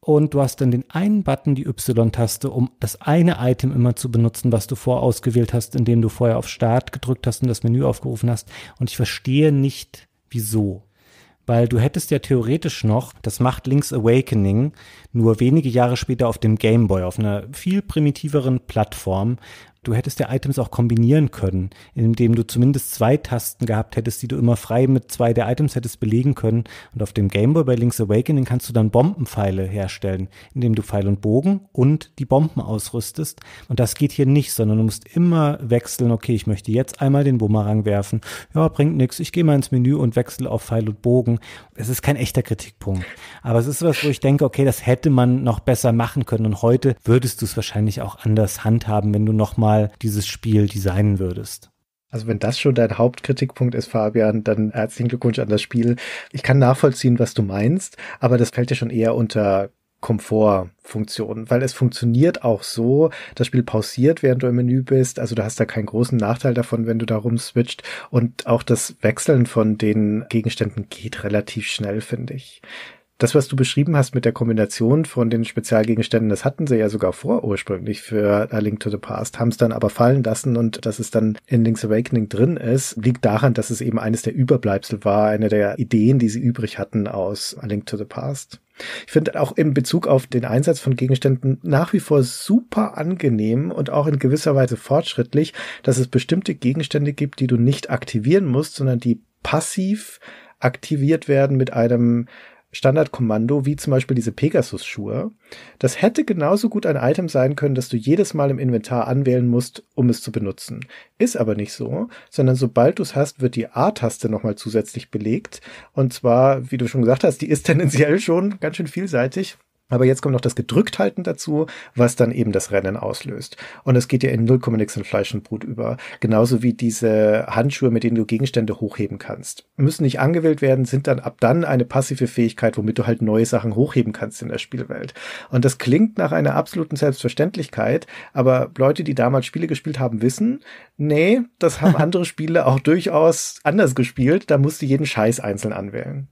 und du hast dann den einen Button, die Y-Taste, um das eine Item immer zu benutzen, was du vorausgewählt hast, indem du vorher auf Start gedrückt hast und das Menü aufgerufen hast. Und ich verstehe nicht, Wieso? Weil du hättest ja theoretisch noch das Macht Link's Awakening nur wenige Jahre später auf dem Game Boy, auf einer viel primitiveren Plattform, du hättest ja Items auch kombinieren können, indem du zumindest zwei Tasten gehabt hättest, die du immer frei mit zwei der Items hättest belegen können. Und auf dem Gameboy bei Link's Awakening kannst du dann Bombenpfeile herstellen, indem du Pfeil und Bogen und die Bomben ausrüstest. Und das geht hier nicht, sondern du musst immer wechseln, okay, ich möchte jetzt einmal den Bumerang werfen. Ja, bringt nichts, ich gehe mal ins Menü und wechsle auf Pfeil und Bogen. Es ist kein echter Kritikpunkt. Aber es ist was, wo ich denke, okay, das hätte man noch besser machen können. Und heute würdest du es wahrscheinlich auch anders handhaben, wenn du nochmal mal dieses Spiel designen würdest. Also wenn das schon dein Hauptkritikpunkt ist, Fabian, dann herzlichen Glückwunsch an das Spiel. Ich kann nachvollziehen, was du meinst, aber das fällt ja schon eher unter Komfortfunktion, weil es funktioniert auch so, das Spiel pausiert, während du im Menü bist, also du hast da keinen großen Nachteil davon, wenn du da rumswitcht und auch das Wechseln von den Gegenständen geht relativ schnell, finde ich das, was du beschrieben hast mit der Kombination von den Spezialgegenständen, das hatten sie ja sogar vor ursprünglich für A Link to the Past, haben es dann aber fallen lassen und dass es dann in Link's Awakening drin ist, liegt daran, dass es eben eines der Überbleibsel war, eine der Ideen, die sie übrig hatten aus A Link to the Past. Ich finde auch in Bezug auf den Einsatz von Gegenständen nach wie vor super angenehm und auch in gewisser Weise fortschrittlich, dass es bestimmte Gegenstände gibt, die du nicht aktivieren musst, sondern die passiv aktiviert werden mit einem Standardkommando, wie zum Beispiel diese Pegasus-Schuhe. Das hätte genauso gut ein Item sein können, dass du jedes Mal im Inventar anwählen musst, um es zu benutzen. Ist aber nicht so, sondern sobald du es hast, wird die A-Taste nochmal zusätzlich belegt. Und zwar, wie du schon gesagt hast, die ist tendenziell schon ganz schön vielseitig. Aber jetzt kommt noch das Gedrückthalten dazu, was dann eben das Rennen auslöst. Und das geht ja in 0, nix in Fleisch und Brut über. Genauso wie diese Handschuhe, mit denen du Gegenstände hochheben kannst. Müssen nicht angewählt werden, sind dann ab dann eine passive Fähigkeit, womit du halt neue Sachen hochheben kannst in der Spielwelt. Und das klingt nach einer absoluten Selbstverständlichkeit, aber Leute, die damals Spiele gespielt haben, wissen, nee, das haben andere Spiele auch durchaus anders gespielt. Da musst du jeden Scheiß einzeln anwählen.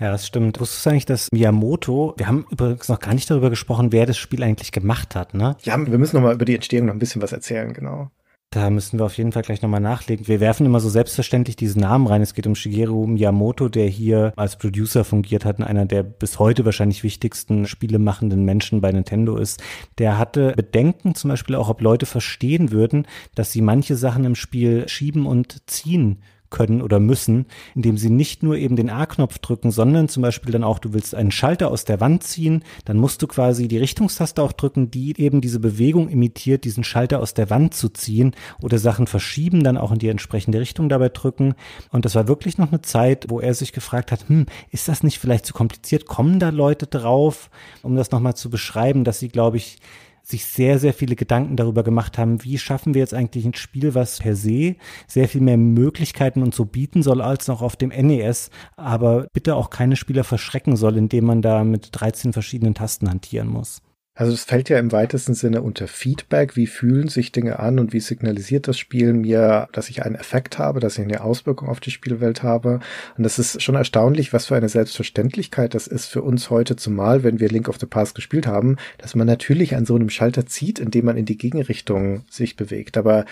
Ja, das stimmt. Wusstest du eigentlich, dass Miyamoto, wir haben übrigens noch gar nicht darüber gesprochen, wer das Spiel eigentlich gemacht hat, ne? Ja, wir müssen nochmal über die Entstehung noch ein bisschen was erzählen, genau. Da müssen wir auf jeden Fall gleich nochmal nachlegen. Wir werfen immer so selbstverständlich diesen Namen rein. Es geht um Shigeru Miyamoto, der hier als Producer fungiert hat und einer der bis heute wahrscheinlich wichtigsten spielemachenden Menschen bei Nintendo ist. Der hatte Bedenken zum Beispiel auch, ob Leute verstehen würden, dass sie manche Sachen im Spiel schieben und ziehen können oder müssen, indem sie nicht nur eben den A-Knopf drücken, sondern zum Beispiel dann auch, du willst einen Schalter aus der Wand ziehen, dann musst du quasi die Richtungstaste auch drücken, die eben diese Bewegung imitiert, diesen Schalter aus der Wand zu ziehen oder Sachen verschieben, dann auch in die entsprechende Richtung dabei drücken. Und das war wirklich noch eine Zeit, wo er sich gefragt hat, hm, ist das nicht vielleicht zu kompliziert? Kommen da Leute drauf? Um das nochmal zu beschreiben, dass sie, glaube ich, sich sehr, sehr viele Gedanken darüber gemacht haben, wie schaffen wir jetzt eigentlich ein Spiel, was per se sehr viel mehr Möglichkeiten und so bieten soll als noch auf dem NES, aber bitte auch keine Spieler verschrecken soll, indem man da mit 13 verschiedenen Tasten hantieren muss. Also es fällt ja im weitesten Sinne unter Feedback. Wie fühlen sich Dinge an und wie signalisiert das Spiel mir, dass ich einen Effekt habe, dass ich eine Auswirkung auf die Spielwelt habe? Und das ist schon erstaunlich, was für eine Selbstverständlichkeit das ist für uns heute, zumal wenn wir Link of the Past gespielt haben, dass man natürlich an so einem Schalter zieht, indem man in die Gegenrichtung sich bewegt. Aber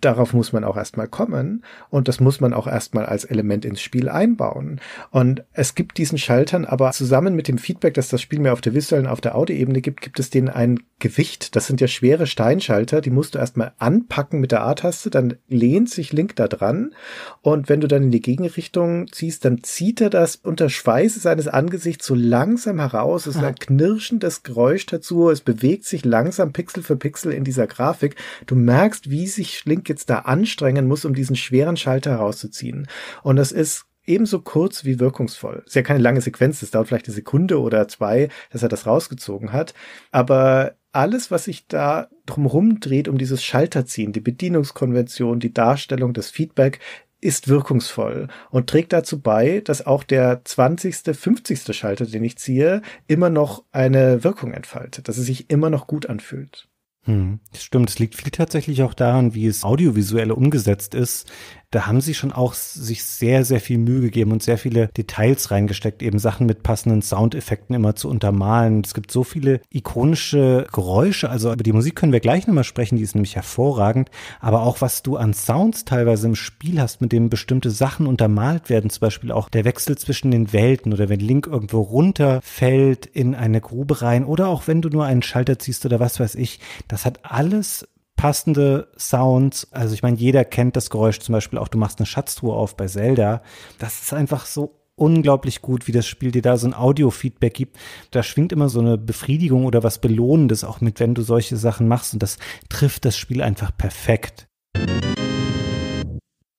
darauf muss man auch erstmal kommen und das muss man auch erstmal als Element ins Spiel einbauen. Und es gibt diesen Schaltern, aber zusammen mit dem Feedback, dass das Spiel mehr auf der visuellen, auf der Audioebene gibt, gibt es denen ein Gewicht. Das sind ja schwere Steinschalter, die musst du erstmal anpacken mit der A-Taste, dann lehnt sich Link da dran und wenn du dann in die Gegenrichtung ziehst, dann zieht er das unter Schweiße seines Angesichts so langsam heraus. Es ist ein knirschendes Geräusch dazu, es bewegt sich langsam Pixel für Pixel in dieser Grafik. Du merkst, wie sich Link Hand jetzt da anstrengen muss, um diesen schweren Schalter rauszuziehen. Und das ist ebenso kurz wie wirkungsvoll. Ist ja keine lange Sequenz, das dauert vielleicht eine Sekunde oder zwei, dass er das rausgezogen hat. Aber alles, was sich da drumherum dreht, um dieses Schalterziehen, die Bedienungskonvention, die Darstellung, das Feedback, ist wirkungsvoll und trägt dazu bei, dass auch der 20., 50. Schalter, den ich ziehe, immer noch eine Wirkung entfaltet, dass es sich immer noch gut anfühlt. Hm, stimmt, es liegt viel tatsächlich auch daran, wie es audiovisuell umgesetzt ist da haben sie schon auch sich sehr, sehr viel Mühe gegeben und sehr viele Details reingesteckt, eben Sachen mit passenden Soundeffekten immer zu untermalen. Es gibt so viele ikonische Geräusche, also über die Musik können wir gleich nochmal sprechen, die ist nämlich hervorragend, aber auch was du an Sounds teilweise im Spiel hast, mit dem bestimmte Sachen untermalt werden, zum Beispiel auch der Wechsel zwischen den Welten oder wenn Link irgendwo runterfällt in eine Grube rein oder auch wenn du nur einen Schalter ziehst oder was weiß ich, das hat alles passende Sounds. Also ich meine, jeder kennt das Geräusch zum Beispiel auch, du machst eine Schatztruhe auf bei Zelda. Das ist einfach so unglaublich gut, wie das Spiel dir da so ein Audio-Feedback gibt. Da schwingt immer so eine Befriedigung oder was Belohnendes auch mit, wenn du solche Sachen machst. Und das trifft das Spiel einfach perfekt.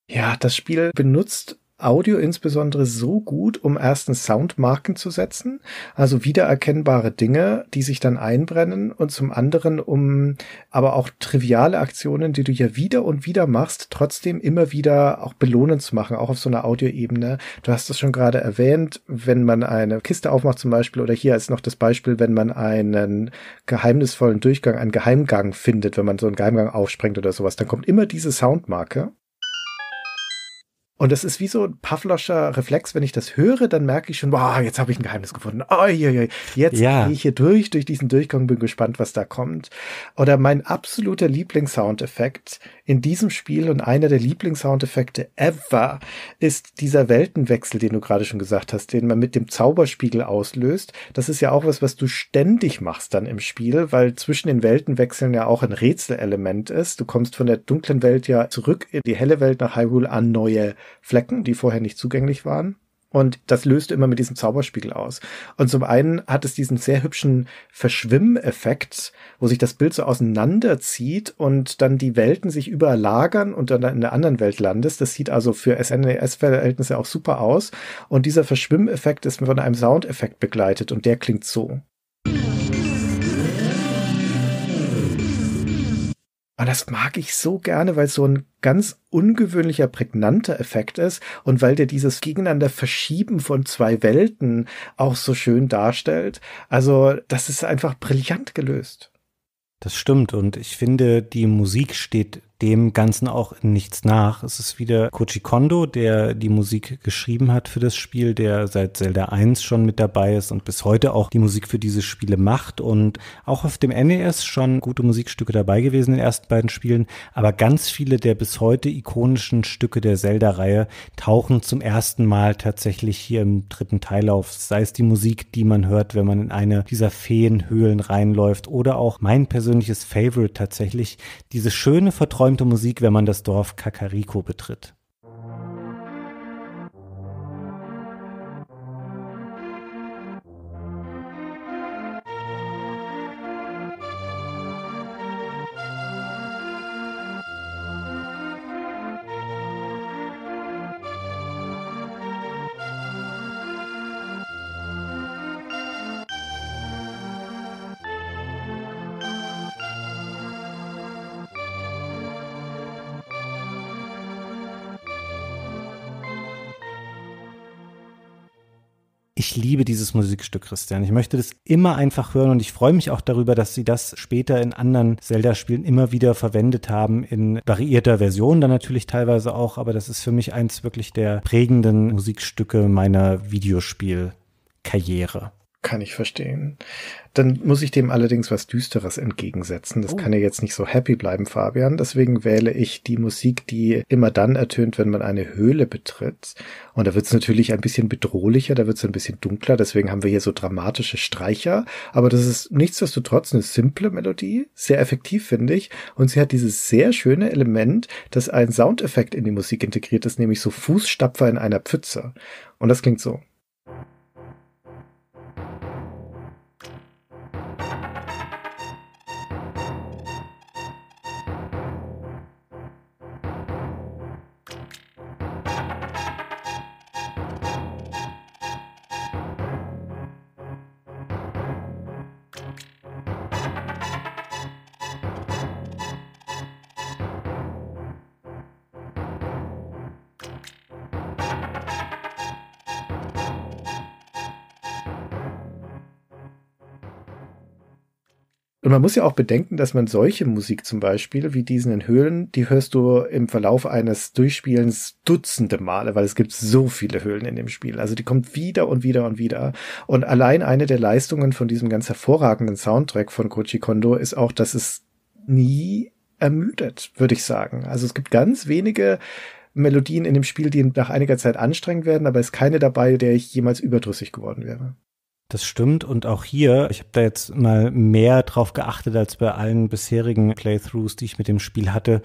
Ja, das Spiel benutzt Audio insbesondere so gut, um erstens Soundmarken zu setzen, also wiedererkennbare Dinge, die sich dann einbrennen und zum anderen um aber auch triviale Aktionen, die du ja wieder und wieder machst, trotzdem immer wieder auch belohnend zu machen, auch auf so einer Audioebene. Du hast das schon gerade erwähnt, wenn man eine Kiste aufmacht zum Beispiel oder hier ist noch das Beispiel, wenn man einen geheimnisvollen Durchgang, einen Geheimgang findet, wenn man so einen Geheimgang aufsprengt oder sowas, dann kommt immer diese Soundmarke und das ist wie so ein Pavloscher Reflex, wenn ich das höre, dann merke ich schon, boah, jetzt habe ich ein Geheimnis gefunden. Uiuiui. Jetzt ja. gehe ich hier durch, durch diesen Durchgang, bin gespannt, was da kommt. Oder mein absoluter Lieblingssoundeffekt in diesem Spiel und einer der Lieblingssoundeffekte ever ist dieser Weltenwechsel, den du gerade schon gesagt hast, den man mit dem Zauberspiegel auslöst. Das ist ja auch was, was du ständig machst dann im Spiel, weil zwischen den Weltenwechseln ja auch ein Rätselelement ist. Du kommst von der dunklen Welt ja zurück in die helle Welt nach Hyrule an neue Flecken, die vorher nicht zugänglich waren. Und das löst immer mit diesem Zauberspiegel aus. Und zum einen hat es diesen sehr hübschen Verschwimmeffekt, wo sich das Bild so auseinanderzieht und dann die Welten sich überlagern und dann in einer anderen Welt landest. Das sieht also für SNES-Verhältnisse auch super aus. Und dieser Verschwimmeffekt ist von einem Soundeffekt begleitet und der klingt so. Und ah, das mag ich so gerne, weil es so ein ganz ungewöhnlicher, prägnanter Effekt ist und weil der dieses gegeneinander Verschieben von zwei Welten auch so schön darstellt. Also das ist einfach brillant gelöst. Das stimmt und ich finde, die Musik steht dem Ganzen auch nichts nach. Es ist wieder Kochi Kondo, der die Musik geschrieben hat für das Spiel, der seit Zelda 1 schon mit dabei ist und bis heute auch die Musik für diese Spiele macht und auch auf dem NES schon gute Musikstücke dabei gewesen in den ersten beiden Spielen, aber ganz viele der bis heute ikonischen Stücke der Zelda-Reihe tauchen zum ersten Mal tatsächlich hier im dritten Teil auf, sei es die Musik, die man hört, wenn man in eine dieser Feenhöhlen reinläuft oder auch mein persönliches Favorite tatsächlich, diese schöne verträumte verträumte Musik, wenn man das Dorf Kakariko betritt. Ich liebe dieses Musikstück, Christian. Ich möchte das immer einfach hören und ich freue mich auch darüber, dass sie das später in anderen Zelda-Spielen immer wieder verwendet haben, in variierter Version dann natürlich teilweise auch, aber das ist für mich eins wirklich der prägenden Musikstücke meiner Videospielkarriere kann ich verstehen. Dann muss ich dem allerdings was Düsteres entgegensetzen. Das oh. kann ja jetzt nicht so happy bleiben, Fabian. Deswegen wähle ich die Musik, die immer dann ertönt, wenn man eine Höhle betritt. Und da wird es natürlich ein bisschen bedrohlicher, da wird es ein bisschen dunkler. Deswegen haben wir hier so dramatische Streicher. Aber das ist nichtsdestotrotz eine simple Melodie, sehr effektiv, finde ich. Und sie hat dieses sehr schöne Element, dass ein Soundeffekt in die Musik integriert ist, nämlich so Fußstapfer in einer Pfütze. Und das klingt so. man muss ja auch bedenken, dass man solche Musik zum Beispiel, wie diesen in Höhlen, die hörst du im Verlauf eines Durchspielens dutzende Male, weil es gibt so viele Höhlen in dem Spiel. Also die kommt wieder und wieder und wieder. Und allein eine der Leistungen von diesem ganz hervorragenden Soundtrack von Kochi Kondo ist auch, dass es nie ermüdet, würde ich sagen. Also es gibt ganz wenige Melodien in dem Spiel, die nach einiger Zeit anstrengend werden, aber ist keine dabei, der ich jemals überdrüssig geworden wäre. Das stimmt und auch hier, ich habe da jetzt mal mehr drauf geachtet als bei allen bisherigen Playthroughs, die ich mit dem Spiel hatte.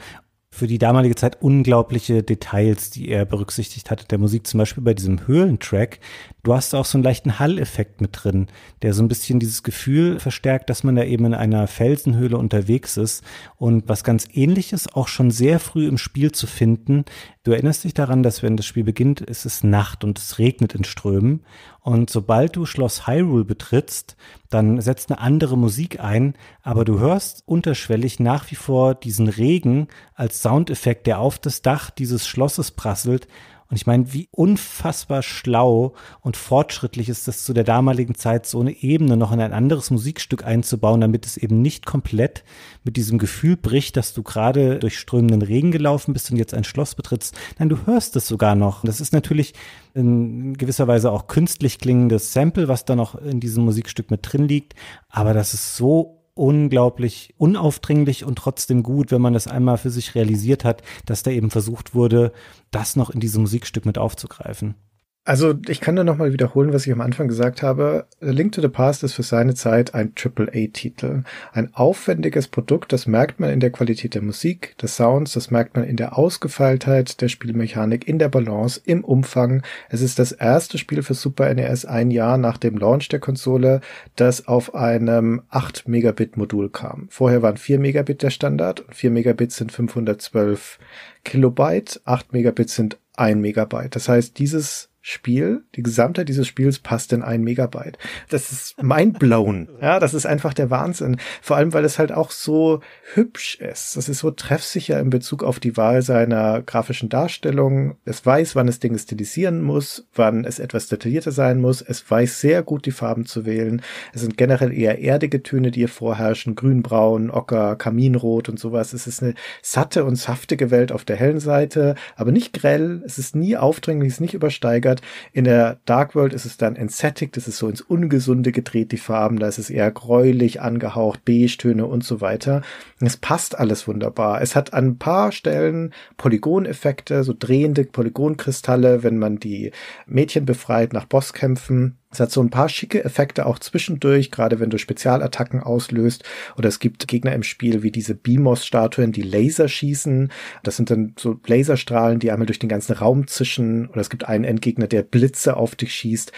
Für die damalige Zeit unglaubliche Details, die er berücksichtigt hatte. Der Musik zum Beispiel bei diesem Höhlentrack. Du hast auch so einen leichten Hall-Effekt mit drin, der so ein bisschen dieses Gefühl verstärkt, dass man da eben in einer Felsenhöhle unterwegs ist. Und was ganz ähnliches auch schon sehr früh im Spiel zu finden, Du erinnerst dich daran, dass wenn das Spiel beginnt, ist es Nacht und es regnet in Strömen. Und sobald du Schloss Hyrule betrittst, dann setzt eine andere Musik ein, aber du hörst unterschwellig nach wie vor diesen Regen als Soundeffekt, der auf das Dach dieses Schlosses prasselt und ich meine, wie unfassbar schlau und fortschrittlich ist das zu der damaligen Zeit, so eine Ebene noch in ein anderes Musikstück einzubauen, damit es eben nicht komplett mit diesem Gefühl bricht, dass du gerade durch strömenden Regen gelaufen bist und jetzt ein Schloss betrittst. Nein, du hörst es sogar noch. das ist natürlich in gewisser Weise auch künstlich klingendes Sample, was da noch in diesem Musikstück mit drin liegt. Aber das ist so unglaublich unaufdringlich und trotzdem gut, wenn man das einmal für sich realisiert hat, dass da eben versucht wurde, das noch in diesem Musikstück mit aufzugreifen. Also ich kann nur nochmal wiederholen, was ich am Anfang gesagt habe. A Link to the Past ist für seine Zeit ein AAA-Titel. Ein aufwendiges Produkt, das merkt man in der Qualität der Musik, des Sounds, das merkt man in der Ausgefeiltheit der Spielmechanik, in der Balance, im Umfang. Es ist das erste Spiel für Super NES ein Jahr nach dem Launch der Konsole, das auf einem 8-Megabit-Modul kam. Vorher waren 4 Megabit der Standard und 4 Megabit sind 512 Kilobyte, 8 Megabit sind 1 Megabyte. Das heißt, dieses Spiel, die Gesamtheit dieses Spiels passt in ein Megabyte. Das ist mindblown. Ja, das ist einfach der Wahnsinn. Vor allem, weil es halt auch so hübsch ist. Das ist so treffsicher in Bezug auf die Wahl seiner grafischen Darstellung. Es weiß, wann es Dinge stilisieren muss, wann es etwas detaillierter sein muss. Es weiß sehr gut, die Farben zu wählen. Es sind generell eher erdige Töne, die hier vorherrschen. Grün, Braun, Ocker, Kaminrot und sowas. Es ist eine satte und saftige Welt auf der hellen Seite, aber nicht grell. Es ist nie aufdringlich, es ist nicht übersteigert hat. In der Dark World ist es dann entsättigt, es ist so ins Ungesunde gedreht, die Farben, da ist es eher gräulich angehaucht, Beige-Töne und so weiter. Es passt alles wunderbar. Es hat an ein paar Stellen Polygoneffekte, so drehende Polygonkristalle, wenn man die Mädchen befreit nach Bosskämpfen es hat so ein paar schicke Effekte auch zwischendurch, gerade wenn du Spezialattacken auslöst. Oder es gibt Gegner im Spiel wie diese Beamos-Statuen, die Laser schießen. Das sind dann so Laserstrahlen, die einmal durch den ganzen Raum zischen. Oder es gibt einen Endgegner, der Blitze auf dich schießt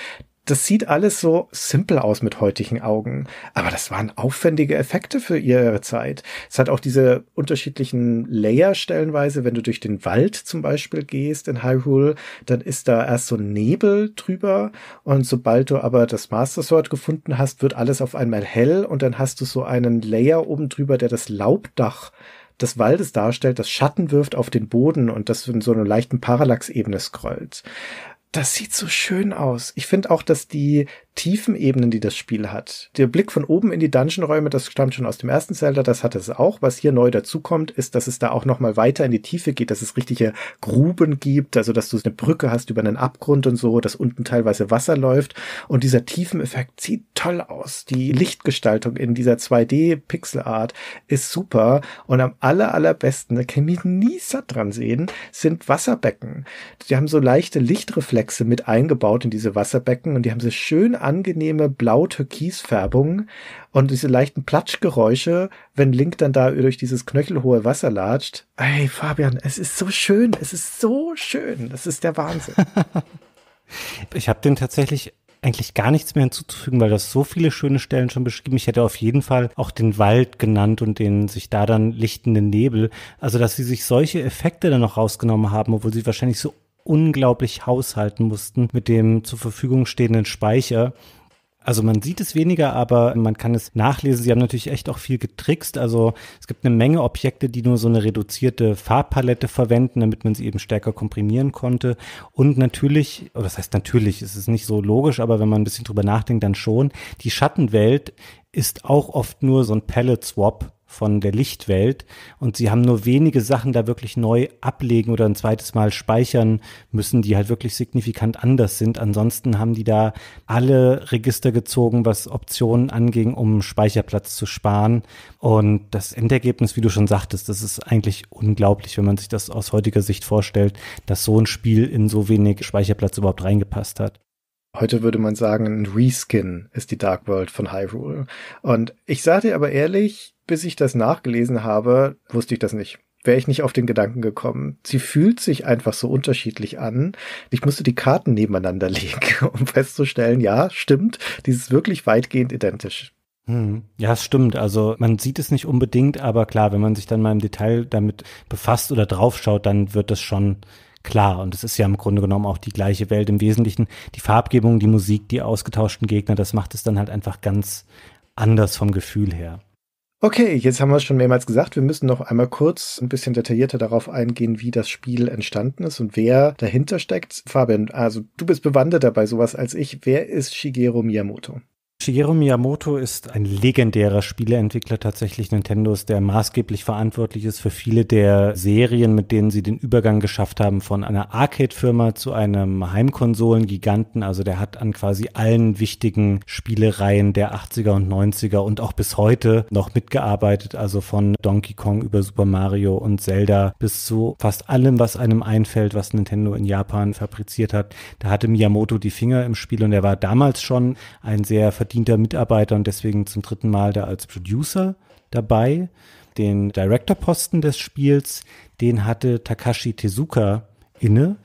das sieht alles so simpel aus mit heutigen Augen. Aber das waren aufwendige Effekte für ihre Zeit. Es hat auch diese unterschiedlichen Layer stellenweise. Wenn du durch den Wald zum Beispiel gehst in Hyrule, dann ist da erst so Nebel drüber. Und sobald du aber das Master Sword gefunden hast, wird alles auf einmal hell. Und dann hast du so einen Layer oben drüber, der das Laubdach des Waldes darstellt, das Schatten wirft auf den Boden und das in so einer leichten Parallax-Ebene scrollt das sieht so schön aus. Ich finde auch, dass die tiefen Ebenen, die das Spiel hat. Der Blick von oben in die Dungeon-Räume, das stammt schon aus dem ersten Zelda, das hat es auch. Was hier neu dazukommt, ist, dass es da auch nochmal weiter in die Tiefe geht, dass es richtige Gruben gibt, also dass du eine Brücke hast über einen Abgrund und so, dass unten teilweise Wasser läuft. Und dieser Tiefeneffekt sieht toll aus. Die Lichtgestaltung in dieser 2 d pixelart ist super. Und am aller, allerbesten, da kann ich mich nie satt dran sehen, sind Wasserbecken. Die haben so leichte Lichtreflexe mit eingebaut in diese Wasserbecken und die haben sie schön angenehme blau-türkis-Färbung und diese leichten Platschgeräusche, wenn Link dann da durch dieses knöchelhohe Wasser latscht. Ey, Fabian, es ist so schön, es ist so schön, Das ist der Wahnsinn. ich habe den tatsächlich eigentlich gar nichts mehr hinzuzufügen, weil das so viele schöne Stellen schon beschrieben. Ich hätte auf jeden Fall auch den Wald genannt und den sich da dann lichtenden Nebel. Also, dass sie sich solche Effekte dann noch rausgenommen haben, obwohl sie wahrscheinlich so unglaublich haushalten mussten mit dem zur Verfügung stehenden Speicher. Also man sieht es weniger, aber man kann es nachlesen. Sie haben natürlich echt auch viel getrickst. Also es gibt eine Menge Objekte, die nur so eine reduzierte Farbpalette verwenden, damit man sie eben stärker komprimieren konnte. Und natürlich, oder das heißt natürlich, es ist nicht so logisch, aber wenn man ein bisschen drüber nachdenkt, dann schon, die Schattenwelt ist auch oft nur so ein Palette-Swap von der Lichtwelt. Und sie haben nur wenige Sachen da wirklich neu ablegen oder ein zweites Mal speichern müssen, die halt wirklich signifikant anders sind. Ansonsten haben die da alle Register gezogen, was Optionen anging, um Speicherplatz zu sparen. Und das Endergebnis, wie du schon sagtest, das ist eigentlich unglaublich, wenn man sich das aus heutiger Sicht vorstellt, dass so ein Spiel in so wenig Speicherplatz überhaupt reingepasst hat heute würde man sagen, ein Reskin ist die Dark World von Hyrule. Und ich sage dir aber ehrlich, bis ich das nachgelesen habe, wusste ich das nicht. Wäre ich nicht auf den Gedanken gekommen. Sie fühlt sich einfach so unterschiedlich an. Ich musste die Karten nebeneinander legen, um festzustellen, ja, stimmt, die ist wirklich weitgehend identisch. Hm. Ja, es stimmt. Also man sieht es nicht unbedingt, aber klar, wenn man sich dann mal im Detail damit befasst oder draufschaut, dann wird das schon klar. Und es ist ja im Grunde genommen auch die gleiche Welt im Wesentlichen. Die Farbgebung, die Musik, die ausgetauschten Gegner, das macht es dann halt einfach ganz anders vom Gefühl her. Okay, jetzt haben wir es schon mehrmals gesagt. Wir müssen noch einmal kurz ein bisschen detaillierter darauf eingehen, wie das Spiel entstanden ist und wer dahinter steckt. Fabian, also du bist bewanderter dabei, sowas als ich. Wer ist Shigeru Miyamoto? Shigeru Miyamoto ist ein legendärer Spieleentwickler tatsächlich Nintendos, der maßgeblich verantwortlich ist für viele der Serien, mit denen sie den Übergang geschafft haben von einer Arcade-Firma zu einem Heimkonsolen-Giganten. Also der hat an quasi allen wichtigen Spielereien der 80er und 90er und auch bis heute noch mitgearbeitet. Also von Donkey Kong über Super Mario und Zelda bis zu fast allem, was einem einfällt, was Nintendo in Japan fabriziert hat. Da hatte Miyamoto die Finger im Spiel und er war damals schon ein sehr verdienter verdienter Mitarbeiter und deswegen zum dritten Mal da als Producer dabei. Den Director-Posten des Spiels, den hatte Takashi Tezuka inne,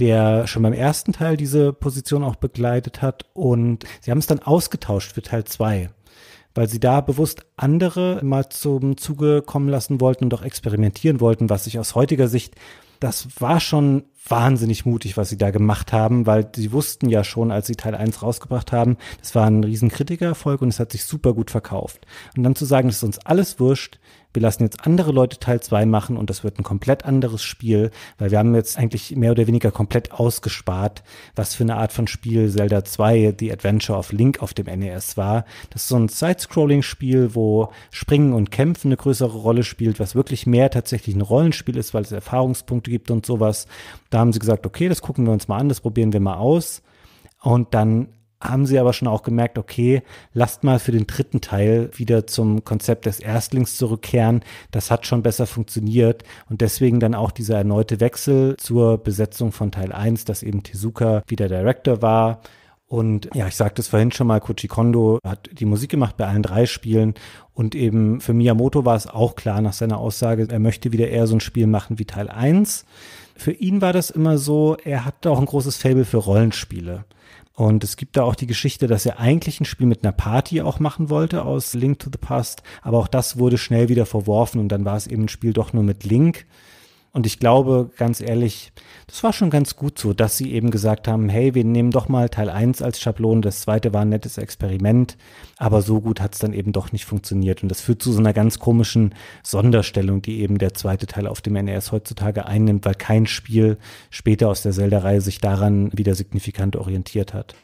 der schon beim ersten Teil diese Position auch begleitet hat. Und sie haben es dann ausgetauscht für Teil 2 weil sie da bewusst andere mal zum Zuge kommen lassen wollten und auch experimentieren wollten, was ich aus heutiger Sicht, das war schon wahnsinnig mutig, was sie da gemacht haben, weil sie wussten ja schon, als sie Teil 1 rausgebracht haben, das war ein riesen Kritikererfolg und es hat sich super gut verkauft. Und dann zu sagen, es ist uns alles wurscht, wir lassen jetzt andere Leute Teil 2 machen und das wird ein komplett anderes Spiel, weil wir haben jetzt eigentlich mehr oder weniger komplett ausgespart, was für eine Art von Spiel Zelda 2 The Adventure of Link auf dem NES war. Das ist so ein Side-Scrolling-Spiel, wo Springen und Kämpfen eine größere Rolle spielt, was wirklich mehr tatsächlich ein Rollenspiel ist, weil es Erfahrungspunkte gibt und sowas. Da haben sie gesagt, okay, das gucken wir uns mal an, das probieren wir mal aus. Und dann haben sie aber schon auch gemerkt, okay, lasst mal für den dritten Teil wieder zum Konzept des Erstlings zurückkehren. Das hat schon besser funktioniert und deswegen dann auch dieser erneute Wechsel zur Besetzung von Teil 1, dass eben Tezuka wieder Director war. Und ja, ich sagte es vorhin schon mal, Koji Kondo hat die Musik gemacht bei allen drei Spielen. Und eben für Miyamoto war es auch klar nach seiner Aussage, er möchte wieder eher so ein Spiel machen wie Teil 1. Für ihn war das immer so, er hatte auch ein großes Fable für Rollenspiele. Und es gibt da auch die Geschichte, dass er eigentlich ein Spiel mit einer Party auch machen wollte aus Link to the Past, aber auch das wurde schnell wieder verworfen und dann war es eben ein Spiel doch nur mit Link. Und ich glaube, ganz ehrlich, das war schon ganz gut so, dass sie eben gesagt haben, hey, wir nehmen doch mal Teil 1 als Schablone, das zweite war ein nettes Experiment, aber so gut hat es dann eben doch nicht funktioniert. Und das führt zu so einer ganz komischen Sonderstellung, die eben der zweite Teil auf dem NES heutzutage einnimmt, weil kein Spiel später aus der Zelda-Reihe sich daran wieder signifikant orientiert hat.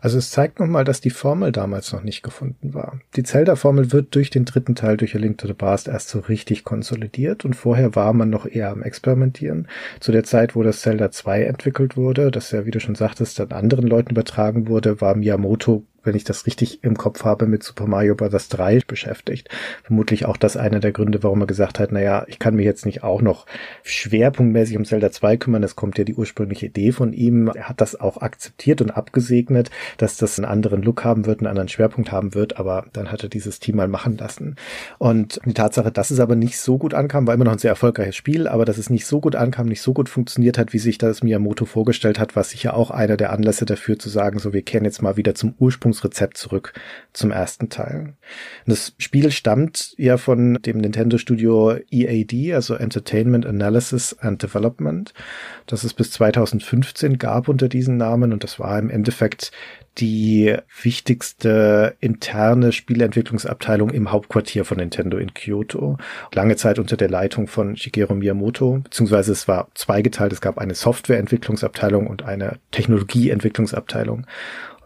Also es zeigt nochmal, dass die Formel damals noch nicht gefunden war. Die Zelda-Formel wird durch den dritten Teil durch A Link to the Past erst so richtig konsolidiert und vorher war man noch eher am Experimentieren. Zu der Zeit, wo das Zelda 2 entwickelt wurde, das ja, wie du schon sagtest, dann anderen Leuten übertragen wurde, war Miyamoto wenn ich das richtig im Kopf habe, mit Super Mario Bros. 3 beschäftigt. Vermutlich auch das einer der Gründe, warum er gesagt hat, naja, ich kann mich jetzt nicht auch noch schwerpunktmäßig um Zelda 2 kümmern. Das kommt ja die ursprüngliche Idee von ihm. Er hat das auch akzeptiert und abgesegnet, dass das einen anderen Look haben wird, einen anderen Schwerpunkt haben wird, aber dann hat er dieses Team mal machen lassen. Und die Tatsache, dass es aber nicht so gut ankam, war immer noch ein sehr erfolgreiches Spiel, aber dass es nicht so gut ankam, nicht so gut funktioniert hat, wie sich das Miyamoto vorgestellt hat, war sicher auch einer der Anlässe dafür zu sagen, so wir kehren jetzt mal wieder zum Ursprung Ursprungsrezept zurück zum ersten Teil. Das Spiel stammt ja von dem Nintendo Studio EAD, also Entertainment Analysis and Development, das es bis 2015 gab unter diesem Namen und das war im Endeffekt die wichtigste interne Spieleentwicklungsabteilung im Hauptquartier von Nintendo in Kyoto. Lange Zeit unter der Leitung von Shigeru Miyamoto, beziehungsweise es war zweigeteilt. Es gab eine Softwareentwicklungsabteilung und eine Technologieentwicklungsabteilung.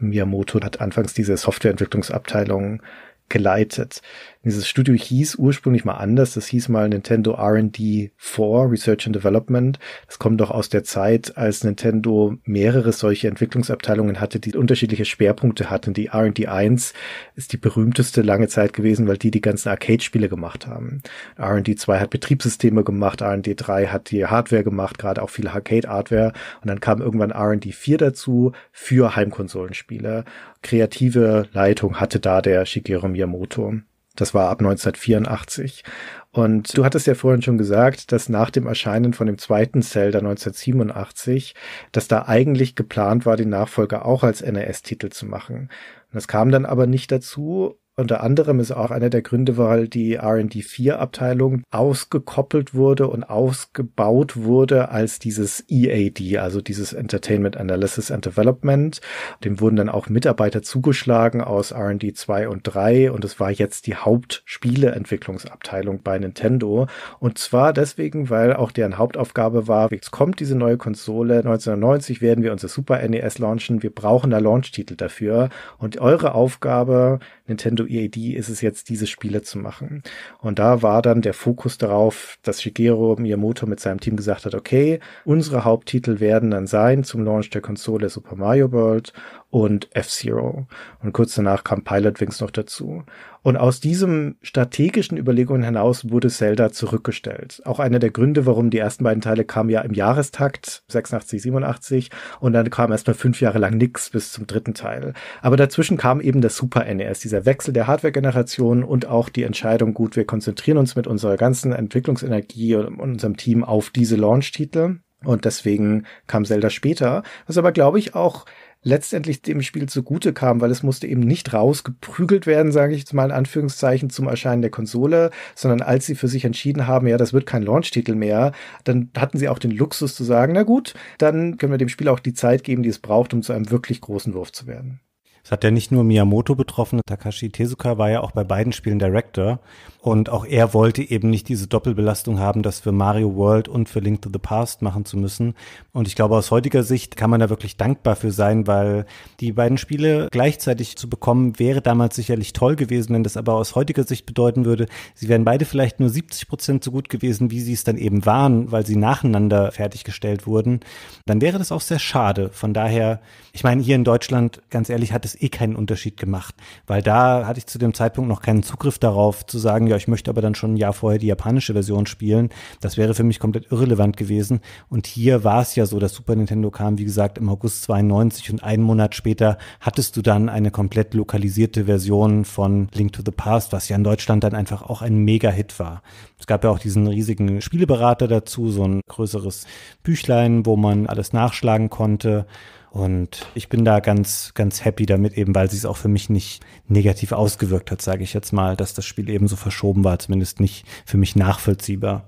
Miyamoto hat anfangs diese Softwareentwicklungsabteilung geleitet. Dieses Studio hieß ursprünglich mal anders. Das hieß mal Nintendo R&D 4, Research and Development. Das kommt doch aus der Zeit, als Nintendo mehrere solche Entwicklungsabteilungen hatte, die unterschiedliche Schwerpunkte hatten. Die R&D 1 ist die berühmteste lange Zeit gewesen, weil die die ganzen Arcade-Spiele gemacht haben. R&D 2 hat Betriebssysteme gemacht, R&D 3 hat die Hardware gemacht, gerade auch viele Arcade-Hardware. Und dann kam irgendwann R&D 4 dazu für Heimkonsolenspiele. Kreative Leitung hatte da der Shigeru Miyamoto. Das war ab 1984. Und du hattest ja vorhin schon gesagt, dass nach dem Erscheinen von dem zweiten Zelda 1987, dass da eigentlich geplant war, den Nachfolger auch als NES-Titel zu machen. Das kam dann aber nicht dazu unter anderem ist auch einer der Gründe, weil die R&D 4 Abteilung ausgekoppelt wurde und ausgebaut wurde als dieses EAD, also dieses Entertainment Analysis and Development. Dem wurden dann auch Mitarbeiter zugeschlagen aus R&D 2 und 3 und es war jetzt die Hauptspieleentwicklungsabteilung bei Nintendo. Und zwar deswegen, weil auch deren Hauptaufgabe war, jetzt kommt diese neue Konsole, 1990 werden wir unser Super NES launchen, wir brauchen da Launch-Titel dafür und eure Aufgabe, Nintendo EAD ist es jetzt, diese Spiele zu machen. Und da war dann der Fokus darauf, dass Shigeru Miyamoto mit seinem Team gesagt hat, okay, unsere Haupttitel werden dann sein zum Launch der Konsole Super Mario World und F-Zero. Und kurz danach kam Pilotwings noch dazu. Und aus diesen strategischen Überlegungen hinaus wurde Zelda zurückgestellt. Auch einer der Gründe, warum die ersten beiden Teile kamen ja im Jahrestakt 86, 87 und dann kam erstmal fünf Jahre lang nix bis zum dritten Teil. Aber dazwischen kam eben das Super NES, dieser Wechsel der Hardware-Generation und auch die Entscheidung, gut, wir konzentrieren uns mit unserer ganzen Entwicklungsenergie und unserem Team auf diese Launch-Titel. Und deswegen kam Zelda später, was aber, glaube ich, auch letztendlich dem Spiel zugute kam, weil es musste eben nicht rausgeprügelt werden, sage ich jetzt mal in Anführungszeichen, zum Erscheinen der Konsole, sondern als sie für sich entschieden haben, ja, das wird kein Launch-Titel mehr, dann hatten sie auch den Luxus zu sagen, na gut, dann können wir dem Spiel auch die Zeit geben, die es braucht, um zu einem wirklich großen Wurf zu werden. Es hat ja nicht nur Miyamoto betroffen, Takashi Tezuka war ja auch bei beiden Spielen Director. Und auch er wollte eben nicht diese Doppelbelastung haben, das für Mario World und für Link to the Past machen zu müssen. Und ich glaube, aus heutiger Sicht kann man da wirklich dankbar für sein, weil die beiden Spiele gleichzeitig zu bekommen, wäre damals sicherlich toll gewesen, wenn das aber aus heutiger Sicht bedeuten würde, sie wären beide vielleicht nur 70 Prozent so gut gewesen, wie sie es dann eben waren, weil sie nacheinander fertiggestellt wurden. Dann wäre das auch sehr schade. Von daher, ich meine, hier in Deutschland, ganz ehrlich, hat es eh keinen Unterschied gemacht, weil da hatte ich zu dem Zeitpunkt noch keinen Zugriff darauf, zu sagen, ja, ich möchte aber dann schon ein Jahr vorher die japanische Version spielen. Das wäre für mich komplett irrelevant gewesen. Und hier war es ja so, dass Super Nintendo kam, wie gesagt, im August 92 und einen Monat später hattest du dann eine komplett lokalisierte Version von Link to the Past, was ja in Deutschland dann einfach auch ein Mega-Hit war. Es gab ja auch diesen riesigen Spieleberater dazu, so ein größeres Büchlein, wo man alles nachschlagen konnte. Und ich bin da ganz, ganz happy damit, eben weil sie es auch für mich nicht negativ ausgewirkt hat, sage ich jetzt mal, dass das Spiel eben so verschoben war, zumindest nicht für mich nachvollziehbar.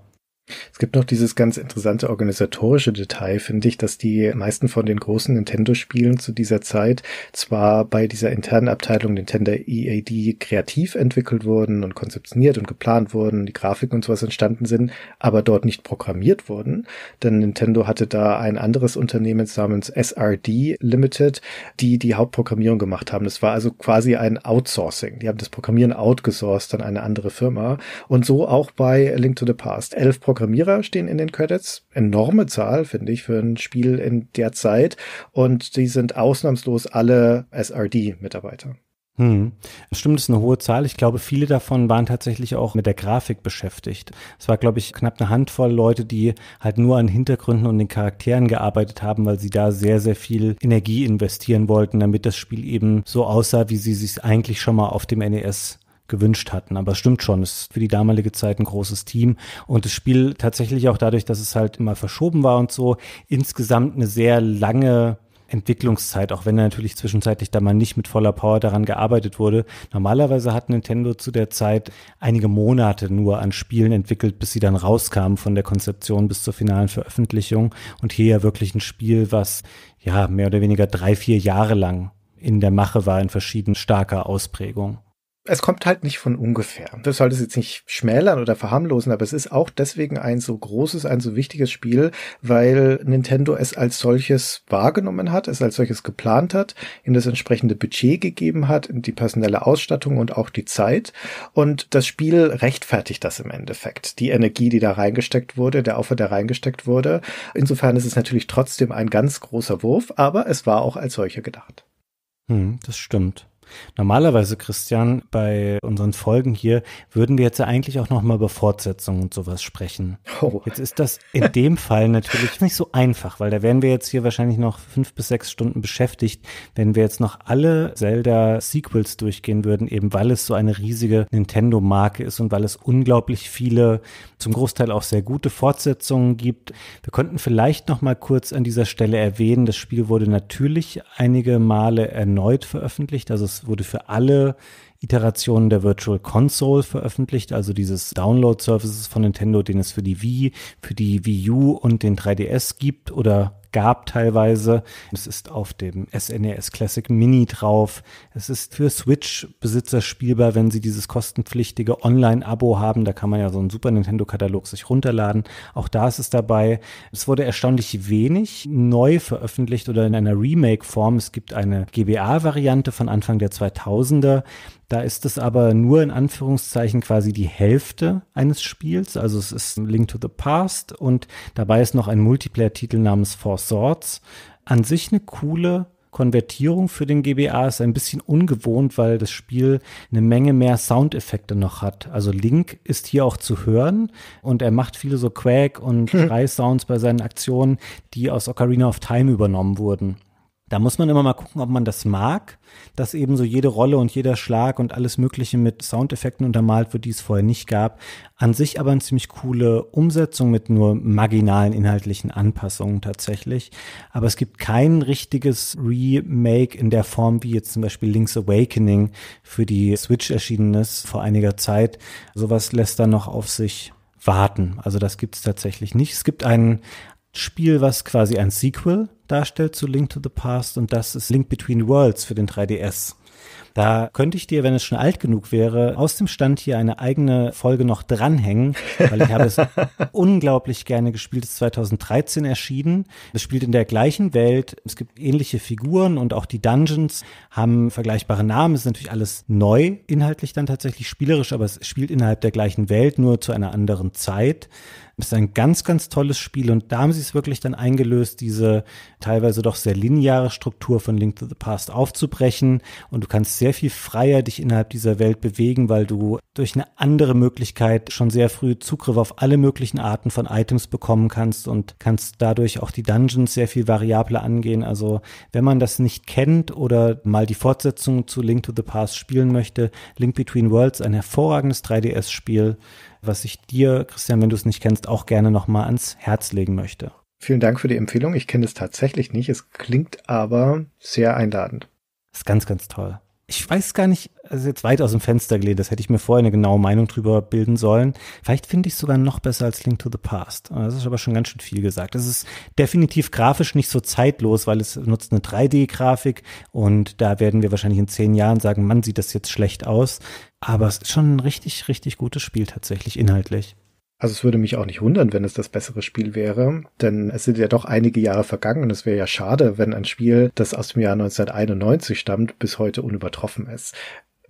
Es gibt noch dieses ganz interessante organisatorische Detail, finde ich, dass die meisten von den großen Nintendo-Spielen zu dieser Zeit zwar bei dieser internen Abteilung Nintendo EAD kreativ entwickelt wurden und konzeptioniert und geplant wurden, die Grafiken und sowas entstanden sind, aber dort nicht programmiert wurden. Denn Nintendo hatte da ein anderes Unternehmen namens SRD Limited, die die Hauptprogrammierung gemacht haben. Das war also quasi ein Outsourcing. Die haben das Programmieren outgesourced an eine andere Firma. Und so auch bei Link to the Past. Elf Programm Programmierer stehen in den Credits. Enorme Zahl, finde ich, für ein Spiel in der Zeit. Und die sind ausnahmslos alle SRD-Mitarbeiter. Hm. Das stimmt, das ist eine hohe Zahl. Ich glaube, viele davon waren tatsächlich auch mit der Grafik beschäftigt. Es war, glaube ich, knapp eine Handvoll Leute, die halt nur an Hintergründen und den Charakteren gearbeitet haben, weil sie da sehr, sehr viel Energie investieren wollten, damit das Spiel eben so aussah, wie sie sich eigentlich schon mal auf dem NES gewünscht hatten. Aber es stimmt schon, es ist für die damalige Zeit ein großes Team und das Spiel tatsächlich auch dadurch, dass es halt immer verschoben war und so, insgesamt eine sehr lange Entwicklungszeit, auch wenn natürlich zwischenzeitlich da mal nicht mit voller Power daran gearbeitet wurde. Normalerweise hat Nintendo zu der Zeit einige Monate nur an Spielen entwickelt, bis sie dann rauskamen von der Konzeption bis zur finalen Veröffentlichung. Und hier ja wirklich ein Spiel, was ja mehr oder weniger drei, vier Jahre lang in der Mache war in verschieden starker Ausprägung es kommt halt nicht von ungefähr. Das sollte es jetzt nicht schmälern oder verharmlosen, aber es ist auch deswegen ein so großes, ein so wichtiges Spiel, weil Nintendo es als solches wahrgenommen hat, es als solches geplant hat, ihm das entsprechende Budget gegeben hat, die personelle Ausstattung und auch die Zeit. Und das Spiel rechtfertigt das im Endeffekt. Die Energie, die da reingesteckt wurde, der Aufwand, der reingesteckt wurde. Insofern ist es natürlich trotzdem ein ganz großer Wurf, aber es war auch als solcher gedacht. Hm, das stimmt. Normalerweise, Christian, bei unseren Folgen hier würden wir jetzt eigentlich auch nochmal über Fortsetzungen und sowas sprechen. Oh. Jetzt ist das in dem Fall natürlich nicht so einfach, weil da wären wir jetzt hier wahrscheinlich noch fünf bis sechs Stunden beschäftigt, wenn wir jetzt noch alle Zelda-Sequels durchgehen würden, eben weil es so eine riesige Nintendo-Marke ist und weil es unglaublich viele, zum Großteil auch sehr gute Fortsetzungen gibt. Wir könnten vielleicht nochmal kurz an dieser Stelle erwähnen, das Spiel wurde natürlich einige Male erneut veröffentlicht, also es wurde für alle Iterationen der Virtual Console veröffentlicht, also dieses Download-Services von Nintendo, den es für die Wii, für die Wii U und den 3DS gibt oder gab teilweise. Es ist auf dem SNES e Classic Mini drauf. Es ist für Switch-Besitzer spielbar, wenn sie dieses kostenpflichtige Online-Abo haben. Da kann man ja so einen Super Nintendo-Katalog sich runterladen. Auch da ist es dabei. Es wurde erstaunlich wenig neu veröffentlicht oder in einer Remake-Form. Es gibt eine GBA-Variante von Anfang der 2000er. Da ist es aber nur in Anführungszeichen quasi die Hälfte eines Spiels. Also es ist Link to the Past und dabei ist noch ein Multiplayer-Titel namens Force Swords. an sich eine coole Konvertierung für den GBA ist ein bisschen ungewohnt, weil das Spiel eine Menge mehr Soundeffekte noch hat. Also Link ist hier auch zu hören und er macht viele so Quack- und Schrei-Sounds bei seinen Aktionen, die aus Ocarina of Time übernommen wurden da muss man immer mal gucken, ob man das mag, dass eben so jede Rolle und jeder Schlag und alles Mögliche mit Soundeffekten untermalt wird, die es vorher nicht gab. An sich aber eine ziemlich coole Umsetzung mit nur marginalen inhaltlichen Anpassungen tatsächlich. Aber es gibt kein richtiges Remake in der Form, wie jetzt zum Beispiel Link's Awakening für die Switch erschienen ist vor einiger Zeit. Sowas lässt dann noch auf sich warten. Also das gibt es tatsächlich nicht. Es gibt ein Spiel, was quasi ein Sequel darstellt zu Link to the Past und das ist Link Between Worlds für den 3DS. Da könnte ich dir, wenn es schon alt genug wäre, aus dem Stand hier eine eigene Folge noch dranhängen, weil ich habe es unglaublich gerne gespielt. Es ist 2013 erschienen. Es spielt in der gleichen Welt. Es gibt ähnliche Figuren und auch die Dungeons haben vergleichbare Namen. Es ist natürlich alles neu, inhaltlich dann tatsächlich spielerisch, aber es spielt innerhalb der gleichen Welt, nur zu einer anderen Zeit ist ein ganz, ganz tolles Spiel und da haben sie es wirklich dann eingelöst, diese teilweise doch sehr lineare Struktur von Link to the Past aufzubrechen und du kannst sehr viel freier dich innerhalb dieser Welt bewegen, weil du durch eine andere Möglichkeit schon sehr früh Zugriff auf alle möglichen Arten von Items bekommen kannst und kannst dadurch auch die Dungeons sehr viel variabler angehen. Also wenn man das nicht kennt oder mal die Fortsetzung zu Link to the Past spielen möchte, Link Between Worlds, ein hervorragendes 3DS-Spiel, was ich dir, Christian, wenn du es nicht kennst, auch gerne nochmal ans Herz legen möchte. Vielen Dank für die Empfehlung. Ich kenne es tatsächlich nicht. Es klingt aber sehr einladend. ist ganz, ganz toll ich weiß gar nicht, also jetzt weit aus dem Fenster gelehnt, das hätte ich mir vorher eine genaue Meinung drüber bilden sollen. Vielleicht finde ich es sogar noch besser als Link to the Past. Das ist aber schon ganz schön viel gesagt. Es ist definitiv grafisch nicht so zeitlos, weil es nutzt eine 3D-Grafik und da werden wir wahrscheinlich in zehn Jahren sagen, Mann, sieht das jetzt schlecht aus. Aber es ist schon ein richtig, richtig gutes Spiel tatsächlich inhaltlich. Also es würde mich auch nicht wundern, wenn es das bessere Spiel wäre, denn es sind ja doch einige Jahre vergangen und es wäre ja schade, wenn ein Spiel, das aus dem Jahr 1991 stammt, bis heute unübertroffen ist.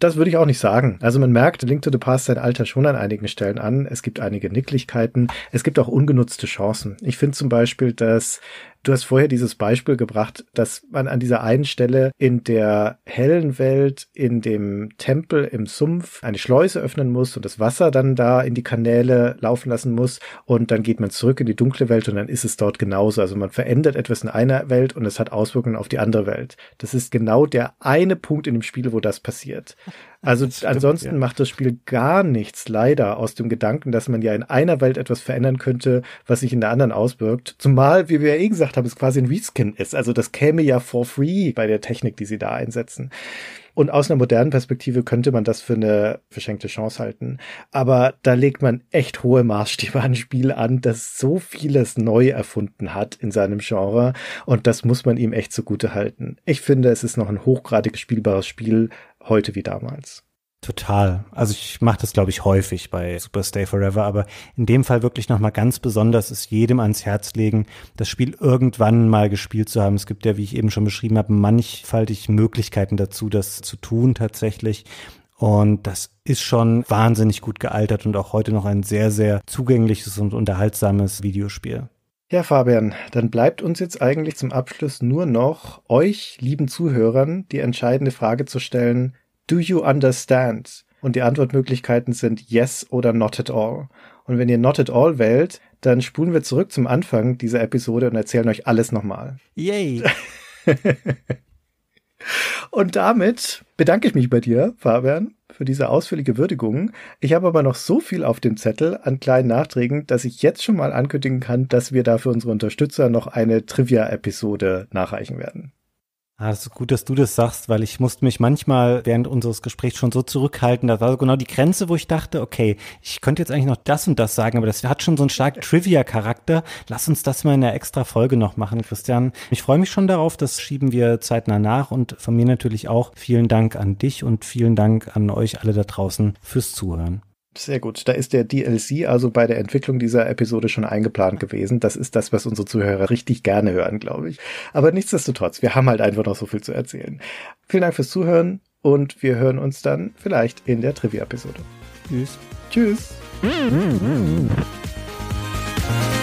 Das würde ich auch nicht sagen. Also man merkt Link to the Past sein Alter schon an einigen Stellen an. Es gibt einige Nicklichkeiten. Es gibt auch ungenutzte Chancen. Ich finde zum Beispiel, dass Du hast vorher dieses Beispiel gebracht, dass man an dieser einen Stelle in der hellen Welt, in dem Tempel im Sumpf, eine Schleuse öffnen muss und das Wasser dann da in die Kanäle laufen lassen muss. Und dann geht man zurück in die dunkle Welt und dann ist es dort genauso. Also man verändert etwas in einer Welt und es hat Auswirkungen auf die andere Welt. Das ist genau der eine Punkt in dem Spiel, wo das passiert. Also Stimmt, ansonsten ja. macht das Spiel gar nichts, leider, aus dem Gedanken, dass man ja in einer Welt etwas verändern könnte, was sich in der anderen auswirkt. Zumal, wie wir ja eh gesagt haben, es quasi ein Reskin ist. Also das käme ja for free bei der Technik, die sie da einsetzen. Und aus einer modernen Perspektive könnte man das für eine verschenkte Chance halten. Aber da legt man echt hohe Maßstäbe an Spiel an, das so vieles neu erfunden hat in seinem Genre. Und das muss man ihm echt zugute halten. Ich finde, es ist noch ein hochgradig spielbares Spiel, heute wie damals. Total. Also ich mache das, glaube ich, häufig bei Super Stay Forever, aber in dem Fall wirklich nochmal ganz besonders ist jedem ans Herz legen, das Spiel irgendwann mal gespielt zu haben. Es gibt ja, wie ich eben schon beschrieben habe, manchfaltig Möglichkeiten dazu, das zu tun tatsächlich. Und das ist schon wahnsinnig gut gealtert und auch heute noch ein sehr, sehr zugängliches und unterhaltsames Videospiel. Ja, Fabian, dann bleibt uns jetzt eigentlich zum Abschluss nur noch, euch, lieben Zuhörern, die entscheidende Frage zu stellen, do you understand? Und die Antwortmöglichkeiten sind yes oder not at all. Und wenn ihr not at all wählt, dann spulen wir zurück zum Anfang dieser Episode und erzählen euch alles nochmal. Yay! und damit bedanke ich mich bei dir, Fabian für diese ausführliche Würdigung. Ich habe aber noch so viel auf dem Zettel an kleinen Nachträgen, dass ich jetzt schon mal ankündigen kann, dass wir da für unsere Unterstützer noch eine Trivia-Episode nachreichen werden. Ah, Also gut, dass du das sagst, weil ich musste mich manchmal während unseres Gesprächs schon so zurückhalten. Das war so genau die Grenze, wo ich dachte, okay, ich könnte jetzt eigentlich noch das und das sagen, aber das hat schon so einen stark Trivia-Charakter. Lass uns das mal in einer extra Folge noch machen, Christian. Ich freue mich schon darauf, das schieben wir zeitnah nach und von mir natürlich auch vielen Dank an dich und vielen Dank an euch alle da draußen fürs Zuhören. Sehr gut. Da ist der DLC also bei der Entwicklung dieser Episode schon eingeplant gewesen. Das ist das, was unsere Zuhörer richtig gerne hören, glaube ich. Aber nichtsdestotrotz, wir haben halt einfach noch so viel zu erzählen. Vielen Dank fürs Zuhören und wir hören uns dann vielleicht in der Trivia-Episode. Tschüss. Tschüss. Mm, mm, mm.